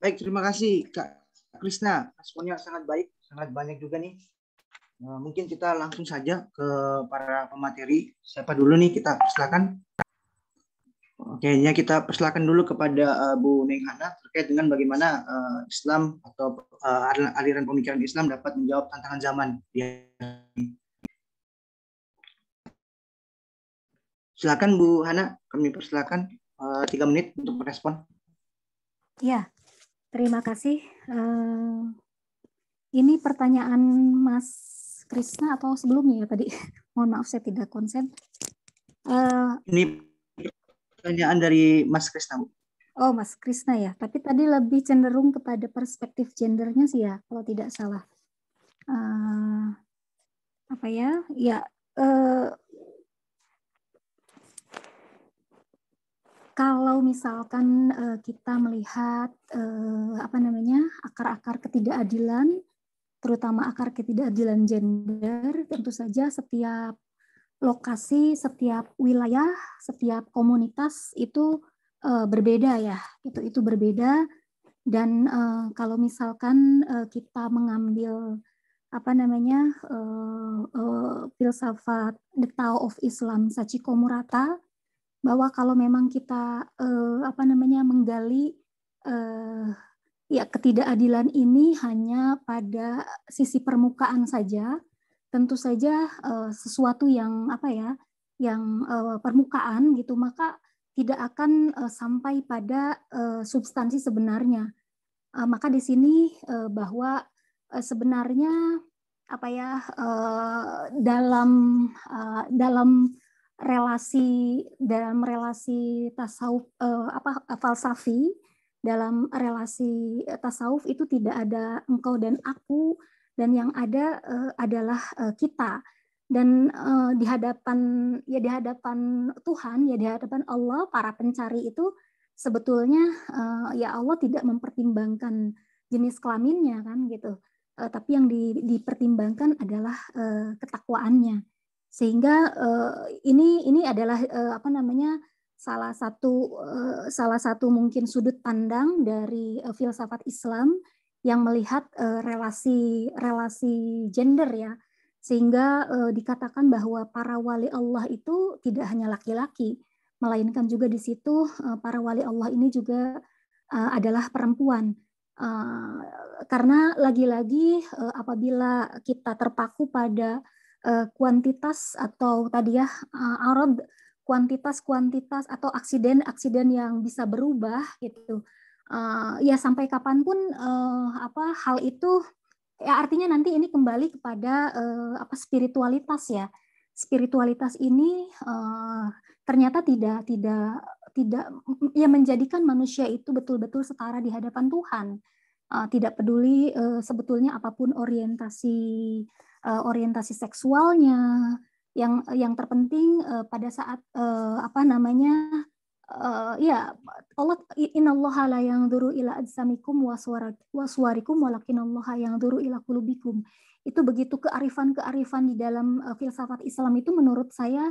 baik terima kasih kak Krisna responnya sangat baik sangat banyak juga nih eh, mungkin kita langsung saja ke para pemateri siapa dulu nih kita silakan Kayaknya kita persilakan dulu kepada uh, Bu Menghana terkait dengan bagaimana uh, Islam atau uh, aliran pemikiran Islam dapat menjawab tantangan zaman. Ya. Silakan Bu Hana, kami persilakan tiga menit untuk merespon. Ya, terima kasih. Uh, ini pertanyaan Mas Krisna atau sebelumnya ya tadi? Mohon maaf saya tidak konsen. Uh, ini pertanyaan dari Mas Krisna. Oh, Mas Krisna ya. Tapi tadi lebih cenderung kepada perspektif gendernya sih ya, kalau tidak salah. Uh, apa ya? Ya. Uh, kalau misalkan uh, kita melihat uh, apa namanya akar-akar ketidakadilan, terutama akar ketidakadilan gender, tentu saja setiap lokasi setiap wilayah, setiap komunitas itu eh, berbeda ya. Itu itu berbeda dan eh, kalau misalkan eh, kita mengambil apa namanya uh, uh, filsafat The Tao of Islam Sachiko Murata bahwa kalau memang kita uh, apa namanya menggali uh, ya ketidakadilan ini hanya pada sisi permukaan saja tentu saja uh, sesuatu yang apa ya yang uh, permukaan gitu maka tidak akan uh, sampai pada uh, substansi sebenarnya uh, maka di sini uh, bahwa uh, sebenarnya apa ya uh, dalam uh, dalam relasi dalam relasi tasawuf uh, apa falsafi dalam relasi tasawuf itu tidak ada engkau dan aku dan yang ada uh, adalah uh, kita dan uh, di hadapan ya di hadapan Tuhan ya di hadapan Allah para pencari itu sebetulnya uh, ya Allah tidak mempertimbangkan jenis kelaminnya kan gitu uh, tapi yang di, dipertimbangkan adalah uh, ketakwaannya sehingga uh, ini ini adalah uh, apa namanya salah satu uh, salah satu mungkin sudut pandang dari uh, filsafat Islam yang melihat eh, relasi relasi gender ya sehingga eh, dikatakan bahwa para wali Allah itu tidak hanya laki-laki melainkan juga di situ eh, para wali Allah ini juga adalah perempuan karena lagi-lagi apabila kita terpaku pada kuantitas atau tadi ya Arab kuantitas-kuantitas atau aksiden-aksiden yang bisa berubah gitu uh, ya sampai kapanpun uh, apa hal itu ya artinya nanti ini kembali kepada uh, apa spiritualitas ya spiritualitas ini uh, ternyata tidak tidak tidak ya menjadikan manusia itu betul-betul setara di hadapan Tuhan uh, tidak peduli uh, sebetulnya apapun orientasi uh, orientasi seksualnya yang yang terpenting uh, pada saat uh, apa namanya uh, ya Allah Allah la yang duru ila adzamikum waswarikum walakin allah yang duru ila kulubikum Itu begitu kearifan-kearifan di dalam uh, filsafat Islam itu menurut saya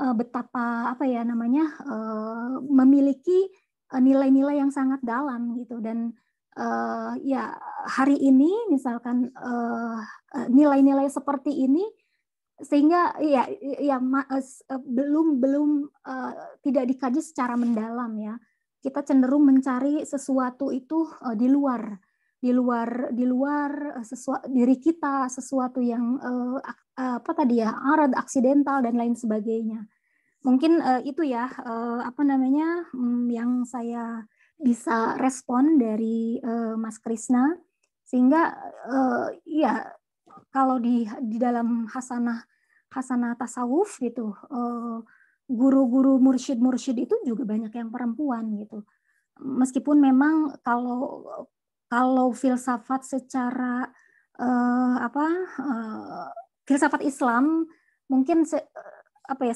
uh, betapa apa ya namanya uh, memiliki nilai-nilai uh, yang sangat dalam gitu dan uh, ya hari ini misalkan nilai-nilai uh, nilai -nilai seperti ini sehingga ya yang iya, eh, eh, belum belum uh, tidak dikaji secara mendalam ya kita cenderung mencari sesuatu itu uh, di luar di luar di luar sesuatu diri kita sesuatu yang uh, apa tadi ya arad aksidental dan lain sebagainya mungkin uh, itu ya uh, apa namanya um, yang saya bisa respon dari uh, Mas Krisna sehingga uh, ya kalau di di dalam hasanah hasanah tasawuf gitu eh, guru-guru mursyid-mursyid itu juga banyak yang perempuan gitu meskipun memang kalau kalau filsafat secara eh, apa eh, filsafat Islam mungkin apa ya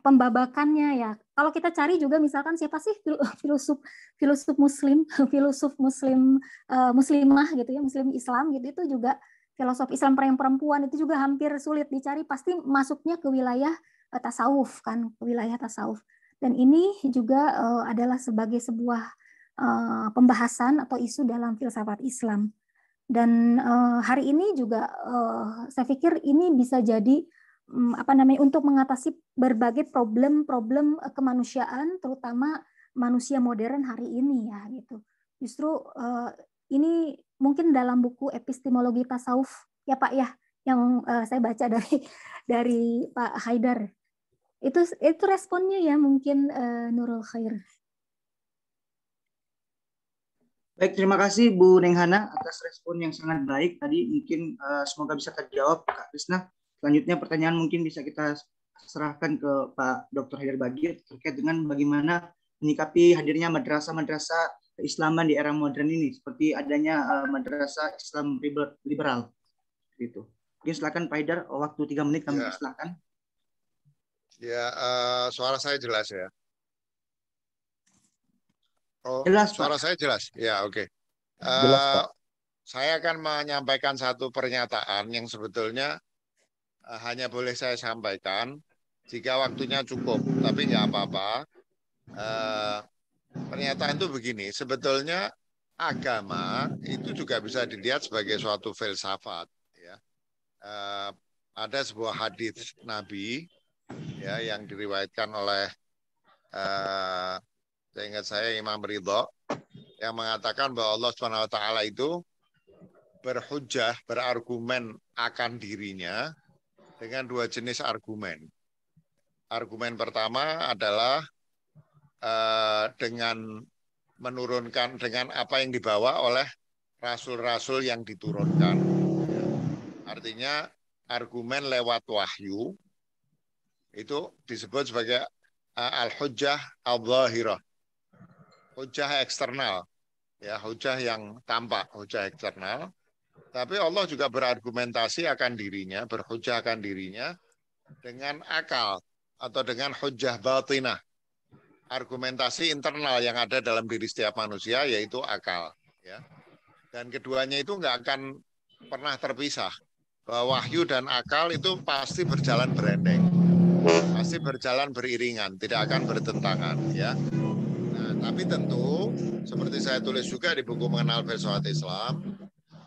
pembabakannya ya kalau kita cari juga misalkan siapa sih filosof filosof muslim filosof muslim muslimah gitu ya muslim Islam gitu itu juga filosof Islam perempuan itu juga hampir sulit dicari, pasti masuknya ke wilayah eh, tasawuf kan, ke wilayah tasawuf. Dan ini juga uh, adalah sebagai sebuah uh, pembahasan atau isu dalam filsafat Islam. Dan uh, hari ini juga uh, saya pikir ini bisa jadi um, apa namanya untuk mengatasi berbagai problem-problem kemanusiaan, terutama manusia modern hari ini ya gitu. Justru uh, ini mungkin dalam buku epistemologi tasawuf ya Pak ya yang uh, saya baca dari dari Pak Haidar itu itu responnya ya mungkin uh, Nurul Khair. Baik, terima kasih Bu Nenghana atas respon yang sangat baik tadi. Mungkin uh, semoga bisa terjawab Kak Krisna. Selanjutnya pertanyaan mungkin bisa kita serahkan ke Pak Dr. Haidar Bagir terkait dengan bagaimana menyikapi hadirnya madrasah-madrasah keislaman di era modern ini seperti adanya uh, madrasah Islam liberal gitu. Mungkin silakan Pak Haidar waktu tiga menit kami ya. silakan. Ya, uh, suara saya jelas ya. Oh, jelas, suara Pak. saya jelas. Ya, oke. Okay. Uh, eh, Saya akan menyampaikan satu pernyataan yang sebetulnya uh, hanya boleh saya sampaikan jika waktunya cukup, tapi nggak apa-apa. Uh, pernyataan itu begini, sebetulnya agama itu juga bisa dilihat sebagai suatu filsafat. Ya. Uh, ada sebuah hadis Nabi ya yang diriwayatkan oleh uh, saya ingat saya Imam Ridho yang mengatakan bahwa Allah Subhanahu Wa Taala itu berhujah berargumen akan dirinya dengan dua jenis argumen. Argumen pertama adalah Eh, dengan menurunkan dengan apa yang dibawa oleh rasul-rasul yang diturunkan. Artinya argumen lewat wahyu itu disebut sebagai eh, al-hujjah al-zahirah. Hujjah eksternal. Ya, hujjah yang tampak, hujjah eksternal. Tapi Allah juga berargumentasi akan dirinya, berhujjah akan dirinya dengan akal atau dengan hujjah batinah argumentasi internal yang ada dalam diri setiap manusia yaitu akal ya dan keduanya itu nggak akan pernah terpisah bahwa wahyu dan akal itu pasti berjalan berendeng pasti berjalan beriringan tidak akan bertentangan ya nah tapi tentu seperti saya tulis juga di buku mengenal filsafat Islam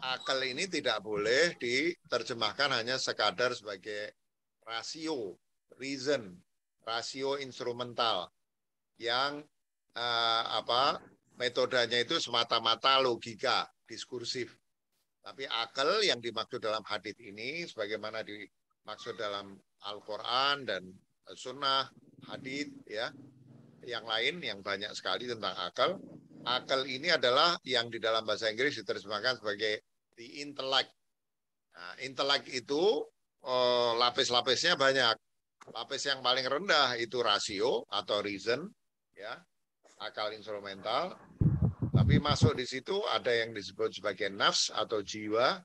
akal ini tidak boleh diterjemahkan hanya sekadar sebagai rasio reason rasio instrumental yang uh, apa metodenya itu semata-mata logika diskursif. Tapi akal yang dimaksud dalam hadis ini sebagaimana dimaksud dalam Al-Qur'an dan sunnah hadis ya yang lain yang banyak sekali tentang akal. Akal ini adalah yang di dalam bahasa Inggris diterjemahkan sebagai the intellect. Nah, intellect itu eh, lapis-lapisnya banyak. Lapis yang paling rendah itu rasio atau reason, ya akal instrumental tapi masuk di situ ada yang disebut sebagai nafs atau jiwa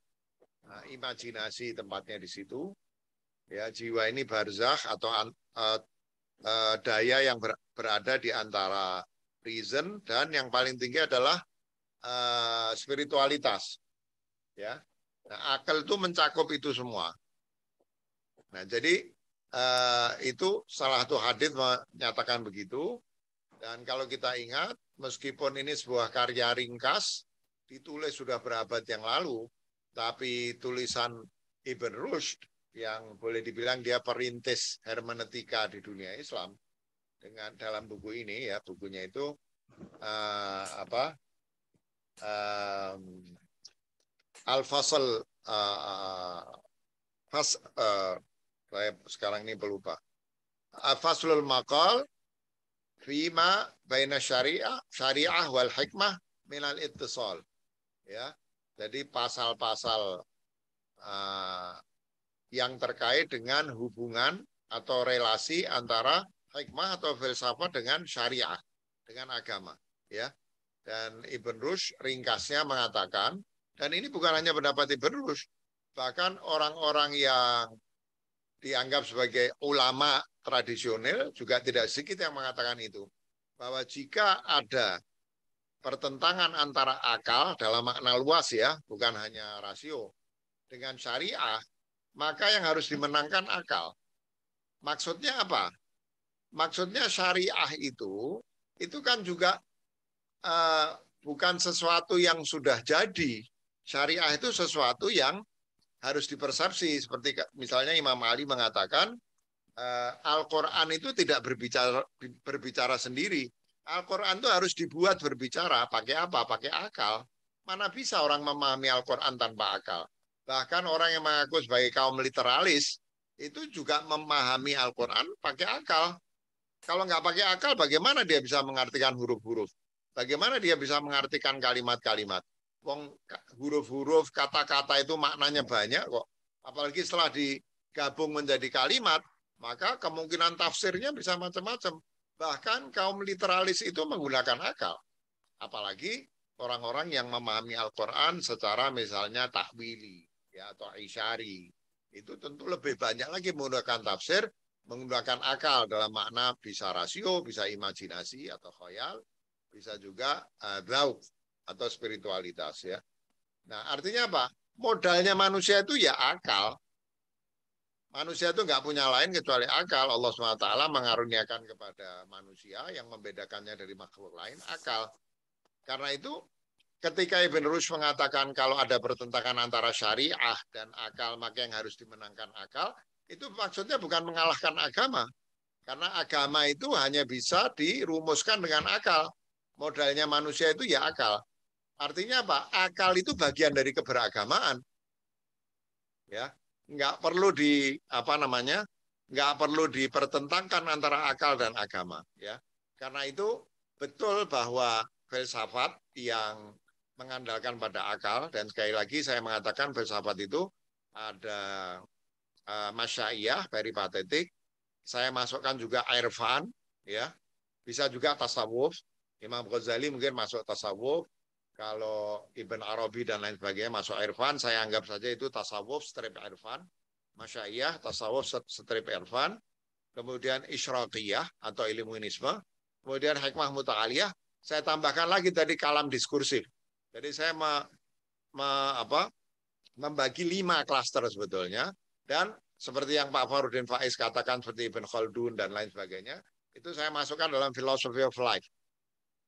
nah, imajinasi tempatnya di situ ya jiwa ini barzakh atau uh, uh, daya yang ber, berada di antara reason dan yang paling tinggi adalah uh, spiritualitas ya nah, akal itu mencakup itu semua nah jadi uh, itu salah satu hadis menyatakan begitu dan kalau kita ingat, meskipun ini sebuah karya ringkas, ditulis sudah berabad yang lalu, tapi tulisan Ibn Rushd yang boleh dibilang dia perintis hermeneutika di dunia Islam dengan dalam buku ini ya bukunya itu uh, apa um, eh, al fasal uh, eh, fas uh, saya sekarang ini pelupa al faslul Makal fima baina syariah syariah wal hikmah minal ittisal ya jadi pasal-pasal uh, yang terkait dengan hubungan atau relasi antara hikmah atau filsafat dengan syariah dengan agama ya dan Ibn Rush ringkasnya mengatakan dan ini bukan hanya pendapat Ibn Rush bahkan orang-orang yang dianggap sebagai ulama tradisional juga tidak sedikit yang mengatakan itu. Bahwa jika ada pertentangan antara akal dalam makna luas ya, bukan hanya rasio, dengan syariah, maka yang harus dimenangkan akal. Maksudnya apa? Maksudnya syariah itu, itu kan juga uh, bukan sesuatu yang sudah jadi. Syariah itu sesuatu yang harus dipersepsi. Seperti misalnya Imam Ali mengatakan, Eh, Al-Quran itu tidak berbicara berbicara sendiri. Al-Quran itu harus dibuat berbicara. Pakai apa? Pakai akal. Mana bisa orang memahami Al-Quran tanpa akal? Bahkan orang yang mengaku sebagai kaum literalis itu juga memahami Al-Quran pakai akal. Kalau nggak pakai akal, bagaimana dia bisa mengartikan huruf-huruf? Bagaimana dia bisa mengartikan kalimat-kalimat? Wong huruf-huruf, kata-kata itu maknanya banyak kok. Apalagi setelah digabung menjadi kalimat, maka kemungkinan tafsirnya bisa macam-macam. Bahkan kaum literalis itu menggunakan akal. Apalagi orang-orang yang memahami Al-Quran secara misalnya tahwili ya, atau isyari. Itu tentu lebih banyak lagi menggunakan tafsir, menggunakan akal dalam makna bisa rasio, bisa imajinasi atau khayal, bisa juga uh, atau spiritualitas ya. Nah artinya apa? Modalnya manusia itu ya akal, Manusia itu nggak punya lain kecuali akal. Allah SWT mengaruniakan kepada manusia yang membedakannya dari makhluk lain, akal. Karena itu ketika Ibn Rushd mengatakan kalau ada pertentangan antara syariah dan akal, maka yang harus dimenangkan akal, itu maksudnya bukan mengalahkan agama. Karena agama itu hanya bisa dirumuskan dengan akal. Modalnya manusia itu ya akal. Artinya apa? Akal itu bagian dari keberagamaan. Ya, nggak perlu di apa namanya nggak perlu dipertentangkan antara akal dan agama ya karena itu betul bahwa filsafat yang mengandalkan pada akal dan sekali lagi saya mengatakan filsafat itu ada uh, masyaiyah peripatetik saya masukkan juga irfan ya bisa juga tasawuf Imam Ghazali mungkin masuk tasawuf kalau Ibn Arabi dan lain sebagainya masuk Irfan, saya anggap saja itu tasawuf strip Irfan. Masyaiyah, tasawuf strip Irfan. Kemudian Isyraqiyah atau ilmuinisme. Kemudian Hikmah Muta'aliyah. Saya tambahkan lagi tadi kalam diskursif. Jadi saya me, me, apa, membagi lima klaster sebetulnya. Dan seperti yang Pak Farudin Faiz katakan seperti Ibn Khaldun dan lain sebagainya, itu saya masukkan dalam philosophy of life.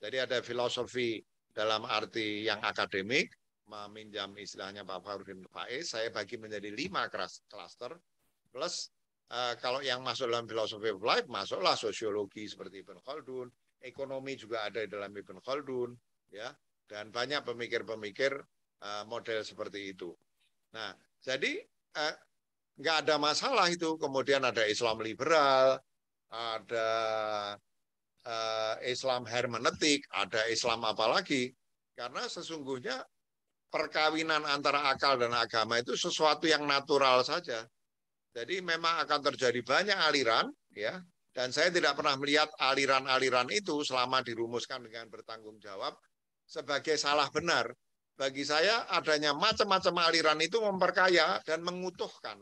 Jadi ada filosofi dalam arti yang akademik, meminjam istilahnya Pak Farudin Faiz, saya bagi menjadi lima klaster, plus uh, kalau yang masuk dalam filosofi of life, masuklah sosiologi seperti Ibn Khaldun, ekonomi juga ada di dalam Ibn Khaldun, ya, dan banyak pemikir-pemikir uh, model seperti itu. Nah, jadi uh, nggak ada masalah itu. Kemudian ada Islam liberal, ada Eh, Islam hermeneutik, ada Islam apa lagi? Karena sesungguhnya perkawinan antara akal dan agama itu sesuatu yang natural saja. Jadi memang akan terjadi banyak aliran, ya. Dan saya tidak pernah melihat aliran-aliran itu selama dirumuskan dengan bertanggung jawab sebagai salah benar. Bagi saya adanya macam-macam aliran itu memperkaya dan mengutuhkan.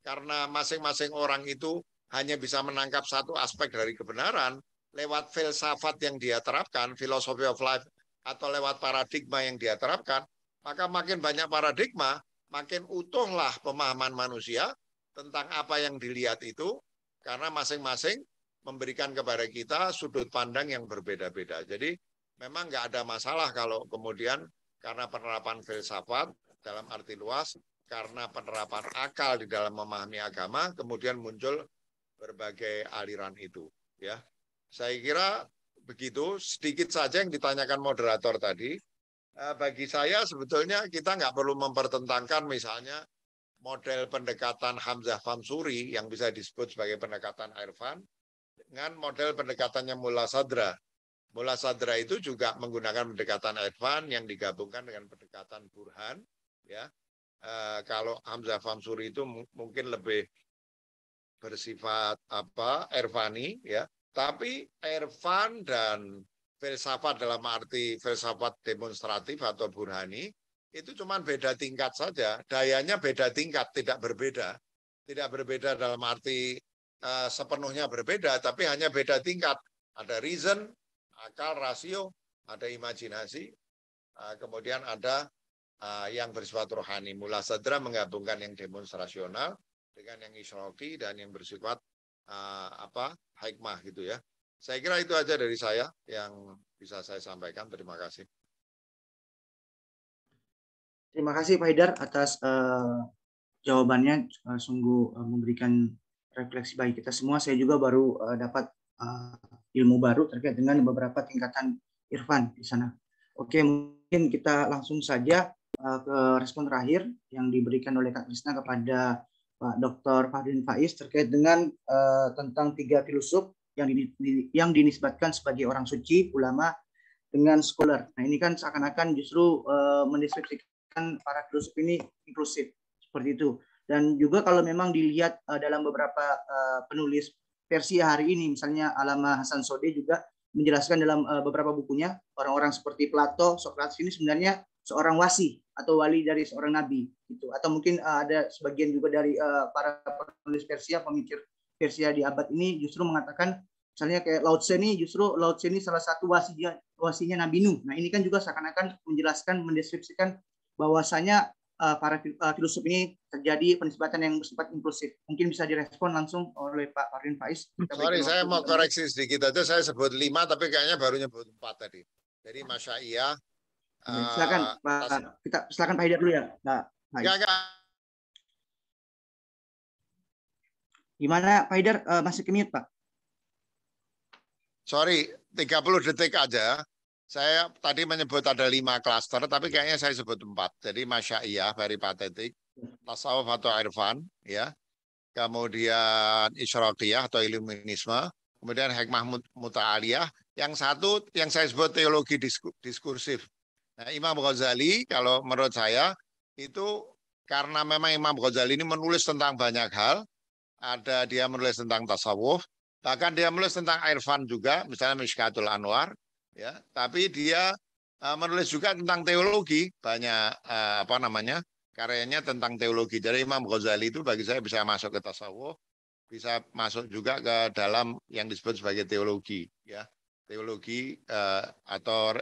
Karena masing-masing orang itu hanya bisa menangkap satu aspek dari kebenaran, lewat filsafat yang dia terapkan, filosofi of life, atau lewat paradigma yang dia terapkan, maka makin banyak paradigma, makin utuhlah pemahaman manusia tentang apa yang dilihat itu, karena masing-masing memberikan kepada kita sudut pandang yang berbeda-beda. Jadi memang nggak ada masalah kalau kemudian karena penerapan filsafat dalam arti luas, karena penerapan akal di dalam memahami agama, kemudian muncul berbagai aliran itu. Ya, saya kira begitu, sedikit saja yang ditanyakan moderator tadi. Eh, bagi saya sebetulnya kita nggak perlu mempertentangkan misalnya model pendekatan Hamzah Famsuri yang bisa disebut sebagai pendekatan Irfan dengan model pendekatannya Mula Sadra. Mula Sadra itu juga menggunakan pendekatan Irfan yang digabungkan dengan pendekatan Burhan. Ya, e, kalau Hamzah Famsuri itu mungkin lebih bersifat apa Irfani, ya. Tapi Irfan dan filsafat dalam arti filsafat demonstratif atau burhani itu cuma beda tingkat saja. Dayanya beda tingkat, tidak berbeda. Tidak berbeda dalam arti uh, sepenuhnya berbeda, tapi hanya beda tingkat. Ada reason, akal, rasio, ada imajinasi, uh, kemudian ada uh, yang bersifat rohani. Mula Sadra menggabungkan yang demonstrasional dengan yang isroki dan yang bersifat Eh, apa hikmah gitu ya. Saya kira itu aja dari saya yang bisa saya sampaikan. Terima kasih. Terima kasih Pak Haidar atas uh, jawabannya. Uh, sungguh uh, memberikan refleksi bagi kita semua. Saya juga baru uh, dapat uh, ilmu baru terkait dengan beberapa tingkatan Irfan di sana. Oke, mungkin kita langsung saja uh, ke respon terakhir yang diberikan oleh Kak Krisna kepada Pak Dr. Fahdin Faiz terkait dengan uh, tentang tiga filosof yang, di, di, yang dinisbatkan sebagai orang suci, ulama, dengan scholar. Nah ini kan seakan-akan justru uh, mendeskripsikan para filsuf ini inklusif seperti itu. Dan juga kalau memang dilihat uh, dalam beberapa uh, penulis versi hari ini, misalnya Alama Hasan Sode juga menjelaskan dalam uh, beberapa bukunya orang-orang seperti Plato, Socrates ini sebenarnya seorang wasi atau wali dari seorang nabi gitu atau mungkin uh, ada sebagian juga dari uh, para penulis Persia pemikir Persia di abad ini justru mengatakan misalnya kayak Laut ini justru Laut ini salah satu wasinya wasinya Nabi Nuh. Nah, ini kan juga seakan-akan menjelaskan mendeskripsikan bahwasanya uh, para uh, filosof ini terjadi penisbatan yang bersifat inklusif. Mungkin bisa direspon langsung oleh Pak Arin Faiz. Hmm, sorry, saya mau koreksi sedikit aja. Saya sebut lima, tapi kayaknya baru nyebut empat tadi. Jadi Masyaiyah, Eh, silakan eh, Pak, kita silakan Pak Hidayat dulu ya. Pak. Gimana Pak Haidar uh, eh, masih kemit Pak? Sorry, 30 detik aja. Saya tadi menyebut ada lima klaster, tapi kayaknya saya sebut empat. Jadi masyaiyah, peripatetik, tasawuf atau irfan, ya. Kemudian isyrokiyah atau iluminisme, kemudian hikmah muta'aliyah, yang satu yang saya sebut teologi diskursif Nah, Imam Ghazali kalau menurut saya itu karena memang Imam Ghazali ini menulis tentang banyak hal, ada dia menulis tentang tasawuf, bahkan dia menulis tentang Irfan juga, misalnya Mishkatul Anwar, ya. Tapi dia e, menulis juga tentang teologi, banyak e, apa namanya karyanya tentang teologi. Jadi Imam Ghazali itu bagi saya bisa masuk ke tasawuf, bisa masuk juga ke dalam yang disebut sebagai teologi, ya, teologi uh, atau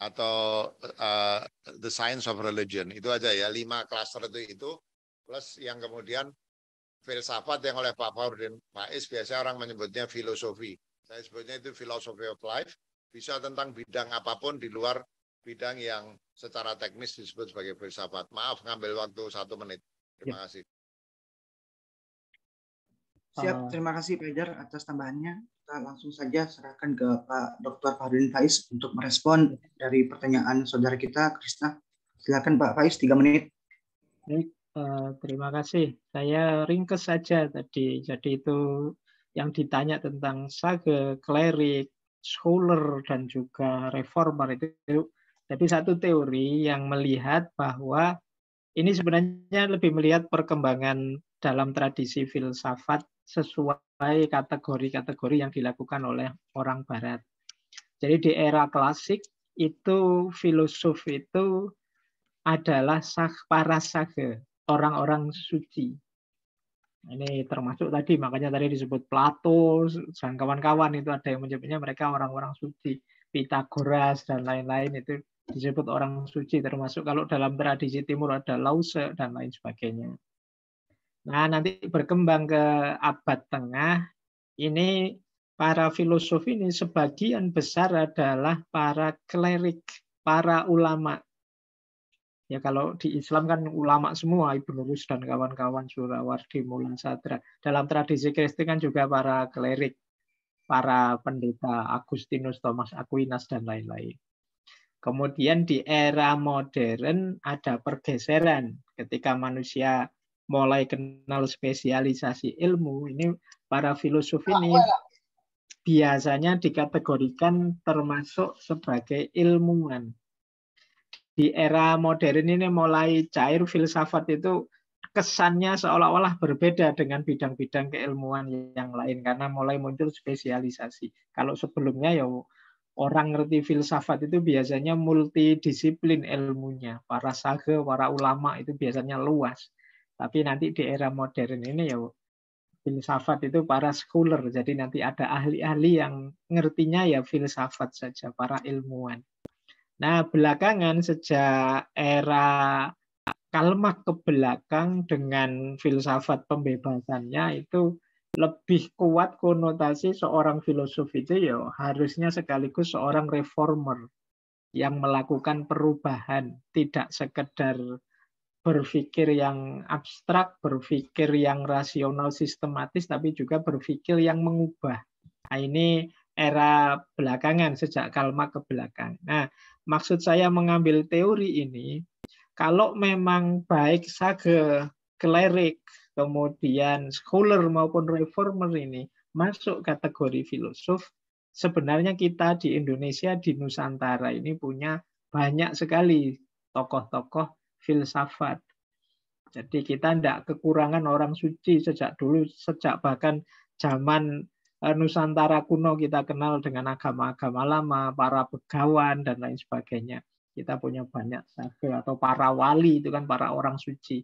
atau uh, The Science of Religion. Itu aja ya, lima klaster itu, itu plus yang kemudian filsafat yang oleh Pak Faurdin Faiz biasanya orang menyebutnya filosofi. Saya sebutnya itu philosophy of life, bisa tentang bidang apapun di luar bidang yang secara teknis disebut sebagai filsafat. Maaf ngambil waktu satu menit. Terima ya. kasih. Siap, eh. terima kasih Pak Ejar atas tambahannya kita langsung saja serahkan ke Pak Dr. Fahrudin Faiz untuk merespon dari pertanyaan saudara kita, Krishna. Silakan Pak Faiz, tiga menit. Baik, eh, terima kasih. Saya ringkes saja tadi. Jadi itu yang ditanya tentang sage, klerik, scholar, dan juga reformer itu. Tapi satu teori yang melihat bahwa ini sebenarnya lebih melihat perkembangan dalam tradisi filsafat sesuai kategori-kategori yang dilakukan oleh orang Barat. Jadi di era klasik itu filosof itu adalah sah para sage, orang-orang suci. Ini termasuk tadi, makanya tadi disebut Plato, dan kawan-kawan itu ada yang menyebutnya mereka orang-orang suci. Pitagoras dan lain-lain itu disebut orang suci, termasuk kalau dalam tradisi timur ada Lause dan lain sebagainya. Nah, nanti berkembang ke abad tengah, ini para filosof ini sebagian besar adalah para klerik, para ulama. Ya kalau di Islam kan ulama semua, Ibnu Rus dan kawan-kawan Surawardi, Mulan Sadra. Dalam tradisi Kristen kan juga para klerik, para pendeta Agustinus, Thomas Aquinas, dan lain-lain. Kemudian di era modern ada pergeseran ketika manusia mulai kenal spesialisasi ilmu ini para filosof ini biasanya dikategorikan termasuk sebagai ilmuwan. Di era modern ini mulai cair filsafat itu kesannya seolah-olah berbeda dengan bidang-bidang keilmuan yang lain karena mulai muncul spesialisasi. Kalau sebelumnya ya orang ngerti filsafat itu biasanya multidisiplin ilmunya. Para sage para ulama itu biasanya luas. Tapi nanti di era modern ini ya filsafat itu para scholar. Jadi nanti ada ahli-ahli yang ngertinya ya filsafat saja, para ilmuwan. Nah, belakangan sejak era Kalmak ke belakang dengan filsafat pembebasannya itu lebih kuat konotasi seorang filosof itu ya harusnya sekaligus seorang reformer yang melakukan perubahan, tidak sekedar berpikir yang abstrak, berpikir yang rasional sistematis, tapi juga berpikir yang mengubah. Nah, ini era belakangan sejak Kalma ke belakang. Nah, maksud saya mengambil teori ini, kalau memang baik sage, klerik, kemudian scholar maupun reformer ini masuk kategori filosof, sebenarnya kita di Indonesia di Nusantara ini punya banyak sekali tokoh-tokoh filsafat. Jadi kita tidak kekurangan orang suci sejak dulu, sejak bahkan zaman eh, Nusantara kuno kita kenal dengan agama-agama lama, para begawan, dan lain sebagainya. Kita punya banyak sage atau para wali, itu kan para orang suci.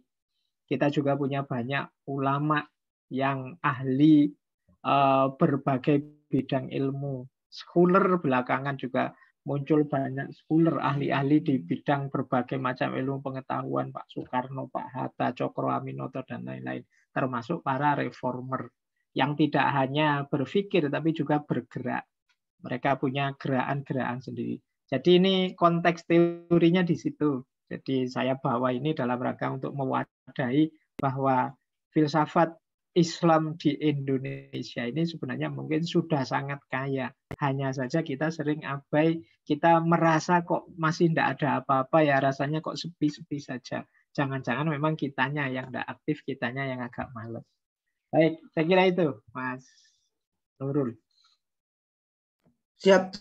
Kita juga punya banyak ulama yang ahli eh, berbagai bidang ilmu. Sekuler belakangan juga muncul banyak scholar ahli-ahli di bidang berbagai macam ilmu pengetahuan Pak Soekarno, Pak Hatta, Cokro Aminoto dan lain-lain termasuk para reformer yang tidak hanya berpikir tapi juga bergerak. Mereka punya gerakan-gerakan sendiri. Jadi ini konteks teorinya di situ. Jadi saya bawa ini dalam rangka untuk mewadahi bahwa filsafat Islam di Indonesia ini sebenarnya mungkin sudah sangat kaya. Hanya saja kita sering abai, kita merasa kok masih tidak ada apa-apa ya, rasanya kok sepi-sepi saja. Jangan-jangan memang kitanya yang tidak aktif, kitanya yang agak males. Baik, saya kira itu, Mas Nurul. Siap,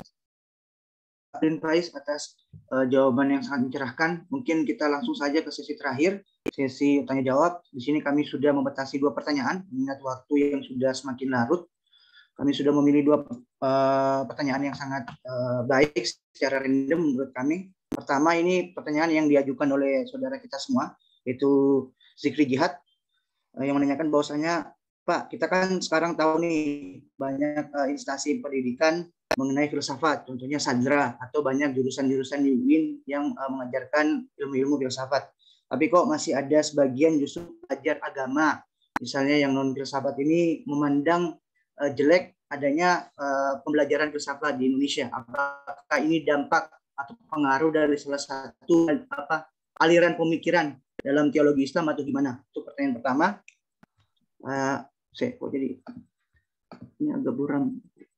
Rin Faiz atas uh, jawaban yang sangat mencerahkan. Mungkin kita langsung saja ke sesi terakhir, sesi tanya jawab. Di sini kami sudah membatasi dua pertanyaan, mengingat waktu yang sudah semakin larut. Kami sudah memilih dua uh, pertanyaan yang sangat uh, baik secara random menurut kami. Pertama ini pertanyaan yang diajukan oleh saudara kita semua, yaitu Zikri Jihad, uh, yang menanyakan bahwasanya Pak, kita kan sekarang tahu nih banyak uh, instansi pendidikan mengenai filsafat, tentunya Sadra atau banyak jurusan-jurusan di UIN yang uh, mengajarkan ilmu-ilmu filsafat. Tapi kok masih ada sebagian justru ajar agama, misalnya yang non filsafat ini memandang uh, jelek adanya uh, pembelajaran filsafat di Indonesia. Apakah ini dampak atau pengaruh dari salah satu apa aliran pemikiran dalam teologi Islam atau gimana? Itu pertanyaan pertama. Uh, saya kok jadi ini agak buram.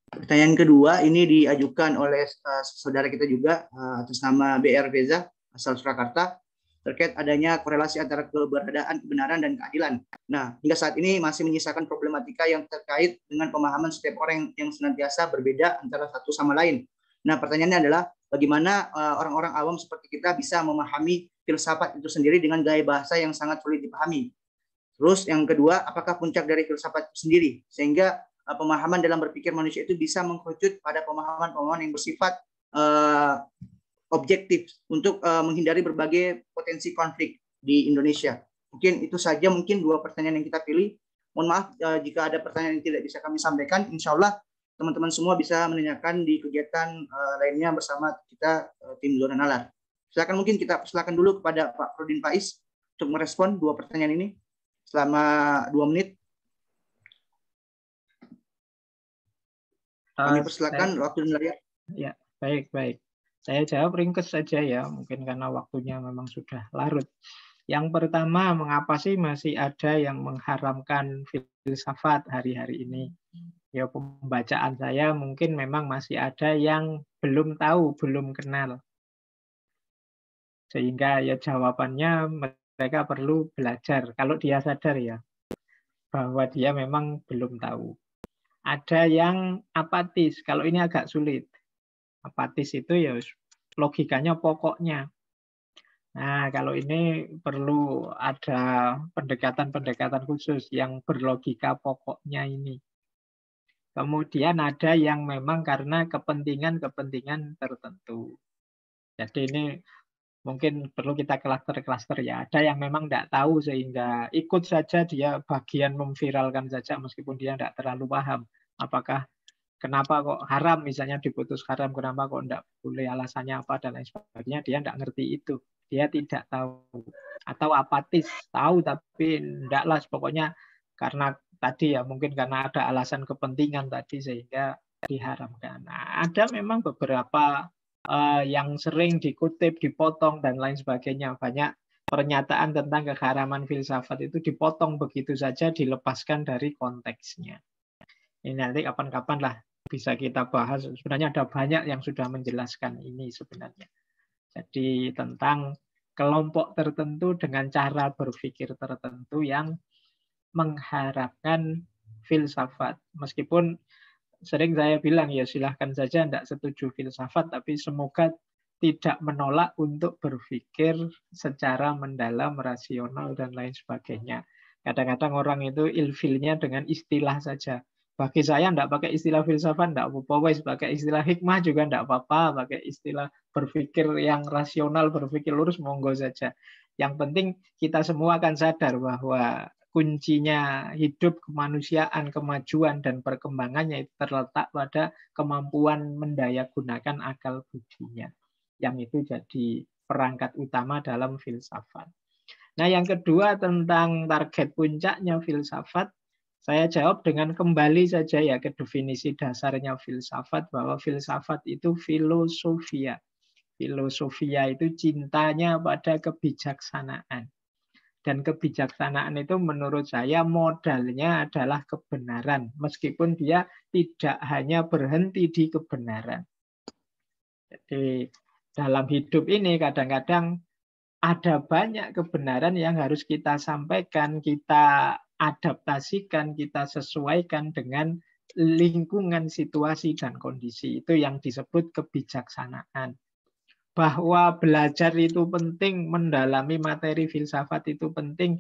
Pertanyaan kedua ini diajukan oleh eh, saudara kita juga eh, atas nama BR Reza asal Surakarta terkait adanya korelasi antara keberadaan kebenaran dan keadilan. Nah, hingga saat ini masih menyisakan problematika yang terkait dengan pemahaman setiap orang yang, senantiasa berbeda antara satu sama lain. Nah, pertanyaannya adalah bagaimana eh, orang-orang awam seperti kita bisa memahami filsafat itu sendiri dengan gaya bahasa yang sangat sulit dipahami. Terus yang kedua, apakah puncak dari filsafat itu sendiri sehingga Eh, pemahaman dalam berpikir manusia itu bisa mengkerucut pada pemahaman-pemahaman yang bersifat uh, objektif untuk uh, menghindari berbagai potensi konflik di Indonesia. Mungkin itu saja mungkin dua pertanyaan yang kita pilih. Mohon maaf uh, jika ada pertanyaan yang tidak bisa kami sampaikan. Insya Allah teman-teman semua bisa menanyakan di kegiatan uh, lainnya bersama kita uh, tim Zona Nalar. Silakan mungkin kita silakan dulu kepada Pak Prodin Faiz untuk merespon dua pertanyaan ini selama dua menit. Kami persilakan saya, waktu Nuria. Ya. ya, baik, baik. Saya jawab ringkas saja ya, mungkin karena waktunya memang sudah larut. Yang pertama, mengapa sih masih ada yang mengharamkan filsafat hari-hari ini? Ya, pembacaan saya mungkin memang masih ada yang belum tahu, belum kenal. Sehingga ya jawabannya mereka perlu belajar, kalau dia sadar ya, bahwa dia memang belum tahu ada yang apatis. Kalau ini agak sulit. Apatis itu ya logikanya pokoknya. Nah, kalau ini perlu ada pendekatan-pendekatan khusus yang berlogika pokoknya ini. Kemudian ada yang memang karena kepentingan-kepentingan tertentu. Jadi ini mungkin perlu kita klaster-klaster ya. Ada yang memang tidak tahu sehingga ikut saja dia bagian memviralkan saja meskipun dia tidak terlalu paham apakah kenapa kok haram misalnya diputus haram kenapa kok tidak boleh alasannya apa dan lain sebagainya dia tidak ngerti itu dia tidak tahu atau apatis tahu tapi tidaklah pokoknya karena tadi ya mungkin karena ada alasan kepentingan tadi sehingga diharamkan. Nah, ada memang beberapa uh, yang sering dikutip, dipotong dan lain sebagainya. Banyak pernyataan tentang keharaman filsafat itu dipotong begitu saja dilepaskan dari konteksnya. Ini nanti kapan-kapan lah bisa kita bahas. Sebenarnya ada banyak yang sudah menjelaskan ini sebenarnya. Jadi tentang kelompok tertentu dengan cara berpikir tertentu yang mengharapkan filsafat. Meskipun sering saya bilang ya silahkan saja tidak setuju filsafat, tapi semoga tidak menolak untuk berpikir secara mendalam, rasional, dan lain sebagainya. Kadang-kadang orang itu ilfilnya dengan istilah saja. Bagi saya tidak pakai istilah filsafat, tidak apa-apa. Pakai istilah hikmah juga tidak apa-apa. Pakai istilah berpikir yang rasional, berpikir lurus, monggo saja. Yang penting kita semua akan sadar bahwa kuncinya hidup, kemanusiaan, kemajuan, dan perkembangannya itu terletak pada kemampuan mendaya gunakan akal budinya. Yang itu jadi perangkat utama dalam filsafat. Nah, yang kedua tentang target puncaknya filsafat saya jawab dengan kembali saja ya ke definisi dasarnya filsafat bahwa filsafat itu filosofia. Filosofia itu cintanya pada kebijaksanaan. Dan kebijaksanaan itu menurut saya modalnya adalah kebenaran. Meskipun dia tidak hanya berhenti di kebenaran. Jadi dalam hidup ini kadang-kadang ada banyak kebenaran yang harus kita sampaikan, kita adaptasikan, kita sesuaikan dengan lingkungan, situasi, dan kondisi. Itu yang disebut kebijaksanaan. Bahwa belajar itu penting, mendalami materi filsafat itu penting,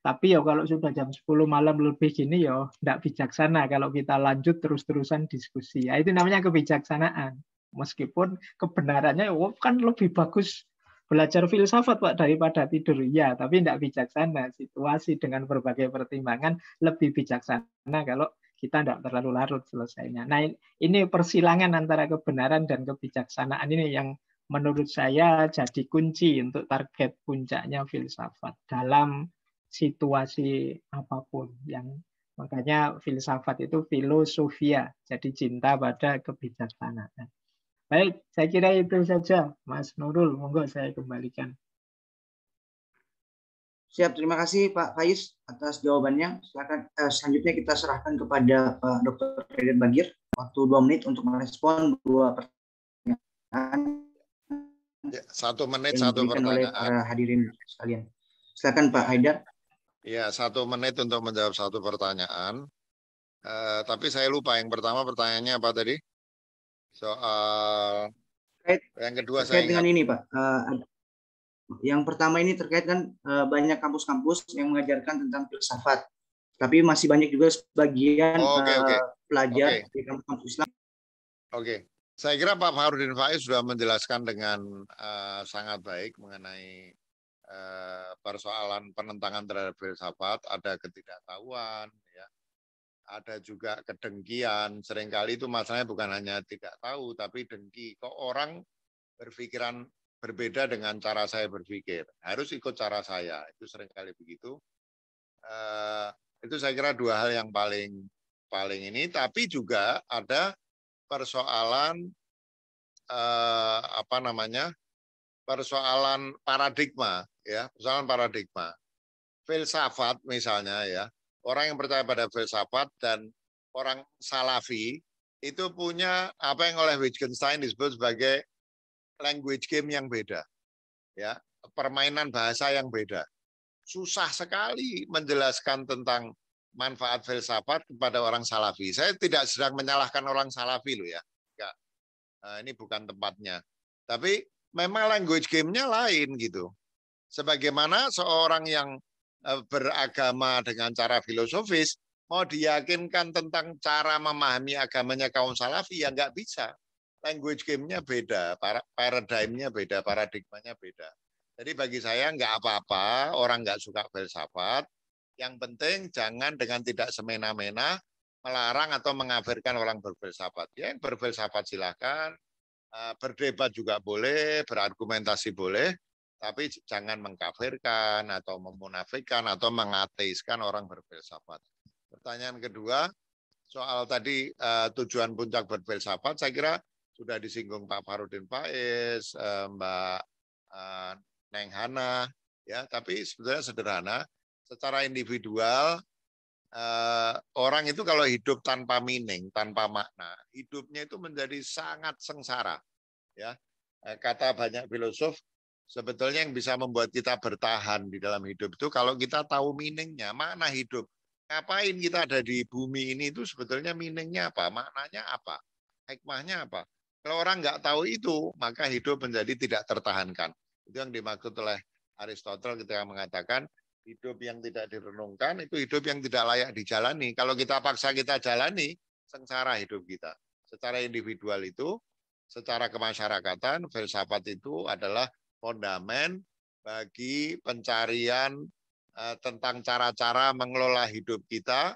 tapi ya kalau sudah jam 10 malam lebih gini ya tidak bijaksana kalau kita lanjut terus-terusan diskusi. Ya, itu namanya kebijaksanaan. Meskipun kebenarannya oh, kan lebih bagus belajar filsafat Pak daripada tidur. Ya, tapi tidak bijaksana. Situasi dengan berbagai pertimbangan lebih bijaksana kalau kita tidak terlalu larut selesainya. Nah, ini persilangan antara kebenaran dan kebijaksanaan ini yang menurut saya jadi kunci untuk target puncaknya filsafat dalam situasi apapun yang makanya filsafat itu filosofia, jadi cinta pada kebijaksanaan. Baik, saya kira itu saja, Mas Nurul. Monggo saya kembalikan. Siap, terima kasih Pak Faiz atas jawabannya. Silakan eh, selanjutnya kita serahkan kepada Pak eh, Dr. Bagir waktu dua menit untuk merespon dua pertanyaan. Ya, satu menit satu pertanyaan. Oleh uh, hadirin sekalian. Silakan Pak Haidar. Ya, satu menit untuk menjawab satu pertanyaan. Uh, tapi saya lupa yang pertama pertanyaannya apa tadi? soal terkait, yang kedua saya dengan ingat. ini Pak. Uh, yang pertama ini terkait kan uh, banyak kampus-kampus yang mengajarkan tentang filsafat. Tapi masih banyak juga sebagian oh, okay, uh, eh, pelajar okay. di kampus-kampus Islam. Oke. Okay. Saya kira Pak Fahrudin Faiz sudah menjelaskan dengan uh, sangat baik mengenai persoalan penentangan terhadap filsafat, ada ketidaktahuan, ada juga kedengkian. Seringkali itu masalahnya bukan hanya tidak tahu, tapi dengki. Kok orang berpikiran berbeda dengan cara saya berpikir. Harus ikut cara saya. Itu seringkali begitu. Uh, itu saya kira dua hal yang paling paling ini. Tapi juga ada persoalan uh, apa namanya persoalan paradigma ya persoalan paradigma filsafat misalnya ya orang yang percaya pada filsafat dan orang salafi itu punya apa yang oleh Wittgenstein disebut sebagai language game yang beda. Ya, permainan bahasa yang beda. Susah sekali menjelaskan tentang manfaat filsafat kepada orang salafi. Saya tidak sedang menyalahkan orang salafi loh ya. Enggak. Eh, ini bukan tempatnya. Tapi memang language game-nya lain gitu. Sebagaimana seorang yang Eh, beragama dengan cara filosofis, mau diyakinkan tentang cara memahami agamanya kaum salafi ya nggak bisa. Language game-nya beda, paradigmnya beda, paradigmanya beda. Jadi bagi saya nggak apa-apa, orang nggak suka filsafat. Yang penting jangan dengan tidak semena-mena melarang atau mengafirkan orang berfilsafat. Ya, yang berfilsafat silakan, eh, berdebat juga boleh, berargumentasi boleh, tapi jangan mengkafirkan atau memunafikan atau mengateiskan orang berfilsafat. Pertanyaan kedua, soal tadi uh, tujuan puncak berfilsafat, saya kira sudah disinggung Pak Farudin Faiz, uh, Mbak uh, Neng Hana, ya. Tapi sebenarnya sederhana, secara individual uh, orang itu kalau hidup tanpa meaning, tanpa makna, hidupnya itu menjadi sangat sengsara. Ya, kata banyak filosof, sebetulnya yang bisa membuat kita bertahan di dalam hidup itu kalau kita tahu meaningnya, makna hidup. Ngapain kita ada di bumi ini itu sebetulnya meaningnya apa, maknanya apa, hikmahnya apa. Kalau orang nggak tahu itu, maka hidup menjadi tidak tertahankan. Itu yang dimaksud oleh Aristotle ketika mengatakan hidup yang tidak direnungkan itu hidup yang tidak layak dijalani. Kalau kita paksa kita jalani, sengsara hidup kita. Secara individual itu, secara kemasyarakatan, filsafat itu adalah fondamen bagi pencarian eh, tentang cara-cara mengelola hidup kita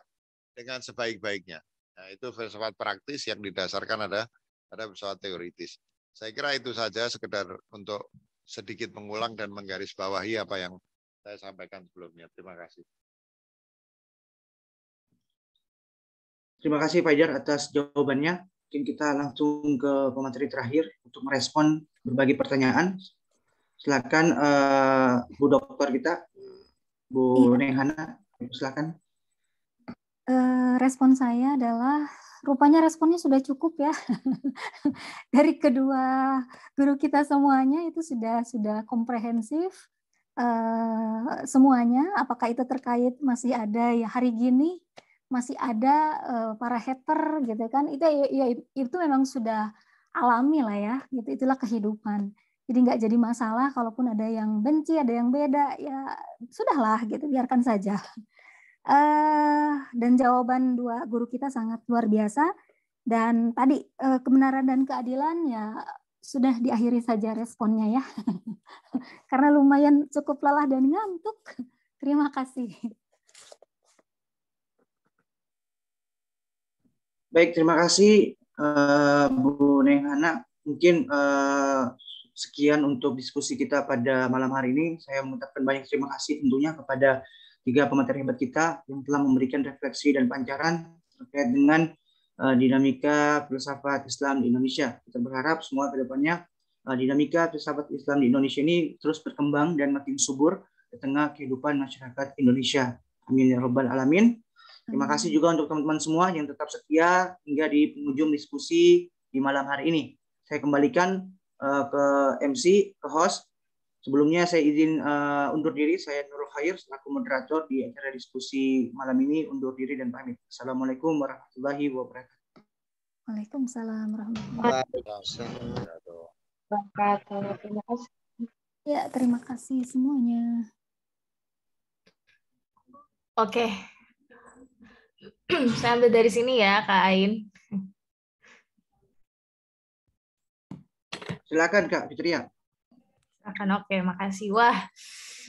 dengan sebaik-baiknya. Nah, itu filsafat praktis yang didasarkan ada ada filsafat teoritis. Saya kira itu saja sekedar untuk sedikit mengulang dan menggarisbawahi apa yang saya sampaikan sebelumnya. Terima kasih. Terima kasih Fajar atas jawabannya. Mungkin kita langsung ke pemateri terakhir untuk merespon berbagai pertanyaan. Silakan uh, Bu Dokter kita, Bu iya. Nehana, silakan. Uh, respon saya adalah rupanya responnya sudah cukup ya dari kedua guru kita semuanya itu sudah sudah komprehensif uh, semuanya apakah itu terkait masih ada ya hari gini masih ada uh, para hater gitu kan itu ya, ya itu memang sudah alami lah ya gitu itulah kehidupan jadi nggak jadi masalah kalaupun ada yang benci ada yang beda ya sudahlah gitu biarkan saja uh, dan jawaban dua guru kita sangat luar biasa dan tadi uh, kebenaran dan keadilan ya sudah diakhiri saja responnya ya karena lumayan cukup lelah dan ngantuk terima kasih baik terima kasih uh, Bu Nenghana. mungkin uh, sekian untuk diskusi kita pada malam hari ini. Saya mengucapkan banyak terima kasih tentunya kepada tiga pemateri hebat kita yang telah memberikan refleksi dan pancaran terkait dengan uh, dinamika filsafat Islam di Indonesia. Kita berharap semua kedepannya uh, eh, dinamika filsafat Islam di Indonesia ini terus berkembang dan makin subur di tengah kehidupan masyarakat Indonesia. Amin ya robbal alamin. Terima kasih juga untuk teman-teman semua yang tetap setia hingga di penghujung diskusi di malam hari ini. Saya kembalikan Eh, ke MC, ke host. Sebelumnya saya izin uh, undur diri, saya Nurul Khair selaku moderator di acara diskusi malam ini undur diri dan pamit. Assalamualaikum warahmatullahi wabarakatuh. Waalaikumsalam warahmatullahi wabarakatuh. Terima kasih. Ya, terima kasih semuanya. Oke. Okay. Saya ambil dari sini ya, Kak Ain. Silakan Kak Fitria. Akan oke, makasih. Wah,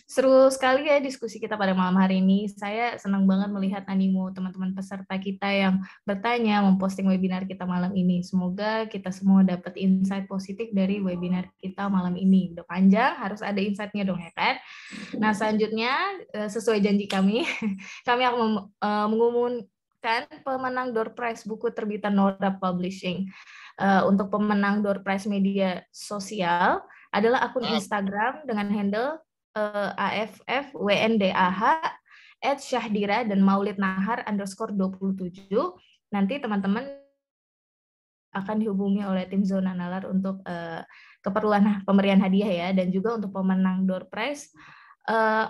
seru sekali ya diskusi kita pada malam hari ini. Saya senang banget melihat animo teman-teman peserta kita yang bertanya memposting webinar kita malam ini. Semoga kita semua dapat insight positif dari webinar kita malam ini. Udah panjang, harus ada insightnya dong ya kan? Nah selanjutnya, eh, sesuai janji kami, kami akan eh, mengumumkan pemenang door prize buku terbitan Nora Publishing uh, untuk pemenang door prize media sosial adalah akun Instagram dengan handle uh, eh, AFFWNDAH at Syahdira dan Maulid Nahar underscore 27. Nanti teman-teman akan dihubungi oleh tim Zona Nalar untuk uh, keperluan pemberian hadiah ya, dan juga untuk pemenang door prize. Uh,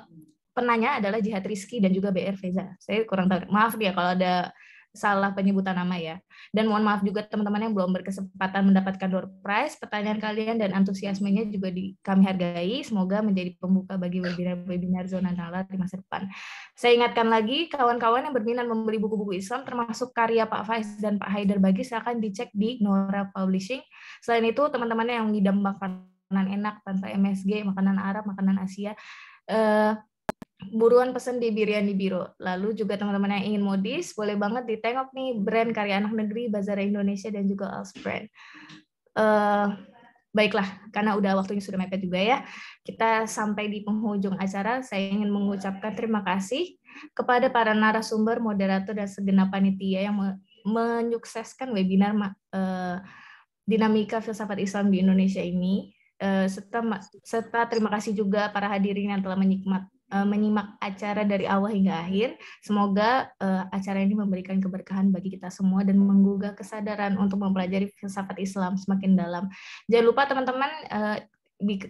penanya adalah Jihad Rizky dan juga BR Feza. Saya kurang tahu. Maaf ya kalau ada salah penyebutan nama ya. Dan mohon maaf juga teman-teman yang belum berkesempatan mendapatkan door prize. Pertanyaan kalian dan antusiasmenya juga di, kami hargai. Semoga menjadi pembuka bagi webinar-webinar zona nala di masa depan. Saya ingatkan lagi, kawan-kawan yang berminat membeli buku-buku Islam, termasuk karya Pak Faiz dan Pak Haidar Bagi, silakan dicek di Nora Publishing. Selain itu, teman-teman yang mengidam makanan enak tanpa MSG, makanan Arab, makanan Asia, eh, buruan pesan di biryani Biro. Lalu juga teman-teman yang ingin modis, boleh banget ditengok nih brand karya anak negeri, Bazar Indonesia, dan juga Els Brand. Uh, baiklah, karena udah waktunya sudah mepet juga ya, kita sampai di penghujung acara, saya ingin mengucapkan terima kasih kepada para narasumber, moderator, dan segenap panitia yang menyukseskan webinar uh, dinamika filsafat Islam di Indonesia ini. Uh, serta, serta terima kasih juga para hadirin yang telah menikmat, Eh, menyimak acara dari awal hingga akhir. Semoga uh, acara ini memberikan keberkahan bagi kita semua dan menggugah kesadaran untuk mempelajari filsafat Islam semakin dalam. Jangan lupa teman-teman eh,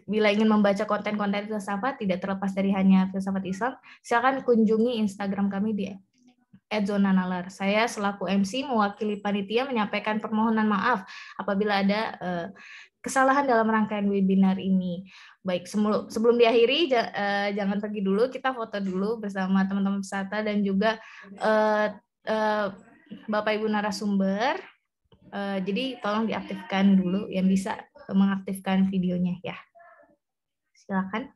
bila ingin membaca konten-konten filsafat tidak terlepas dari hanya filsafat Islam, silakan kunjungi Instagram kami di @zonanalar. Saya selaku MC mewakili panitia menyampaikan permohonan maaf apabila ada uh, kesalahan dalam rangkaian webinar ini. Baik, sebelum, diakhiri eh, jangan pergi dulu, kita foto dulu bersama teman-teman peserta dan juga eh, eh, Bapak Ibu narasumber. jadi tolong diaktifkan dulu yang bisa mengaktifkan videonya ya. Silakan.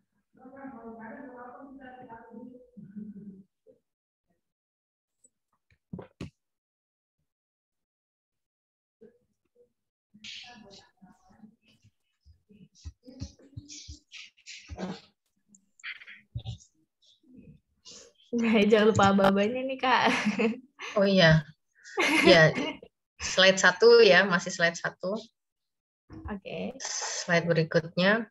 Nah, jangan lupa babanya nih kak. Oh iya, ya slide satu ya masih slide satu. Oke. Okay. Slide berikutnya.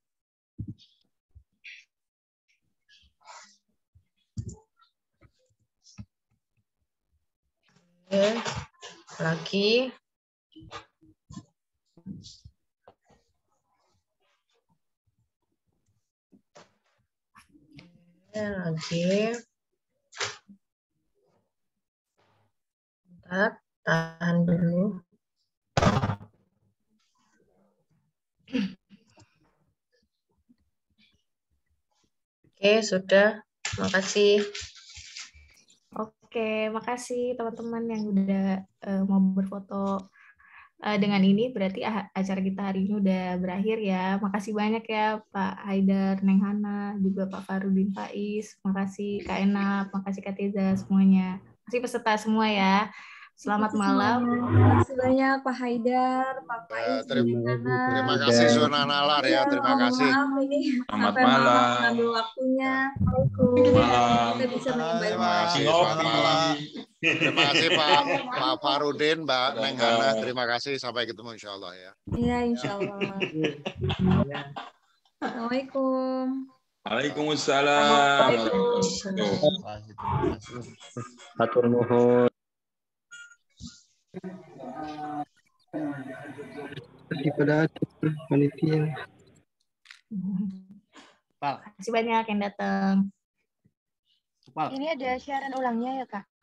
Oke, lagi. Saya lagi. Bentar, tahan dulu. Oke, sudah. Makasih. Oke, makasih teman-teman yang udah uh, mau berfoto Eh, dengan ini berarti ah, acara kita hari ini udah berakhir ya. Makasih banyak ya Pak Haidar Nenghana, juga Pak Farudin Faiz, makasih Kak Ena, makasih Kak Teza semuanya. Makasih peserta semua ya. Selamat Terima malam. Terima kasih banyak Pak Haidar, Pak ya, Faiz, ya, terima, terima kasih Sunan Nalar ya, iya, ya. terima kasih. Ini Selamat malam. malam. Selamat waktunya. Malam. Selamat malam. Terima kasih. Selamat malam. Terima kasih Pak Pak Farudin, Mbak Neng Hana. Terima kasih. Sampai ketemu insya Allah ya. Iya insya Allah. Assalamualaikum. Waalaikumsalam. Atur nuhun. Daripada atur panitia. Terima kasih banyak yang datang. Ini ada siaran ulangnya ya, Kak?